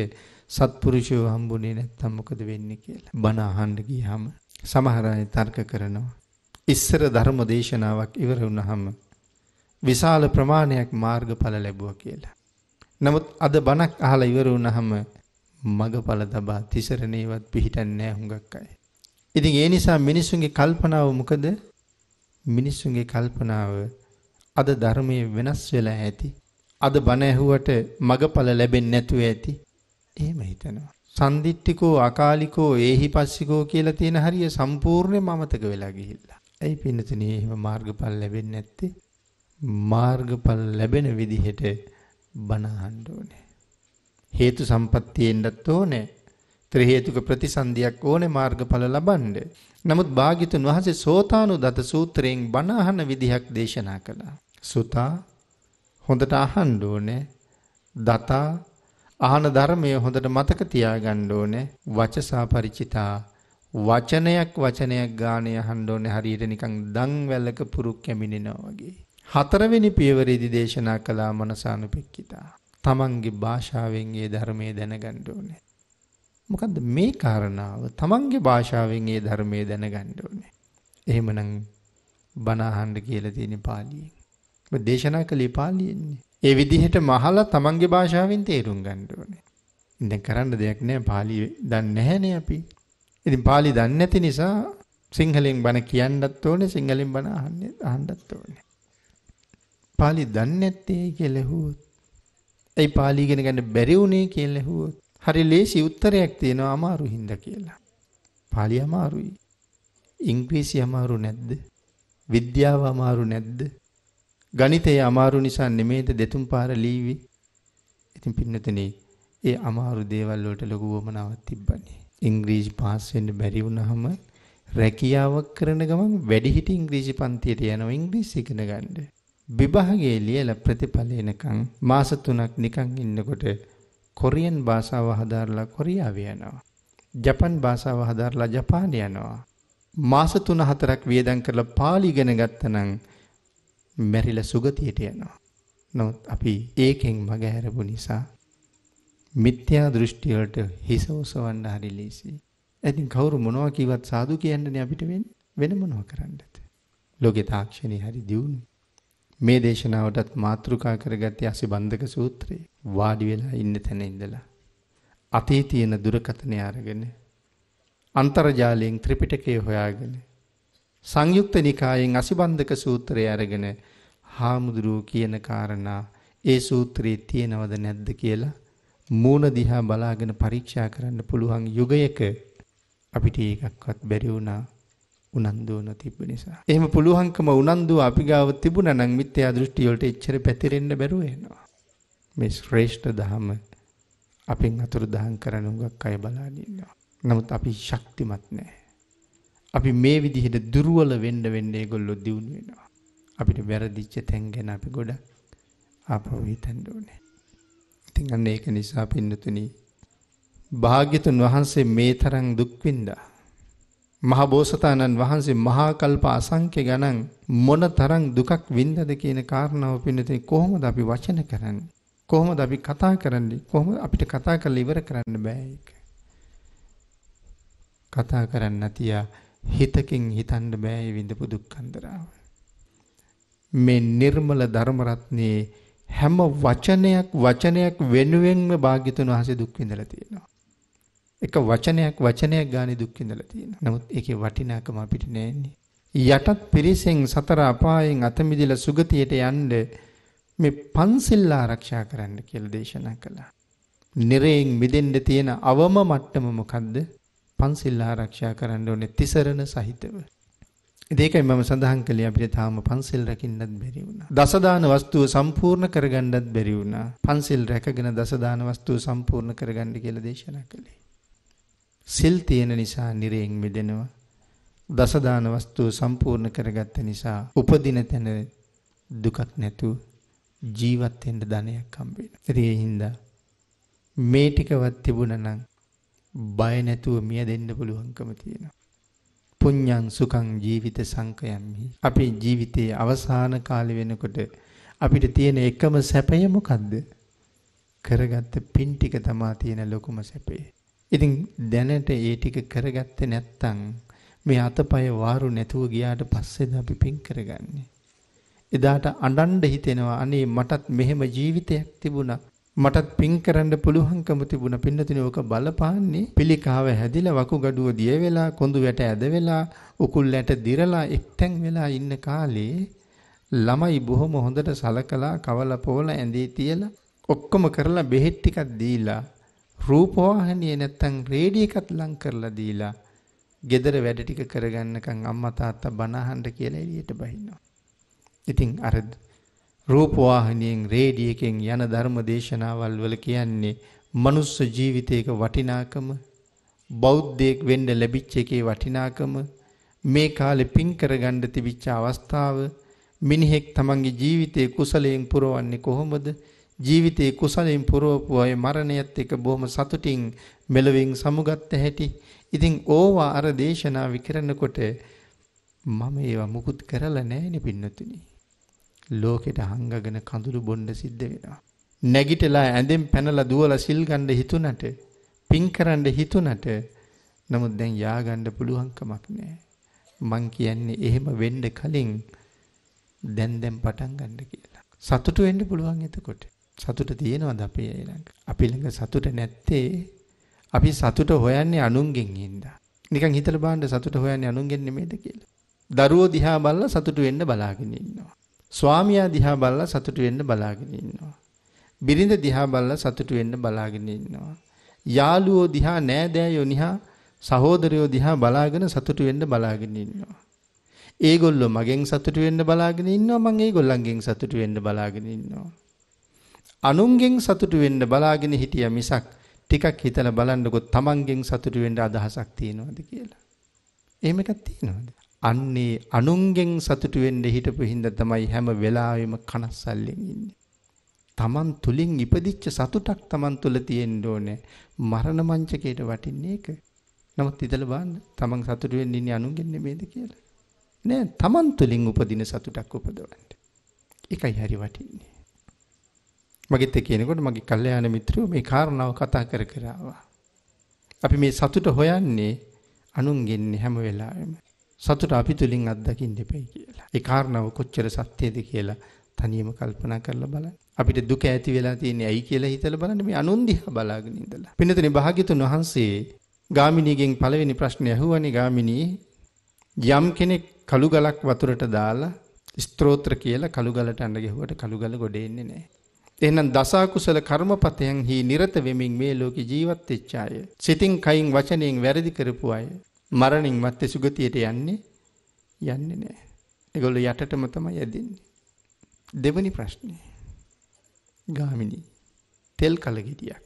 සත්පුරුෂයෝ හම්බුනේ නැත්තම් මොකද වෙන්නේ කියලා. බණ අහන්න ගියාම සමහර අය තර්ක කරනවා. ඉස්සර ධර්ම දේශනාවක් ඉවර වුණාම විශාල ප්‍රමාණයක් මාර්ගඵල ලැබුවා කියලා. නමුත් අද බණක් අහලා ඉවර වුණාම මගඵල තබා තිසරණේවත් පිහිටන්නේ නැහැ හුඟක් අය. ඉතින් ඒ නිසා මිනිසුන්ගේ කල්පනාව මොකද? මිනිසුන්ගේ කල්පනාව අද ධර්මයේ වෙනස් වෙලා ඇති. අද බණ ඇහුවට මගඵල ලැබෙන්නේ නැතුව ඇති. එහෙම හිතනවා. සන්දිට්ඨිකෝ අකාලිකෝ ඒහිපස්සිකෝ කියලා තියෙන හරිය සම්පූර්ණයෙන්ම අමතක වෙලා ගිහිල්ලා. ඇයි පින්නතුනේ එහෙම මාර්ගඵල ලැබෙන්නේ නැත්තේ? මාර්ගඵල ලැබෙන විදිහට බණ අහන්න ඕනේ. හේතු සම්පත්තියෙන්වත් ඕනේ. ත්‍රි හේතුක ප්‍රතිසන්දියක් ඕනේ මාර්ගඵල ලබන්න. නමුත් භාග්‍යතුන් වහන්සේ සෝතානුදත සූත්‍රයෙන් බණ අහන විදිහක් දේශනා කළා. සුතා හොඳට අහන්න ඕනේ. දතා අහන ධර්මය හොඳට මතක තියාගන්න ඕනේ. වචසා ಪರಿචිතා වචනයක් වචනයක් ගානේ අහන්න ඕනේ හරියට නිකන් දන් වැලක පුරුක් කැමිනෙනවා වගේ. හතරවෙනි පියවරේදි දේශනා කළා මනසානුපෙක්කිතා. තමන්ගේ භාෂාවෙන් ඒ ධර්මයේ දැනගන්න ඕනේ. මොකද්ද මේ කාරණාව? තමන්ගේ භාෂාවෙන් ඒ ධර්මයේ දැනගන්න ඕනේ. එහෙමනම් බණ අහන්න කියලා තියෙන පාලියෙන්. ඔබ දේශනා කළේ පාලියෙන්නේ. ඒ විදිහට මහලා තමන්ගේ භාෂාවෙන් තේරුම් ගන්න ඕනේ. ඉතින් කරන්න දෙයක් නෑ පාලි දන්නේ නැහනේ අපි. ඉතින් පාලි දන්නේ නැති නිසා සිංහලෙන් බණ කියන්නත් ඕනේ සිංහලෙන් බණ අහන්නත් ඕනේ. පාලි දන්නේ නැත්තේ කියලා ඇහුවොත්. ඇයි පාලි ඉගෙන ගන්න බැරි වුනේ කියලා ඇහුවොත්. හරි ලේසි උත්තරයක් තියෙනවා අමාරු හින්දා කියලා. පාලි අමාරුයි. ඉංග්‍රීසි අමාරු නැද්ද? විද්‍යාව අමාරු නැද්ද? ගණිතය අමාරු නිසා නෙමෙයිද දෙතුන් පාර ලීවි. ඉතින් පින්නතනේ ඒ අමාරු දේවල් වලට ලොකු වමනාවක් තිබ්බනේ. ඉංග්‍රීසි පාස් වෙන්න බැරි වුණාම රැකියාවක් කරන ගමන් වැඩිහිටි ඉංග්‍රීසි පන්තියට යනවා ඉංග්‍රීසි ඉගෙන ගන්න. විභාගයේ ලියලා ප්‍රතිඵල එනකන් මාස 3ක් නිකන් ඉන්නකොට කොරියන් භාෂාව හදාarලා කොරියාවේ යනවා. ජපන් භාෂාව හදාarලා ජපානේ යනවා. මාස 3-4ක් වියදම් කරලා පාලි ඉගෙන ගත්තනම් මැරිලා සුගතියට යනවා. නමුත් අපි ඒකෙන් මගහැරපු නිසා මිත්‍යා දෘෂ්ටි වලට හිස ඔසවන්න හරි ලීසි. ඉතින් කවුරු මොනවා කිව්වත් සාදු කියන්නනේ අපිට වෙන්නේ. වෙන මොනවා කරන්නද? ලෝකේ තාක්ෂණي හරි දියුණුයි. මේ දේශනාවටත් මාතෘකා කරගත්තේ අසිබන්ධක සූත්‍රය. වාඩි වෙලා ඉන්න තැන ඉඳලා. අතේ තියෙන දුරකථනය අරගෙන අන්තර්ජාලයෙන් ත්‍රිපිටකය හොයාගෙන සංයුක්ත නිකායෙන් අසිබන්ධක සූත්‍රය අරගෙන හාමුදුරුවෝ කියන කාරණා ඒ සූත්‍රයේ තියෙනවද නැද්ද කියලා මූණ දිහා බලාගෙන පරීක්ෂා කරන්න පුළුවන් යුගයක අපිට ඒකක්වත් බැරි වුණා උනන්දු වුණ තිබ්බ නිසා. එහෙම පුළුවන්කම උනන්දු අපි ගාව තිබුණා නම් මිත්‍යා දෘෂ්ටි වලට එච්චර පැතිරෙන්න බැරුව වෙනවා. මේ ශ්‍රේෂ්ඨ ධහම අපෙන් අතුරු දහන් කරන උගක් අය බලාගෙන ඉන්නවා. නමුත් අපි ශක්තිමත් නැහැ. අපි මේ විදිහට දුර්වල වෙන්න වෙන්න ඒගොල්ලෝ දියුණු වෙනවා. අපිට වැරදිච්ච තැන් ගැන අපි ගොඩක් ආපහු හිතන්න ඕනේ. ඉතින් අන්න ඒක නිසා පින්නතුනි භාග්‍යතුන් වහන්සේ මේ තරම් දුක් විඳා මහබෝසතාණන් වහන්සේ මහා කල්ප අසංඛ්‍ය ගණන් මොන තරම් දුකක් වින්දද කියන කාරණාව පින්නතේ කොහොමද අපි වචන කරන්නේ කොහොමද අපි කතා කරන්නේ කොහොමද අපිට කතා කරලා ඉවර කරන්න බෑ ඒක කතා කරන්න තියා හිතකින් හිතන්න බෑ මේ විඳපු දුක්ඛන්දරාව මේ නිර්මල ධර්ම රත්නේ හැම වචනයක් වචනයක් වෙනුවෙන්ම භාග්‍යතුන් වහන්සේ දුක් විඳලා තියෙනවා එක වචනයක් වචනයක් ගානේ දුක් විඳලා තියෙනවා. නමුත් ඒකේ වටිනාකම අපිට නෑනේ. යටත් පිරිසෙන් සතර අපායෙන් අත මිදලා සුගතියට යන්න මේ පන්සිල් ආරක්ෂා කරන්න කියලා දේශනා කළා. නිරයෙන් මිදෙන්න තියෙන අවම මට්ටම මොකද්ද? පන්සිල් ආරක්ෂා කරන්න ඕනේ තිසරණ සහිතව. ඒකයි මම සඳහන් කළේ අපිට තාම පන්සිල් රකින්නත් බැරි වුණා. දසදාන වස්තුව සම්පූර්ණ කරගන්නත් බැරි වුණා. පන්සිල් රැකගෙන දසදාන වස්තුව සම්පූර්ණ කරගන්න කියලා දේශනා කළේ. සිල් තියෙන නිසා නිරයෙන් මිදෙනවා. දසදාන වස්තුව සම්පූර්ණ කරගත්ත නිසා උපදින තැන දුකක් නැතුව ජීවත් වෙන්න ධනයක් හම්බ වෙනවා. ඒ හින්දා මේ ටිකවත් තිබුණා නම් බය නැතුව මියදෙන්න පුළුවන්කම තියෙනවා. පුඤ්ඤං සුඛං ජීවිත සංකයම්හි. අපේ ජීවිතයේ අවසාන කාලෙ වෙනකොට අපිට තියෙන එකම සැපය මොකද්ද? කරගත්ත පින් ටික තමයි තියෙන ලොකුම සැපේ. ඉතින් දැනට ඒ ටික කරගත්තේ නැත්නම් මේ අතපය වාරු නැතුව ගියාට පස්සේද අපි පින් කරගන්නේ. එදාට අඬන්න හිතෙනවා අනේ මටත් මෙහෙම ජීවිතයක් තිබුණා. මටත් පින් කරන්න පුළුවන්කම තිබුණා. පින්නතුනේ ඔක බලපාන්නේ පිළිකාව හැදිලා වකුගඩුව දිය වෙලා කොඳු වැට ඇද වෙලා උකුල් ඇට දිරලා එක්තැන් වෙලා ඉන්න කාලේ ළමයි බොහොම හොඳට සලකලා කවලා පොවලා ඇඳේ තියලා ඔක්කොම කරලා බෙහෙත් ටිකක් දීලා රූපවාහිනිය නැත්තම් රේඩිය එකත් ලං කරලා දීලා gedara වැඩ ටික කරගන්නකම් අම්මා තාත්තා බණ අහන්න කියලා එළියට බහිනවා. ඉතින් අර රූපවාහිනියෙන් රේඩිය එකෙන් යන ධර්ම දේශනාවල් වල කියන්නේ මනුස්ස ජීවිතයක වටිනාකම බෞද්ධයෙක් වෙන්න ලැබිච්ච එකේ වටිනාකම මේ කාලෙ පින් කරගන්න තිබිච්ච අවස්ථාව මිනිහෙක් තමන්ගේ ජීවිතයේ කුසලයෙන් පුරවන්නේ කොහොමද ජීවිතේ කුසලයෙන් පුරවපු අය මරණයත් එක්ක බොහොම සතුටින් මෙලවින් සමුගත්ත හැටි. ඉතින් ඕවා අර දේශනා විකරනකොට මම ඒවා මුකුත් කරලා නැහෙනේ පින්නතුනි. ලෝකෙට හංගගෙන කඳුළු බොන්න සිද්ධ වෙනවා. නැගිටලා ඇඳෙන් පැනලා දුවලා සිල් ගන්න හිතුණට, පින් කරන්න හිතුණට නමුත් දැන් යා ගන්න පුළුවන් කමක් නැහැ. මං කියන්නේ එහෙම වෙන්න කලින් දැන් දැන් පටන් ගන්න කියලා. සතුටු වෙන්න පුළුවන් එතකොට. සතුට තියෙනවද අපේ ළඟ? අපි ළඟ සතුට නැත්තේ අපි සතුට හොයන්නේ අනුන්ගෙන් හින්දා. නිකන් හිතලා බලන්න සතුට හොයන්නේ අනුන්ගෙන් නෙමෙයිද කියලා. දරුවෝ දිහා බලලා සතුටු වෙන්න බලාගෙන ඉන්නවා. ස්වාමියා දිහා බලලා සතුටු වෙන්න බලාගෙන ඉන්නවා. බිරිඳ දිහා බලලා සතුටු වෙන්න බලාගෙන ඉන්නවා. යාළුවෝ දිහා නෑදෑයෝ දිහා සහෝදරයෝ දිහා බලාගෙන සතුටු වෙන්න බලාගෙන ඉන්නවා. ඒගොල්ලෝ මගෙන් සතුටු වෙන්න බලාගෙන ඉන්නවා මම ඒගොල්ලන්ගෙන් සතුටු වෙන්න බලාගෙන ඉන්නවා. අනුන්ගෙන් සතුටු වෙන්න බලාගෙන හිටිය මිසක් ටිකක් හිතලා බලන්නකො තමන්ගෙන් සතුටු වෙන්න අදහසක් තියෙනවද කියලා. එහෙම එකක් තියෙනවද? අන්නේ අනුන්ගෙන් සතුටු වෙන්න හිටපු හින්දා තමයි හැම වෙලාවෙම කනස්සල්ලෙන් ඉන්නේ. තමන් තුලින් ඉපදිච්ච සතුටක් තමන් තුල තියෙන්න ඕනේ. මරණ මංචකයට වටින්නේ ඒක. නමුත් ඉතලා බලන්න තමන් සතුටු වෙන්නේ ඉන්නේ අනුන්ගෙන් නෙමෙයිද කියලා. නෑ තමන් තුලින් උපදින සතුටක් උපදවන්න. ඒකයි හරි වටින්නේ. මගෙත් කියනකොට මගේ කල්යාණ මිත්‍රයෝ මේ කාරණාව කතා කර කර අපි මේ සතුට හොයන්නේ අනුන්ගෙන්නේ හැම වෙලාවෙම. සතුට අපි තුලින් අත්දකින්න දෙපයි කියලා. ඒ කාරණාව කොච්චර සත්‍යද කියලා තනියම කල්පනා කරලා බලන්න. අපිට දුක ඇති වෙලා තියෙන්නේ ඇයි කියලා හිතලා බලන්න මේ අනුන් දිහා බලාගෙන ඉඳලා. පින්නතනේ භාග්‍යතුන් වහන්සේ ගාමිණීගෙන් පළවෙනි ප්‍රශ්නේ අහුවනේ ගාමිණී යම් කෙනෙක් කළු ගලක් වතුරට දාලා ස්තෝත්‍ර කියලා කළු ගලට අඬ ගැහුවට කළු ගල ගොඩ එන්නේ නැහැ. එහෙනම් දස අකුසල කර්මපතයන්හි නිරත වෙමින් මේ ලෝකේ ජීවත් වෙච්ච අය සිතින් කයින් වචනයෙන් වැරදි කරපු අය මරණින් මත්තේ සුගතියට යන්නේ යන්නේ නැහැ. ඒගොල්ලෝ යටටම තමයි යදින්නේ. දෙවනි ප්‍රශ්නේ. ගාමිණී තෙල් කලගෙඩියක්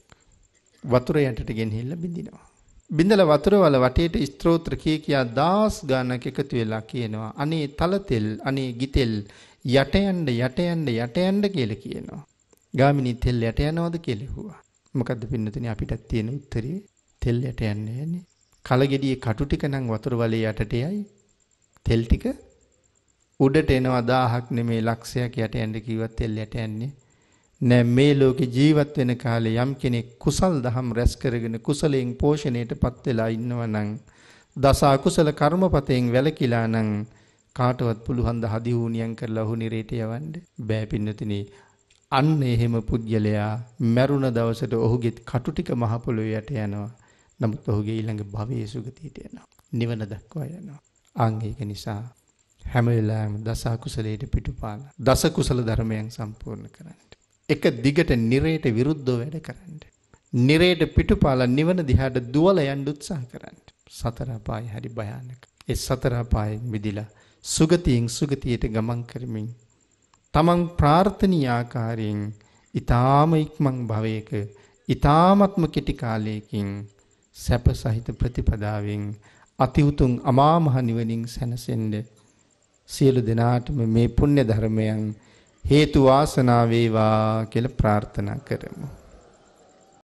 වතුර යටට ගෙනහිල්ලා බින්දිනවා. බින්දලා වතුර වල වටේට ස්ත්‍රෝත්‍ර කී කියා දාස් ගානක් එකතු වෙලා කියනවා. අනේ තල තෙල්, අනේ ගිතෙල් යට යන්න යට යන්න යට යන්න කියලා කියනවා. ගාමිණී තෙල් යට යනවද කියලා ඇහුවා. මොකද්ද පින්නතුනේ අපිටත් තියෙන උත්තරේ තෙල් යට යන්නේ නැහනේ. කලගෙඩියේ කටු ටික නම් වතුර වලේ යටට යයි. තෙල් ටික උඩට එනවා 1000ක් නෙමේ ලක්ෂයක් යට යන්න කිව්වත් තෙල් යට යන්නේ. නෑ මේ ලෝකේ ජීවත් වෙන කාලේ යම් කෙනෙක් කුසල් දහම් රැස් කරගෙන කුසලයෙන් පෝෂණයටපත් වෙලා ඉන්නවා නම් දස අකුසල කර්මපතෙන් වැළකීලා නම් කාටවත් පුළුවන් ද හදිහූනියම් කරලා ඔහු නිරේට යවන්න බෑ පින්නතිනේ අන්න එහෙම පුද්ගලයා මැරුණ දවසට ඔහුගේ කටු ටික මහ පොළොවේ යට යනවා. නමුත් ඔහුගේ ඊළඟ භවයේ සුගතියට යනවා. නිවන දක්වා යනවා. අන් ඒක නිසා හැම වෙලාවෙම දස කුසලයට පිටුපාලා දස කුසල ධර්මයන් සම්පූර්ණ කරන්න. එක දිගට නිරේට විරුද්ධව වැඩ කරන්න. නිරේට පිටුපාලා නිවන දිහාට දුවල යන්න උත්සාහ කරන්න. සතර අපාය හරි භයානක. ඒ සතර අපායෙන් මිදිලා සුගතියෙන් සුගතියට ගමන් කරමින් තමන් ප්‍රාර්ථනීය ආකාරයෙන් ඊ타ම ඉක්මන් භවයක ඊ타මත්ම කෙටි කාලයකින් සැප සහිත ප්‍රතිපදාවෙන් අති උතුම් අමා මහ නිවනින් සැනසෙන්න සියලු දෙනාටම මේ පුණ්‍ය ධර්මයන් හේතු වාසනා වේවා කියලා ප්‍රාර්ථනා කරමු